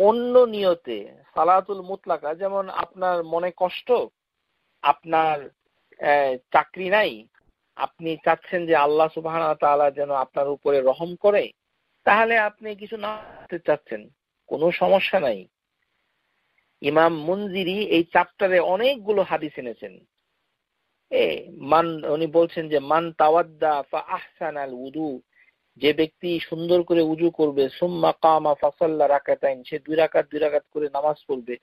অন্য নিয়তে সালাতুল মুতলাকা যেমন আপনার মনে কষ্ট আপনার চাকরি নাই আপনি চাচ্ছেন যে আল্লাহ সুবাহ যেন আপনার উপরে রহম করে তাহলে আপনি কিছু না করতে চাচ্ছেন কোনো সমস্যা নাই ইমাম মঞ্জিরি এই চাপটারে অনেকগুলো হাদিস এনেছেন এ মান উনি বলছেন যে মান তাওয়াদ্দা ফা আহসান আল উদু যে ব্যক্তি সুন্দর করে উজু করবে সুম্মা কামা ফাসাল্লা রাকাতাইন সে দুই রাকাত দুই রাকাত করে নামাজ পড়বে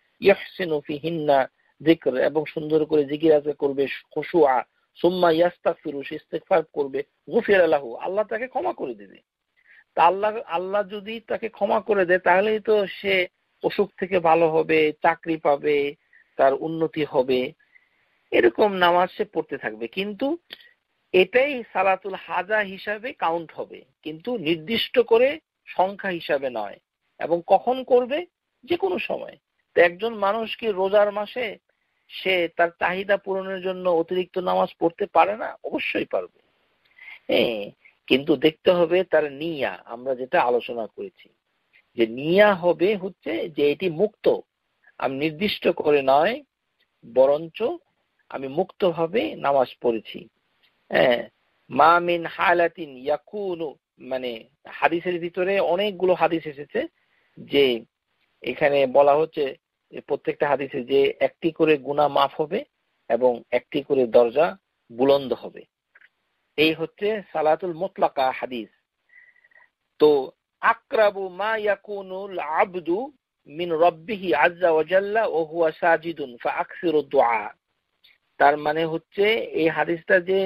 ফিহিন্না জিকর এবং সুন্দর করে জিকির করবে খুশুআ সুম্মা ইয়াস্তাগফিরু সে ইস্তেগফার করবে গুফির আল্লাহ আল্লাহ তাকে ক্ষমা করে দেবে তা আল্লাহ আল্লাহ যদি তাকে ক্ষমা করে দেয় তাহলেই তো সে অসুখ থেকে ভালো হবে চাকরি পাবে তার উন্নতি হবে এরকম নামাজ সে পড়তে থাকবে কিন্তু এটাই সালাতুল হাজা হিসাবে কাউন্ট হবে কিন্তু নির্দিষ্ট করে সংখ্যা হিসাবে নয় এবং কখন করবে যে কোনো সময় তো একজন মানুষ কি রোজার মাসে সে তার চাহিদা পূরণের জন্য অতিরিক্ত নামাজ পড়তে পারে না অবশ্যই পারবে হ্যাঁ কিন্তু দেখতে হবে তার নিয়া আমরা যেটা আলোচনা করেছি যে নিয়া হবে হচ্ছে যে এটি মুক্ত আমি নির্দিষ্ট করে নয় বরঞ্চ আমি মুক্তভাবে নামাজ পড়েছি হ্যাঁ মা মিন হালাতিন ইয়াকুনু মানে হাদিসের ভিতরে অনেকগুলো হাদিস এসেছে যে এখানে বলা হচ্ছে প্রত্যেকটা হাদিসে যে একটি করে গুণা মাফ হবে এবং একটি করে দরজা বুলন্দ হবে এই হচ্ছে সালাতুল মোতলাকা হাদিস তো আক্রাবু মা ইয়াকুনুল আবদু মিন রব্বিহি আজ্জা ওয়াজাল্লা ও হুয়া সাজিদুন ফা আকসিরু দোয়া তার মানে হচ্ছে এই হাদিসটা যে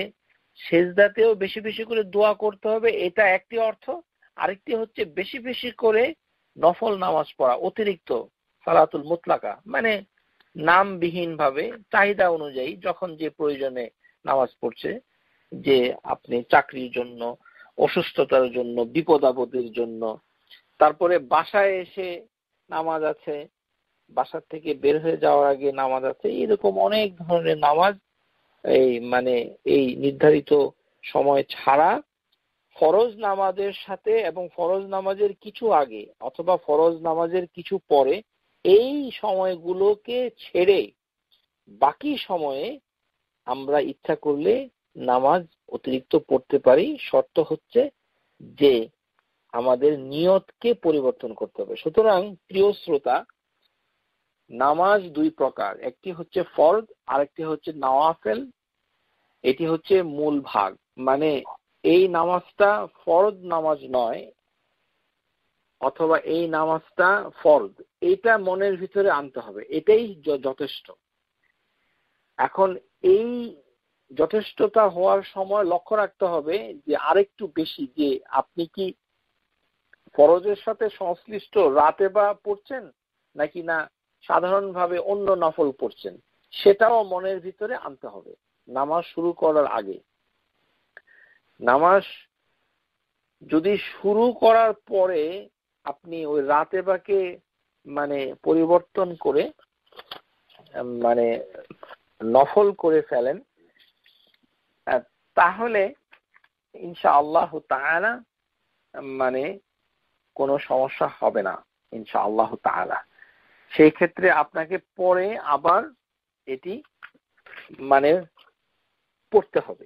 সেজদাতেও বেশি বেশি করে দোয়া করতে হবে এটা একটি অর্থ আরেকটি হচ্ছে বেশি বেশি করে নফল নামাজ পড়া অতিরিক্ত সালাতুল মুতলাকা মানে নামবিহীন ভাবে চাহিদা অনুযায়ী যখন যে প্রয়োজনে নামাজ পড়ছে যে আপনি চাকরির জন্য অসুস্থতার জন্য বিপদ আপদের জন্য তারপরে বাসায় এসে নামাজ আছে বাসার থেকে বের হয়ে যাওয়ার আগে নামাজ আছে এরকম অনেক ধরনের নামাজ এই মানে এই নির্ধারিত সময় ছাড়া ফরজ নামাজের সাথে এবং ফরজ নামাজের কিছু আগে অথবা ফরজ নামাজের কিছু পরে এই সময়গুলোকে ছেড়ে বাকি সময়ে আমরা ইচ্ছা করলে নামাজ অতিরিক্ত পড়তে পারি শর্ত হচ্ছে যে আমাদের নিয়তকে পরিবর্তন করতে হবে সুতরাং প্রিয় শ্রোতা নামাজ দুই প্রকার একটি হচ্ছে ফরজ আরেকটি হচ্ছে নাওয়াফেল এটি হচ্ছে মূল ভাগ মানে এই নামাজটা ফরদ নামাজ নয় অথবা এই নামাজটা ফরদ এটা মনের ভিতরে আনতে হবে এটাই যথেষ্ট এখন এই যথেষ্টতা হওয়ার সময় লক্ষ্য রাখতে হবে যে আরেকটু বেশি যে আপনি কি ফরজের সাথে সংশ্লিষ্ট রাতে বা পড়ছেন নাকি না সাধারণভাবে অন্য নফল পড়ছেন সেটাও মনের ভিতরে আনতে হবে নামাজ শুরু করার আগে নামাজ যদি শুরু করার পরে আপনি ওই রাতে বাকে মানে পরিবর্তন করে মানে নফল করে ফেলেন তাহলে ইনশা আল্লাহ তালা মানে কোনো সমস্যা হবে না ইনশা আল্লাহ তালা সেই ক্ষেত্রে আপনাকে পরে আবার এটি মানে পড়তে হবে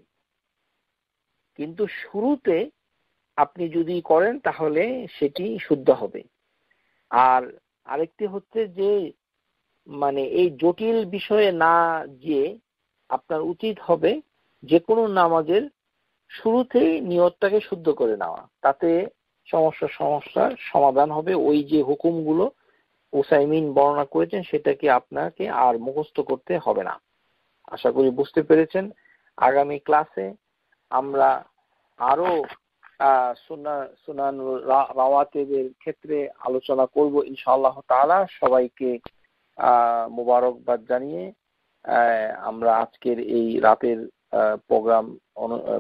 কিন্তু শুরুতে আপনি যদি করেন তাহলে সেটি শুদ্ধ হবে আর আরেকটি হচ্ছে যে মানে এই জটিল বিষয়ে না গিয়ে আপনার উচিত হবে যে কোনো নামাজের শুরুতেই নিয়তটাকে শুদ্ধ করে নেওয়া তাতে সমস্যা সমস্যার সমাধান হবে ওই যে হুকুমগুলো ওসাইমিন বর্ণনা করেছেন সেটাকে আপনাকে আর মুখস্থ করতে হবে না আশা করি বুঝতে পেরেছেন আগামী ক্লাসে আমরা আরো সুনান রাওয়াতেদের ক্ষেত্রে আলোচনা করব ইনশাআল্লাহ তালা সবাইকে আহ মুবারকবাদ জানিয়ে আমরা আজকের এই রাতের প্রোগ্রাম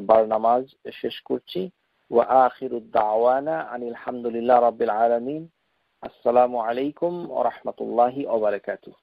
বার নামাজ শেষ করছি ওয়া আখিরুদ্দাওয়ানা আনিল হামদুলিল্লাহ রবিল আলমিন আসসালামু আলাইকুম ও রহমতুল্লাহি ওবরাকাতুহ